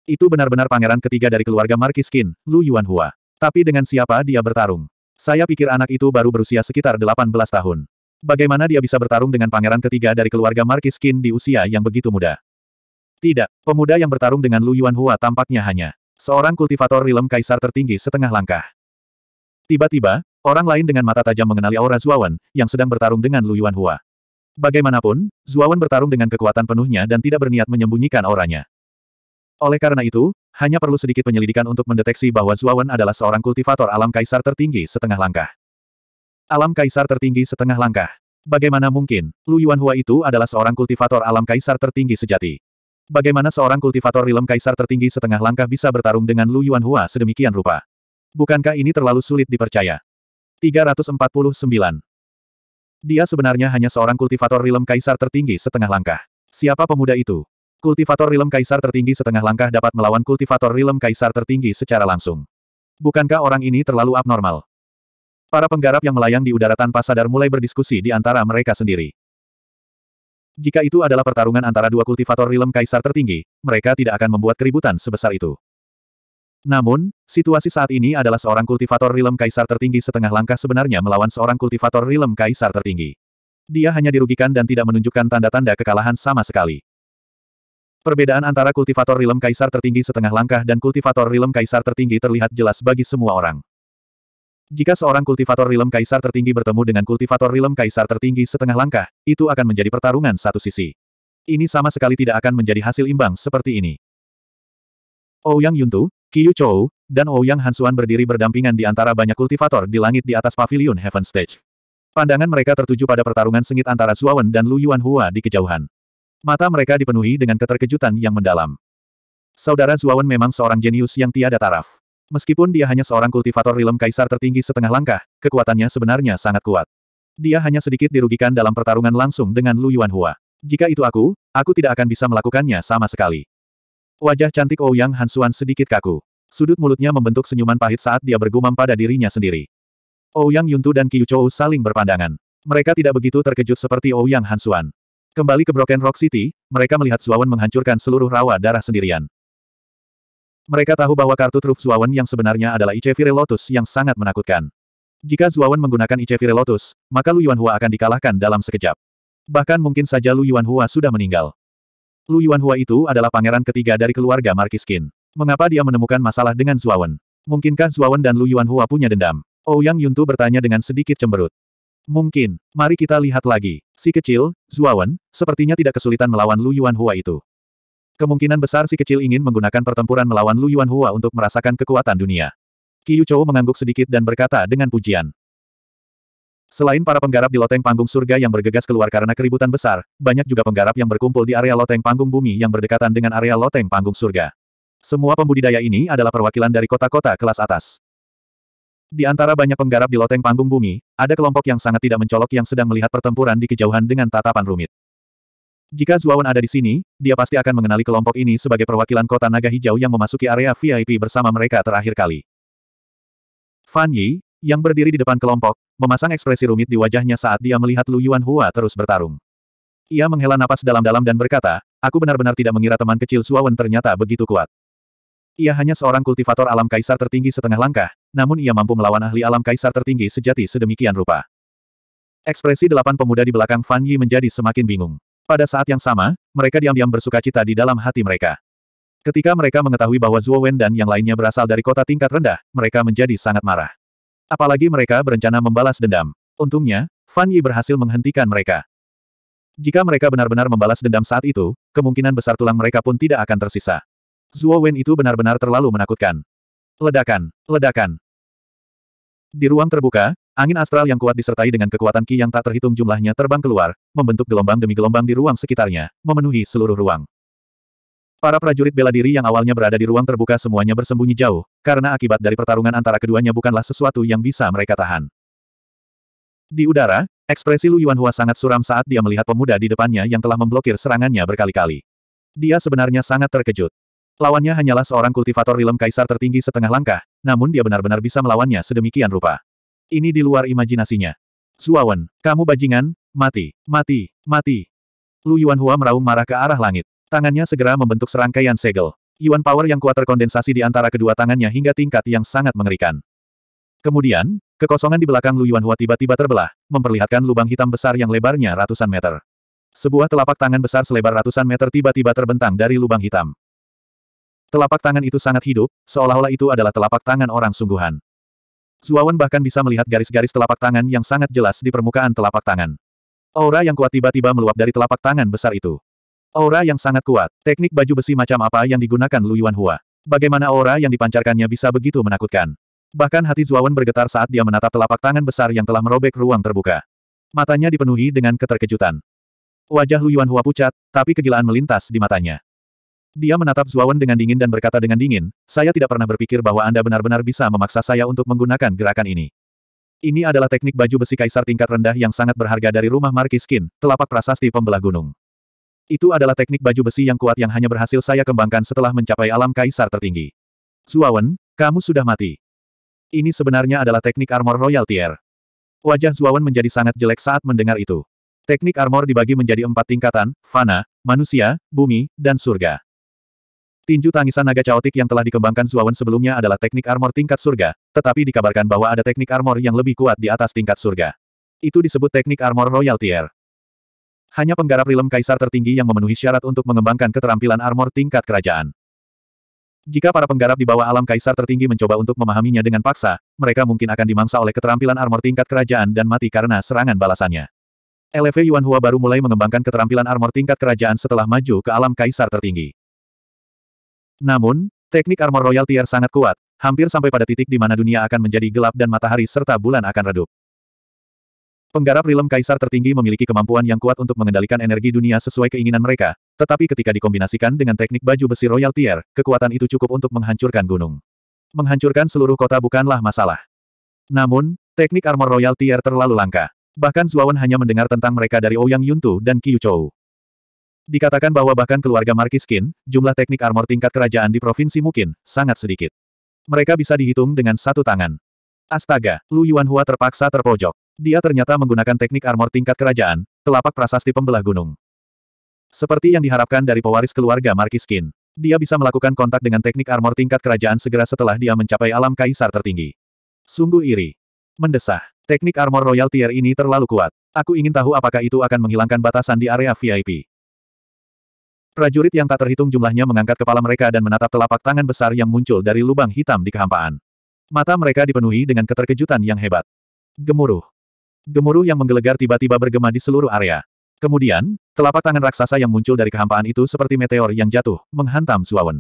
Itu benar-benar pangeran ketiga dari keluarga Markis Qin, Lu Yuanhua. Tapi dengan siapa dia bertarung? Saya pikir anak itu baru berusia sekitar 18 tahun. Bagaimana dia bisa bertarung dengan pangeran ketiga dari keluarga Markis Qin di usia yang begitu muda? Tidak, pemuda yang bertarung dengan Lu Yuanhua tampaknya hanya Seorang kultivator rilem kaisar tertinggi setengah langkah. Tiba-tiba, orang lain dengan mata tajam mengenali aura Zuawan, yang sedang bertarung dengan Lu Yuan Hua. Bagaimanapun, Zuawan bertarung dengan kekuatan penuhnya dan tidak berniat menyembunyikan auranya. Oleh karena itu, hanya perlu sedikit penyelidikan untuk mendeteksi bahwa Zuawan adalah seorang kultivator alam kaisar tertinggi setengah langkah. Alam kaisar tertinggi setengah langkah. Bagaimana mungkin, Lu Yuan Hua itu adalah seorang kultivator alam kaisar tertinggi sejati? Bagaimana seorang kultivator rilem kaisar tertinggi setengah langkah bisa bertarung dengan Lu Yuanhua sedemikian rupa? Bukankah ini terlalu sulit dipercaya? 349. Dia sebenarnya hanya seorang kultivator rilem kaisar tertinggi setengah langkah. Siapa pemuda itu? Kultivator rilem kaisar tertinggi setengah langkah dapat melawan kultivator rilem kaisar tertinggi secara langsung. Bukankah orang ini terlalu abnormal? Para penggarap yang melayang di udara tanpa sadar mulai berdiskusi di antara mereka sendiri. Jika itu adalah pertarungan antara dua kultivator rilem kaisar tertinggi, mereka tidak akan membuat keributan sebesar itu. Namun, situasi saat ini adalah seorang kultivator rilem kaisar tertinggi setengah langkah sebenarnya melawan seorang kultivator rilem kaisar tertinggi. Dia hanya dirugikan dan tidak menunjukkan tanda-tanda kekalahan sama sekali. Perbedaan antara kultivator rilem kaisar tertinggi setengah langkah dan kultivator rilem kaisar tertinggi terlihat jelas bagi semua orang. Jika seorang kultivator rilem kaisar tertinggi bertemu dengan kultivator rilem kaisar tertinggi setengah langkah, itu akan menjadi pertarungan satu sisi. Ini sama sekali tidak akan menjadi hasil imbang seperti ini. Ouyang oh Yuntu, Qiyu Chou, dan Ouyang oh Hansuan berdiri berdampingan di antara banyak kultivator di langit di atas pavilion Heaven Stage. Pandangan mereka tertuju pada pertarungan sengit antara Zuawan dan Lu Yuan Hua di kejauhan. Mata mereka dipenuhi dengan keterkejutan yang mendalam. Saudara Zuawan memang seorang jenius yang tiada taraf. Meskipun dia hanya seorang kultivator rilem kaisar tertinggi setengah langkah, kekuatannya sebenarnya sangat kuat. Dia hanya sedikit dirugikan dalam pertarungan langsung dengan Lu Yuanhua. Jika itu aku, aku tidak akan bisa melakukannya sama sekali. Wajah cantik Ouyang oh Hansuan sedikit kaku. Sudut mulutnya membentuk senyuman pahit saat dia bergumam pada dirinya sendiri. Ouyang oh Yuntu dan Qiu Chou saling berpandangan. Mereka tidak begitu terkejut seperti Ouyang oh Hansuan. Kembali ke Broken Rock City, mereka melihat Zuawan menghancurkan seluruh rawa darah sendirian. Mereka tahu bahwa kartu truf Zuawan yang sebenarnya adalah Ice Lotus yang sangat menakutkan. Jika Zuawan menggunakan Ice Lotus, maka Lu Yuanhua akan dikalahkan dalam sekejap. Bahkan mungkin saja Lu Yuanhua sudah meninggal. Lu Yuanhua itu adalah pangeran ketiga dari keluarga Qin. Mengapa dia menemukan masalah dengan Zuawan? Mungkinkah Zuawan dan Lu Yuanhua punya dendam? Ouyang oh, Yuntu bertanya dengan sedikit cemberut. Mungkin, mari kita lihat lagi. Si kecil, Zuawan, sepertinya tidak kesulitan melawan Lu Yuanhua itu. Kemungkinan besar si kecil ingin menggunakan pertempuran melawan Lu Yuan Hua untuk merasakan kekuatan dunia. Qiu Chou mengangguk sedikit dan berkata dengan pujian. Selain para penggarap di loteng panggung surga yang bergegas keluar karena keributan besar, banyak juga penggarap yang berkumpul di area loteng panggung bumi yang berdekatan dengan area loteng panggung surga. Semua pembudidaya ini adalah perwakilan dari kota-kota kelas atas. Di antara banyak penggarap di loteng panggung bumi, ada kelompok yang sangat tidak mencolok yang sedang melihat pertempuran di kejauhan dengan tatapan rumit. Jika Zuawan ada di sini, dia pasti akan mengenali kelompok ini sebagai perwakilan kota naga hijau yang memasuki area VIP bersama mereka terakhir kali. Fan Yi, yang berdiri di depan kelompok, memasang ekspresi rumit di wajahnya saat dia melihat Lu Yuan Hua terus bertarung. Ia menghela napas dalam-dalam dan berkata, aku benar-benar tidak mengira teman kecil Zuawan ternyata begitu kuat. Ia hanya seorang kultivator alam kaisar tertinggi setengah langkah, namun ia mampu melawan ahli alam kaisar tertinggi sejati sedemikian rupa. Ekspresi delapan pemuda di belakang Fan Yi menjadi semakin bingung. Pada saat yang sama, mereka diam-diam bersuka cita di dalam hati mereka. Ketika mereka mengetahui bahwa Zhuo Wen dan yang lainnya berasal dari kota tingkat rendah, mereka menjadi sangat marah. Apalagi mereka berencana membalas dendam. Untungnya, Fan Yi berhasil menghentikan mereka. Jika mereka benar-benar membalas dendam saat itu, kemungkinan besar tulang mereka pun tidak akan tersisa. Zhuo Wen itu benar-benar terlalu menakutkan. Ledakan, ledakan. Di ruang terbuka, Angin astral yang kuat disertai dengan kekuatan ki yang tak terhitung jumlahnya terbang keluar, membentuk gelombang demi gelombang di ruang sekitarnya, memenuhi seluruh ruang. Para prajurit bela diri yang awalnya berada di ruang terbuka semuanya bersembunyi jauh, karena akibat dari pertarungan antara keduanya bukanlah sesuatu yang bisa mereka tahan. Di udara, ekspresi Lu Yuanhua sangat suram saat dia melihat pemuda di depannya yang telah memblokir serangannya berkali-kali. Dia sebenarnya sangat terkejut. Lawannya hanyalah seorang kultivator rilem kaisar tertinggi setengah langkah, namun dia benar-benar bisa melawannya sedemikian rupa. Ini di luar imajinasinya. Suawen, kamu bajingan, mati, mati, mati. Lu Yuanhua meraung marah ke arah langit. Tangannya segera membentuk serangkaian segel. Yuan power yang kuat terkondensasi di antara kedua tangannya hingga tingkat yang sangat mengerikan. Kemudian, kekosongan di belakang Lu Yuanhua tiba-tiba terbelah, memperlihatkan lubang hitam besar yang lebarnya ratusan meter. Sebuah telapak tangan besar selebar ratusan meter tiba-tiba terbentang dari lubang hitam. Telapak tangan itu sangat hidup, seolah-olah itu adalah telapak tangan orang sungguhan. Zuawan bahkan bisa melihat garis-garis telapak tangan yang sangat jelas di permukaan telapak tangan. Aura yang kuat tiba-tiba meluap dari telapak tangan besar itu. Aura yang sangat kuat, teknik baju besi macam apa yang digunakan Lu Yuanhua. Bagaimana aura yang dipancarkannya bisa begitu menakutkan. Bahkan hati Zuawan bergetar saat dia menatap telapak tangan besar yang telah merobek ruang terbuka. Matanya dipenuhi dengan keterkejutan. Wajah Lu Yuanhua pucat, tapi kegilaan melintas di matanya. Dia menatap Zuawan dengan dingin dan berkata dengan dingin, saya tidak pernah berpikir bahwa Anda benar-benar bisa memaksa saya untuk menggunakan gerakan ini. Ini adalah teknik baju besi kaisar tingkat rendah yang sangat berharga dari rumah Skin, telapak prasasti pembelah gunung. Itu adalah teknik baju besi yang kuat yang hanya berhasil saya kembangkan setelah mencapai alam kaisar tertinggi. Zuawan, kamu sudah mati. Ini sebenarnya adalah teknik armor royal tier. Wajah Zuawan menjadi sangat jelek saat mendengar itu. Teknik armor dibagi menjadi empat tingkatan, fana, manusia, bumi, dan surga. Tinju tangisan naga caotik yang telah dikembangkan Zuawan sebelumnya adalah teknik armor tingkat surga, tetapi dikabarkan bahwa ada teknik armor yang lebih kuat di atas tingkat surga. Itu disebut teknik armor royal tier. Hanya penggarap rilem kaisar tertinggi yang memenuhi syarat untuk mengembangkan keterampilan armor tingkat kerajaan. Jika para penggarap di bawah alam kaisar tertinggi mencoba untuk memahaminya dengan paksa, mereka mungkin akan dimangsa oleh keterampilan armor tingkat kerajaan dan mati karena serangan balasannya. LV Yuan Hua baru mulai mengembangkan keterampilan armor tingkat kerajaan setelah maju ke alam kaisar tertinggi. Namun, teknik armor Royal Tier sangat kuat, hampir sampai pada titik di mana dunia akan menjadi gelap dan matahari serta bulan akan redup. Penggarap rilem kaisar tertinggi memiliki kemampuan yang kuat untuk mengendalikan energi dunia sesuai keinginan mereka, tetapi ketika dikombinasikan dengan teknik baju besi Royal Tier, kekuatan itu cukup untuk menghancurkan gunung. Menghancurkan seluruh kota bukanlah masalah. Namun, teknik armor Royal Tier terlalu langka. Bahkan Zuawan hanya mendengar tentang mereka dari Ouyang Yuntu dan Qiu Chou. Dikatakan bahwa bahkan keluarga Markiskin, jumlah teknik armor tingkat kerajaan di provinsi mungkin, sangat sedikit. Mereka bisa dihitung dengan satu tangan. Astaga, Lu Yuanhua terpaksa terpojok. Dia ternyata menggunakan teknik armor tingkat kerajaan, telapak prasasti pembelah gunung. Seperti yang diharapkan dari pewaris keluarga Markiskin, dia bisa melakukan kontak dengan teknik armor tingkat kerajaan segera setelah dia mencapai alam kaisar tertinggi. Sungguh iri. Mendesah. Teknik armor royal tier ini terlalu kuat. Aku ingin tahu apakah itu akan menghilangkan batasan di area VIP. Prajurit yang tak terhitung jumlahnya mengangkat kepala mereka dan menatap telapak tangan besar yang muncul dari lubang hitam di kehampaan. Mata mereka dipenuhi dengan keterkejutan yang hebat. Gemuruh. Gemuruh yang menggelegar tiba-tiba bergema di seluruh area. Kemudian, telapak tangan raksasa yang muncul dari kehampaan itu seperti meteor yang jatuh, menghantam Suawen.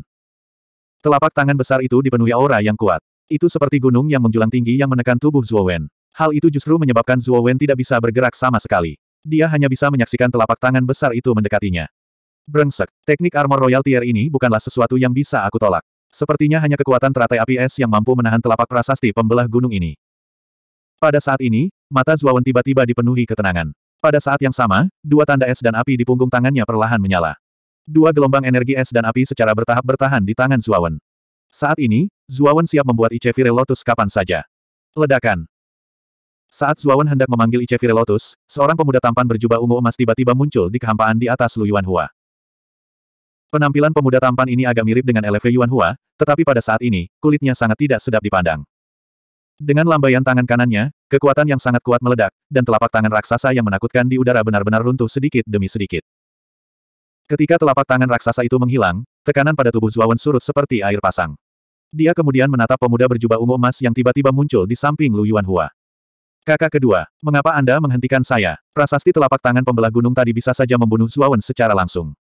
Telapak tangan besar itu dipenuhi aura yang kuat. Itu seperti gunung yang menjulang tinggi yang menekan tubuh Zuowen. Hal itu justru menyebabkan Zuowen tidak bisa bergerak sama sekali. Dia hanya bisa menyaksikan telapak tangan besar itu mendekatinya. Brengsek, teknik armor Royal Tier ini bukanlah sesuatu yang bisa aku tolak. Sepertinya hanya kekuatan teratai api es yang mampu menahan telapak prasasti pembelah gunung ini. Pada saat ini, mata Zuawan tiba-tiba dipenuhi ketenangan. Pada saat yang sama, dua tanda es dan api di punggung tangannya perlahan menyala. Dua gelombang energi es dan api secara bertahap bertahan di tangan Zuawan. Saat ini, Zuawan siap membuat Icevire Lotus kapan saja. Ledakan. Saat Zuawan hendak memanggil Icevire Lotus, seorang pemuda tampan berjubah ungu emas tiba-tiba muncul di kehampaan di atas Lu Hua. Penampilan pemuda tampan ini agak mirip dengan Eleve Yuan Hua, tetapi pada saat ini, kulitnya sangat tidak sedap dipandang. Dengan lambaian tangan kanannya, kekuatan yang sangat kuat meledak, dan telapak tangan raksasa yang menakutkan di udara benar-benar runtuh sedikit demi sedikit. Ketika telapak tangan raksasa itu menghilang, tekanan pada tubuh Zuawan surut seperti air pasang. Dia kemudian menatap pemuda berjubah ungu emas yang tiba-tiba muncul di samping Lu Yuan Hua. Kakak kedua, mengapa Anda menghentikan saya? Prasasti telapak tangan pembelah gunung tadi bisa saja membunuh Zuawan secara langsung.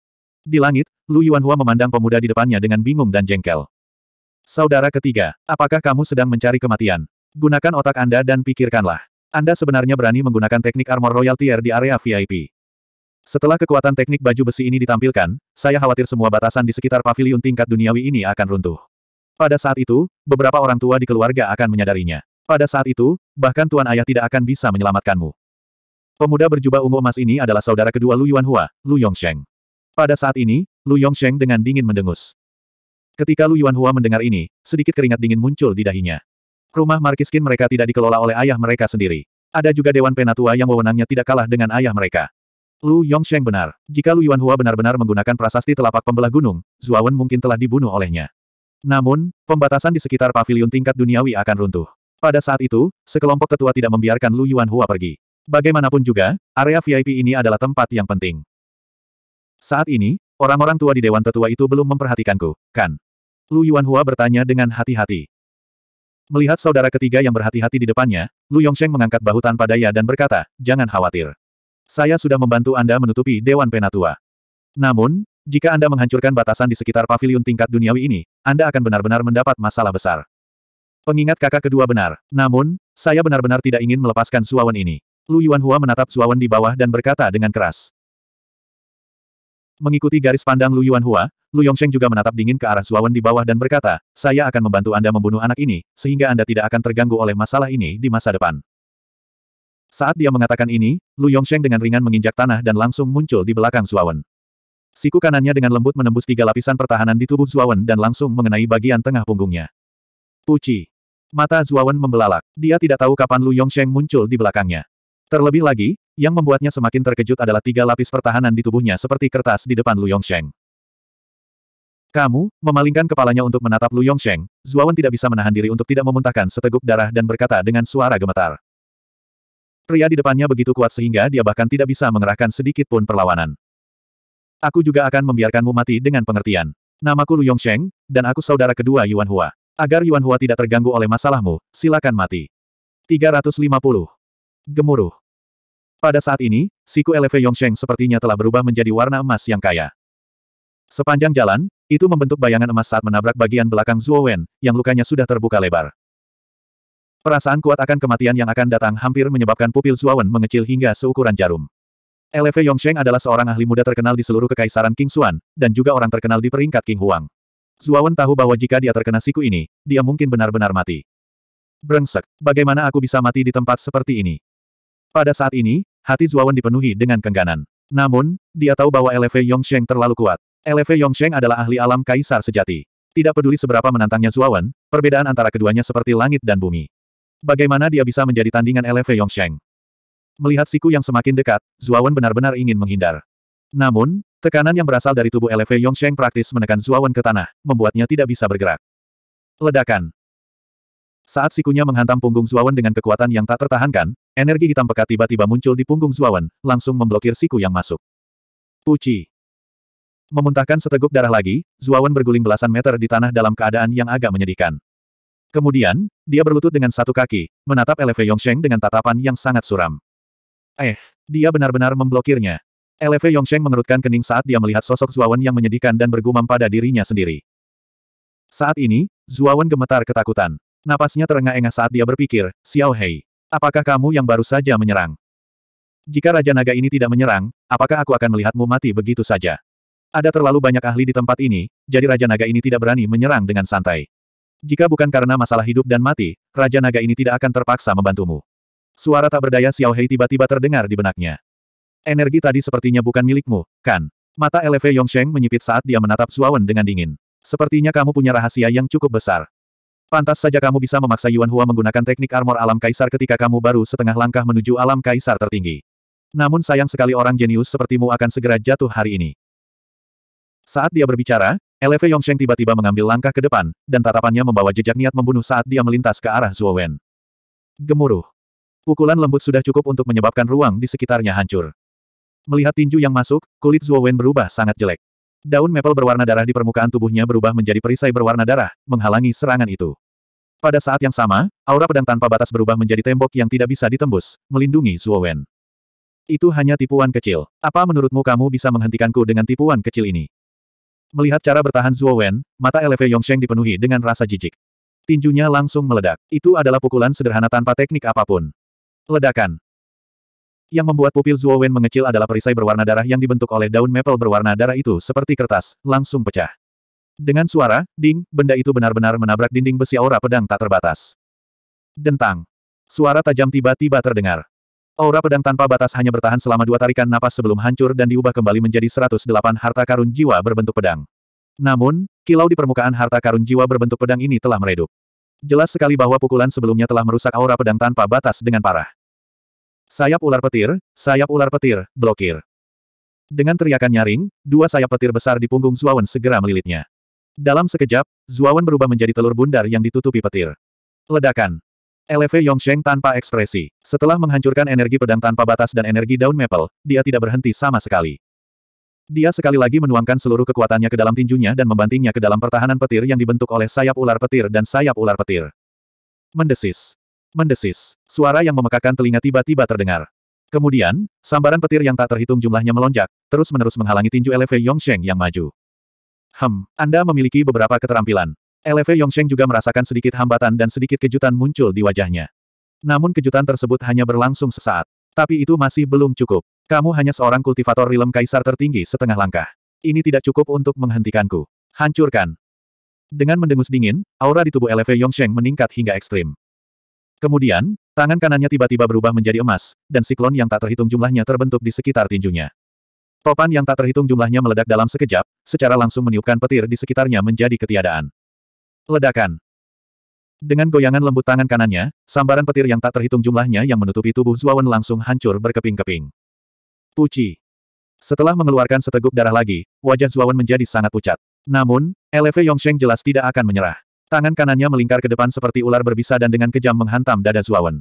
Di langit, Lu Yuanhua memandang pemuda di depannya dengan bingung dan jengkel. Saudara ketiga, apakah kamu sedang mencari kematian? Gunakan otak Anda dan pikirkanlah. Anda sebenarnya berani menggunakan teknik armor royal tier di area VIP. Setelah kekuatan teknik baju besi ini ditampilkan, saya khawatir semua batasan di sekitar pavilion tingkat duniawi ini akan runtuh. Pada saat itu, beberapa orang tua di keluarga akan menyadarinya. Pada saat itu, bahkan Tuan Ayah tidak akan bisa menyelamatkanmu. Pemuda berjubah ungu emas ini adalah saudara kedua Lu Yuanhua, Lu Yongsheng. Pada saat ini, Lu Yongsheng dengan dingin mendengus. Ketika Lu Yuanhua mendengar ini, sedikit keringat dingin muncul di dahinya. Rumah markiskin mereka tidak dikelola oleh ayah mereka sendiri. Ada juga Dewan Penatua yang wewenangnya tidak kalah dengan ayah mereka. Lu Yongsheng benar. Jika Lu Yuanhua benar-benar menggunakan prasasti telapak pembelah gunung, Zuawan mungkin telah dibunuh olehnya. Namun, pembatasan di sekitar pavilion tingkat duniawi akan runtuh. Pada saat itu, sekelompok tetua tidak membiarkan Lu Yuanhua pergi. Bagaimanapun juga, area VIP ini adalah tempat yang penting. Saat ini, orang-orang tua di Dewan Tetua itu belum memperhatikanku, kan? Lu Yuanhua bertanya dengan hati-hati. Melihat saudara ketiga yang berhati-hati di depannya, Lu Yongsheng mengangkat bahu tanpa daya dan berkata, jangan khawatir. Saya sudah membantu Anda menutupi Dewan Penatua. Namun, jika Anda menghancurkan batasan di sekitar paviliun tingkat duniawi ini, Anda akan benar-benar mendapat masalah besar. Pengingat kakak kedua benar, namun, saya benar-benar tidak ingin melepaskan Suawan ini. Lu Yuanhua menatap Suawan di bawah dan berkata dengan keras. Mengikuti garis pandang Lu Yuanhua, Lu Yongsheng juga menatap dingin ke arah Zuawan di bawah dan berkata, saya akan membantu Anda membunuh anak ini, sehingga Anda tidak akan terganggu oleh masalah ini di masa depan. Saat dia mengatakan ini, Lu Yongsheng dengan ringan menginjak tanah dan langsung muncul di belakang Zuawan. Siku kanannya dengan lembut menembus tiga lapisan pertahanan di tubuh Zuawan dan langsung mengenai bagian tengah punggungnya. Puci. Mata Zuawan membelalak. Dia tidak tahu kapan Lu Yongsheng muncul di belakangnya. Terlebih lagi, yang membuatnya semakin terkejut adalah tiga lapis pertahanan di tubuhnya seperti kertas di depan Lu Yongsheng. Kamu, memalingkan kepalanya untuk menatap Lu Yongsheng, Zuawan tidak bisa menahan diri untuk tidak memuntahkan seteguk darah dan berkata dengan suara gemetar. Pria di depannya begitu kuat sehingga dia bahkan tidak bisa mengerahkan sedikit pun perlawanan. Aku juga akan membiarkanmu mati dengan pengertian. Namaku Lu Yongsheng, dan aku saudara kedua Yuan Hua. Agar Yuan Hua tidak terganggu oleh masalahmu, silakan mati. 350. Gemuruh. Pada saat ini, siku LV Yongsheng sepertinya telah berubah menjadi warna emas yang kaya. Sepanjang jalan, itu membentuk bayangan emas saat menabrak bagian belakang Zuo Wen, yang lukanya sudah terbuka lebar. Perasaan kuat akan kematian yang akan datang hampir menyebabkan pupil Zuo Wen mengecil hingga seukuran jarum. LV Yongsheng adalah seorang ahli muda terkenal di seluruh kekaisaran King Xuan, dan juga orang terkenal di peringkat King Huang. Zuo Wen tahu bahwa jika dia terkena siku ini, dia mungkin benar-benar mati. Brengsek, bagaimana aku bisa mati di tempat seperti ini? Pada saat ini, hati Zuawan dipenuhi dengan kengganan. Namun, dia tahu bahwa LV Yongsheng terlalu kuat. LV Yongsheng adalah ahli alam kaisar sejati. Tidak peduli seberapa menantangnya Zuawan, perbedaan antara keduanya seperti langit dan bumi. Bagaimana dia bisa menjadi tandingan LV Yongsheng? Melihat siku yang semakin dekat, Zuawan benar-benar ingin menghindar. Namun, tekanan yang berasal dari tubuh LV Yongsheng praktis menekan Zuawan ke tanah, membuatnya tidak bisa bergerak. Ledakan. Saat sikunya menghantam punggung Zuawan dengan kekuatan yang tak tertahankan, energi hitam pekat tiba-tiba muncul di punggung Zuawan, langsung memblokir siku yang masuk. Puci. Memuntahkan seteguk darah lagi, Zuawan berguling belasan meter di tanah dalam keadaan yang agak menyedihkan. Kemudian, dia berlutut dengan satu kaki, menatap Eleve Yongsheng dengan tatapan yang sangat suram. Eh, dia benar-benar memblokirnya. Eleve Yongsheng mengerutkan kening saat dia melihat sosok Zuawan yang menyedihkan dan bergumam pada dirinya sendiri. Saat ini, Zuawan gemetar ketakutan. Napasnya terengah-engah saat dia berpikir, Xiao Hei, apakah kamu yang baru saja menyerang? Jika Raja Naga ini tidak menyerang, apakah aku akan melihatmu mati begitu saja? Ada terlalu banyak ahli di tempat ini, jadi Raja Naga ini tidak berani menyerang dengan santai. Jika bukan karena masalah hidup dan mati, Raja Naga ini tidak akan terpaksa membantumu. Suara tak berdaya Xiao Hei tiba-tiba terdengar di benaknya. Energi tadi sepertinya bukan milikmu, kan? Mata LV Yongsheng menyipit saat dia menatap Suawen dengan dingin. Sepertinya kamu punya rahasia yang cukup besar. Pantas saja kamu bisa memaksa Yuan Hua menggunakan teknik armor alam kaisar ketika kamu baru setengah langkah menuju alam kaisar tertinggi. Namun sayang sekali orang jenius sepertimu akan segera jatuh hari ini. Saat dia berbicara, Eleve Yongsheng tiba-tiba mengambil langkah ke depan, dan tatapannya membawa jejak niat membunuh saat dia melintas ke arah Zhuo Wen. Gemuruh. Pukulan lembut sudah cukup untuk menyebabkan ruang di sekitarnya hancur. Melihat tinju yang masuk, kulit Zhuo Wen berubah sangat jelek. Daun maple berwarna darah di permukaan tubuhnya berubah menjadi perisai berwarna darah, menghalangi serangan itu. Pada saat yang sama, aura pedang tanpa batas berubah menjadi tembok yang tidak bisa ditembus, melindungi Zuo Wen. Itu hanya tipuan kecil. Apa menurutmu kamu bisa menghentikanku dengan tipuan kecil ini? Melihat cara bertahan Zuo Wen, mata LV Yongsheng dipenuhi dengan rasa jijik. Tinjunya langsung meledak. Itu adalah pukulan sederhana tanpa teknik apapun. Ledakan. Yang membuat pupil Zuo Wen mengecil adalah perisai berwarna darah yang dibentuk oleh daun maple berwarna darah itu seperti kertas, langsung pecah. Dengan suara, ding, benda itu benar-benar menabrak dinding besi aura pedang tak terbatas. Dentang. Suara tajam tiba-tiba terdengar. Aura pedang tanpa batas hanya bertahan selama dua tarikan napas sebelum hancur dan diubah kembali menjadi 108 harta karun jiwa berbentuk pedang. Namun, kilau di permukaan harta karun jiwa berbentuk pedang ini telah meredup. Jelas sekali bahwa pukulan sebelumnya telah merusak aura pedang tanpa batas dengan parah. Sayap ular petir, sayap ular petir, blokir. Dengan teriakan nyaring, dua sayap petir besar di punggung Zuawan segera melilitnya. Dalam sekejap, Zuawan berubah menjadi telur bundar yang ditutupi petir. Ledakan. LV Yongsheng tanpa ekspresi. Setelah menghancurkan energi pedang tanpa batas dan energi daun maple, dia tidak berhenti sama sekali. Dia sekali lagi menuangkan seluruh kekuatannya ke dalam tinjunya dan membantingnya ke dalam pertahanan petir yang dibentuk oleh sayap ular petir dan sayap ular petir. Mendesis. Mendesis. Suara yang memekakan telinga tiba-tiba terdengar. Kemudian, sambaran petir yang tak terhitung jumlahnya melonjak, terus-menerus menghalangi tinju LV Yongsheng yang maju. Hem, Anda memiliki beberapa keterampilan. LV Yongsheng juga merasakan sedikit hambatan dan sedikit kejutan muncul di wajahnya. Namun kejutan tersebut hanya berlangsung sesaat. Tapi itu masih belum cukup. Kamu hanya seorang kultivator rilem kaisar tertinggi setengah langkah. Ini tidak cukup untuk menghentikanku. Hancurkan. Dengan mendengus dingin, aura di tubuh LV Yongsheng meningkat hingga ekstrim. Kemudian, tangan kanannya tiba-tiba berubah menjadi emas, dan siklon yang tak terhitung jumlahnya terbentuk di sekitar tinjunya. Topan yang tak terhitung jumlahnya meledak dalam sekejap, secara langsung meniupkan petir di sekitarnya menjadi ketiadaan. Ledakan. Dengan goyangan lembut tangan kanannya, sambaran petir yang tak terhitung jumlahnya yang menutupi tubuh Zuawan langsung hancur berkeping-keping. Puci. Setelah mengeluarkan seteguk darah lagi, wajah Zuawan menjadi sangat pucat. Namun, LV Yongsheng jelas tidak akan menyerah. Tangan kanannya melingkar ke depan seperti ular berbisa dan dengan kejam menghantam dada Zuawan.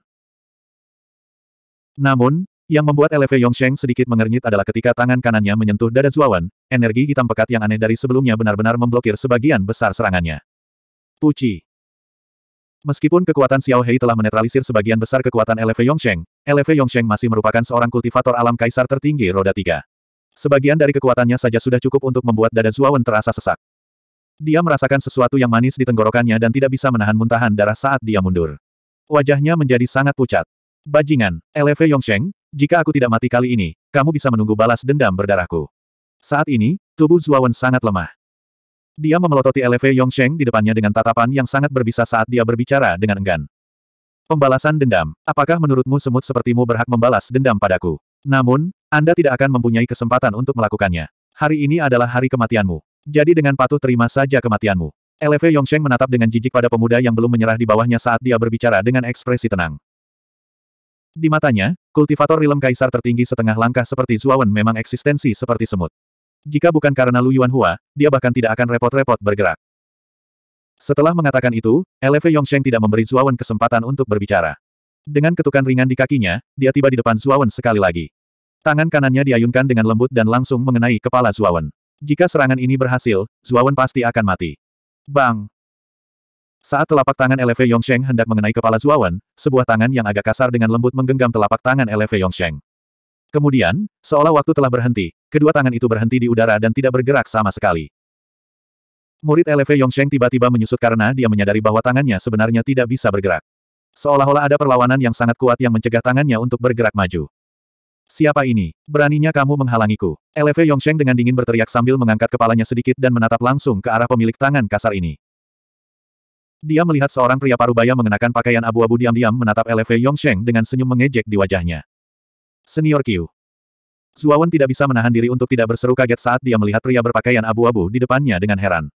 Namun, yang membuat LV Yongsheng sedikit mengernyit adalah ketika tangan kanannya menyentuh dada Zuawan, energi hitam pekat yang aneh dari sebelumnya benar-benar memblokir sebagian besar serangannya. Puci. Meskipun kekuatan Xiao Hei telah menetralisir sebagian besar kekuatan LV Yongsheng, LV Yongsheng masih merupakan seorang kultivator alam kaisar tertinggi roda tiga. Sebagian dari kekuatannya saja sudah cukup untuk membuat dada Zuawan terasa sesak. Dia merasakan sesuatu yang manis di tenggorokannya dan tidak bisa menahan muntahan darah saat dia mundur. Wajahnya menjadi sangat pucat. Bajingan, LV Yongsheng, jika aku tidak mati kali ini, kamu bisa menunggu balas dendam berdarahku. Saat ini, tubuh Zuawan sangat lemah. Dia memelototi LV Yongsheng di depannya dengan tatapan yang sangat berbisa saat dia berbicara dengan enggan. Pembalasan dendam, apakah menurutmu semut sepertimu berhak membalas dendam padaku? Namun, Anda tidak akan mempunyai kesempatan untuk melakukannya. Hari ini adalah hari kematianmu. Jadi dengan patuh terima saja kematianmu. LV Yongsheng menatap dengan jijik pada pemuda yang belum menyerah di bawahnya saat dia berbicara dengan ekspresi tenang. Di matanya, kultivator rilem kaisar tertinggi setengah langkah seperti Zuawan memang eksistensi seperti semut. Jika bukan karena Lu Yuanhua, dia bahkan tidak akan repot-repot bergerak. Setelah mengatakan itu, LV Yongsheng tidak memberi Zuawan kesempatan untuk berbicara. Dengan ketukan ringan di kakinya, dia tiba di depan Zuawan sekali lagi. Tangan kanannya diayunkan dengan lembut dan langsung mengenai kepala Zuawan. Jika serangan ini berhasil, Zuawan pasti akan mati. Bang! Saat telapak tangan Eleve Yongsheng hendak mengenai kepala Zuawan, sebuah tangan yang agak kasar dengan lembut menggenggam telapak tangan Eleve Yongsheng. Kemudian, seolah waktu telah berhenti, kedua tangan itu berhenti di udara dan tidak bergerak sama sekali. Murid Eleve Yongsheng tiba-tiba menyusut karena dia menyadari bahwa tangannya sebenarnya tidak bisa bergerak. Seolah-olah ada perlawanan yang sangat kuat yang mencegah tangannya untuk bergerak maju. Siapa ini? Beraninya kamu menghalangiku. Eleve Yongsheng dengan dingin berteriak sambil mengangkat kepalanya sedikit dan menatap langsung ke arah pemilik tangan kasar ini. Dia melihat seorang pria parubaya mengenakan pakaian abu-abu diam-diam menatap LV Yongsheng dengan senyum mengejek di wajahnya. Senior Q. Zuawan tidak bisa menahan diri untuk tidak berseru kaget saat dia melihat pria berpakaian abu-abu di depannya dengan heran.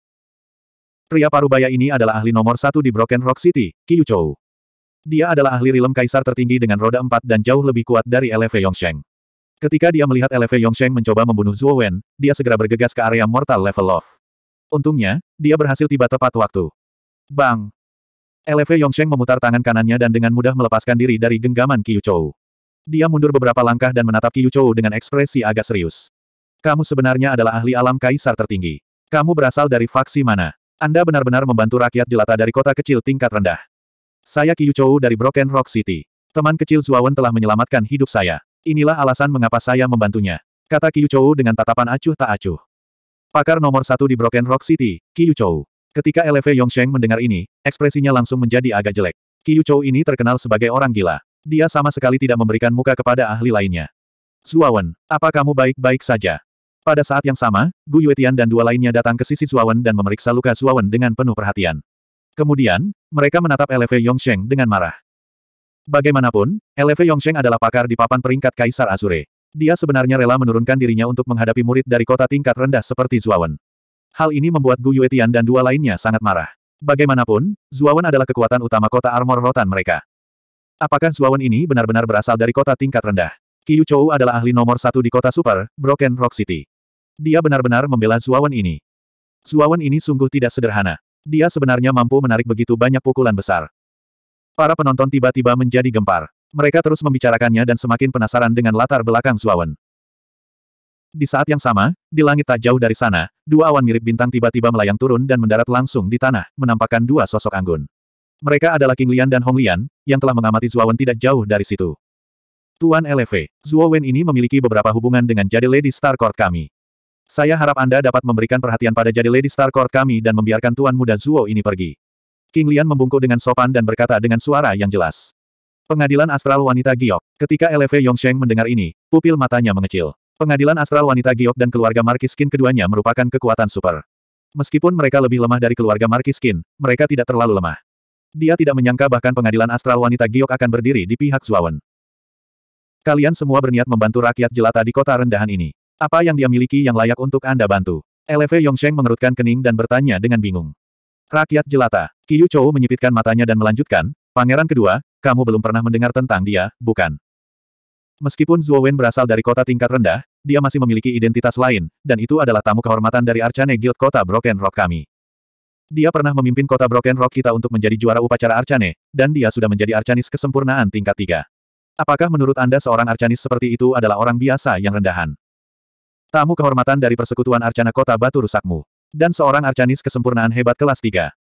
Pria parubaya ini adalah ahli nomor satu di Broken Rock City, Qiu Chou. Dia adalah ahli rilem kaisar tertinggi dengan roda empat dan jauh lebih kuat dari LV Yongsheng. Ketika dia melihat LV Yongsheng mencoba membunuh Zuowen, dia segera bergegas ke area mortal level love. Untungnya, dia berhasil tiba tepat waktu. Bang! LV Yongsheng memutar tangan kanannya dan dengan mudah melepaskan diri dari genggaman Qiu Chou. Dia mundur beberapa langkah dan menatap Qiu Chou dengan ekspresi agak serius. Kamu sebenarnya adalah ahli alam kaisar tertinggi. Kamu berasal dari faksi mana? Anda benar-benar membantu rakyat jelata dari kota kecil tingkat rendah. Saya Qiu Chou dari Broken Rock City. Teman kecil Zuawan telah menyelamatkan hidup saya. Inilah alasan mengapa saya membantunya. Kata Qiu Chou dengan tatapan acuh tak acuh. Pakar nomor satu di Broken Rock City, Qiu Chou. Ketika LV Yongsheng mendengar ini, ekspresinya langsung menjadi agak jelek. Qiu Chou ini terkenal sebagai orang gila. Dia sama sekali tidak memberikan muka kepada ahli lainnya. Zuawan, apa kamu baik-baik saja? Pada saat yang sama, Gu Yuetian dan dua lainnya datang ke sisi Zuawan dan memeriksa luka Zuawan dengan penuh perhatian. Kemudian, mereka menatap LV Yongsheng dengan marah. Bagaimanapun, LV Yongsheng adalah pakar di papan peringkat Kaisar Azure. Dia sebenarnya rela menurunkan dirinya untuk menghadapi murid dari kota tingkat rendah seperti Zuawan. Hal ini membuat Gu Yuetian dan dua lainnya sangat marah. Bagaimanapun, Zuawan adalah kekuatan utama kota armor rotan mereka. Apakah Zuawan ini benar-benar berasal dari kota tingkat rendah? Qiu Chou adalah ahli nomor satu di kota super, Broken Rock City. Dia benar-benar membela Zuawan ini. Zuawan ini sungguh tidak sederhana. Dia sebenarnya mampu menarik begitu banyak pukulan besar. Para penonton tiba-tiba menjadi gempar. Mereka terus membicarakannya dan semakin penasaran dengan latar belakang Zuawan. Di saat yang sama, di langit tak jauh dari sana, dua awan mirip bintang tiba-tiba melayang turun dan mendarat langsung di tanah, menampakkan dua sosok anggun. Mereka adalah King Lian dan Hong Lian, yang telah mengamati Wen tidak jauh dari situ. Tuan Zhuo Wen ini memiliki beberapa hubungan dengan Jade Lady Star Court kami. Saya harap Anda dapat memberikan perhatian pada Jade Lady Star Court kami dan membiarkan Tuan Muda Zuo ini pergi. King Lian membungkuk dengan sopan dan berkata dengan suara yang jelas. Pengadilan Astral Wanita Giok. Ketika LV Yongsheng mendengar ini, pupil matanya mengecil. Pengadilan Astral Wanita Giok dan keluarga Markiskin keduanya merupakan kekuatan super. Meskipun mereka lebih lemah dari keluarga Markiskin, mereka tidak terlalu lemah. Dia tidak menyangka bahkan pengadilan Astral Wanita Giok akan berdiri di pihak Zuawan. Kalian semua berniat membantu rakyat jelata di kota rendahan ini. Apa yang dia miliki yang layak untuk Anda bantu? Eleve Yongsheng mengerutkan kening dan bertanya dengan bingung. Rakyat jelata, Qiu Chou menyipitkan matanya dan melanjutkan, Pangeran kedua, kamu belum pernah mendengar tentang dia, bukan? Meskipun Zhuo Wen berasal dari kota tingkat rendah, dia masih memiliki identitas lain, dan itu adalah tamu kehormatan dari Arcane Guild kota Broken Rock kami. Dia pernah memimpin kota Broken Rock kita untuk menjadi juara upacara Arcane, dan dia sudah menjadi Arcanis kesempurnaan tingkat tiga. Apakah menurut Anda seorang Arcanis seperti itu adalah orang biasa yang rendahan? Tamu kehormatan dari persekutuan Arcana kota Batu Rusakmu. Dan seorang Arcanis kesempurnaan hebat kelas 3.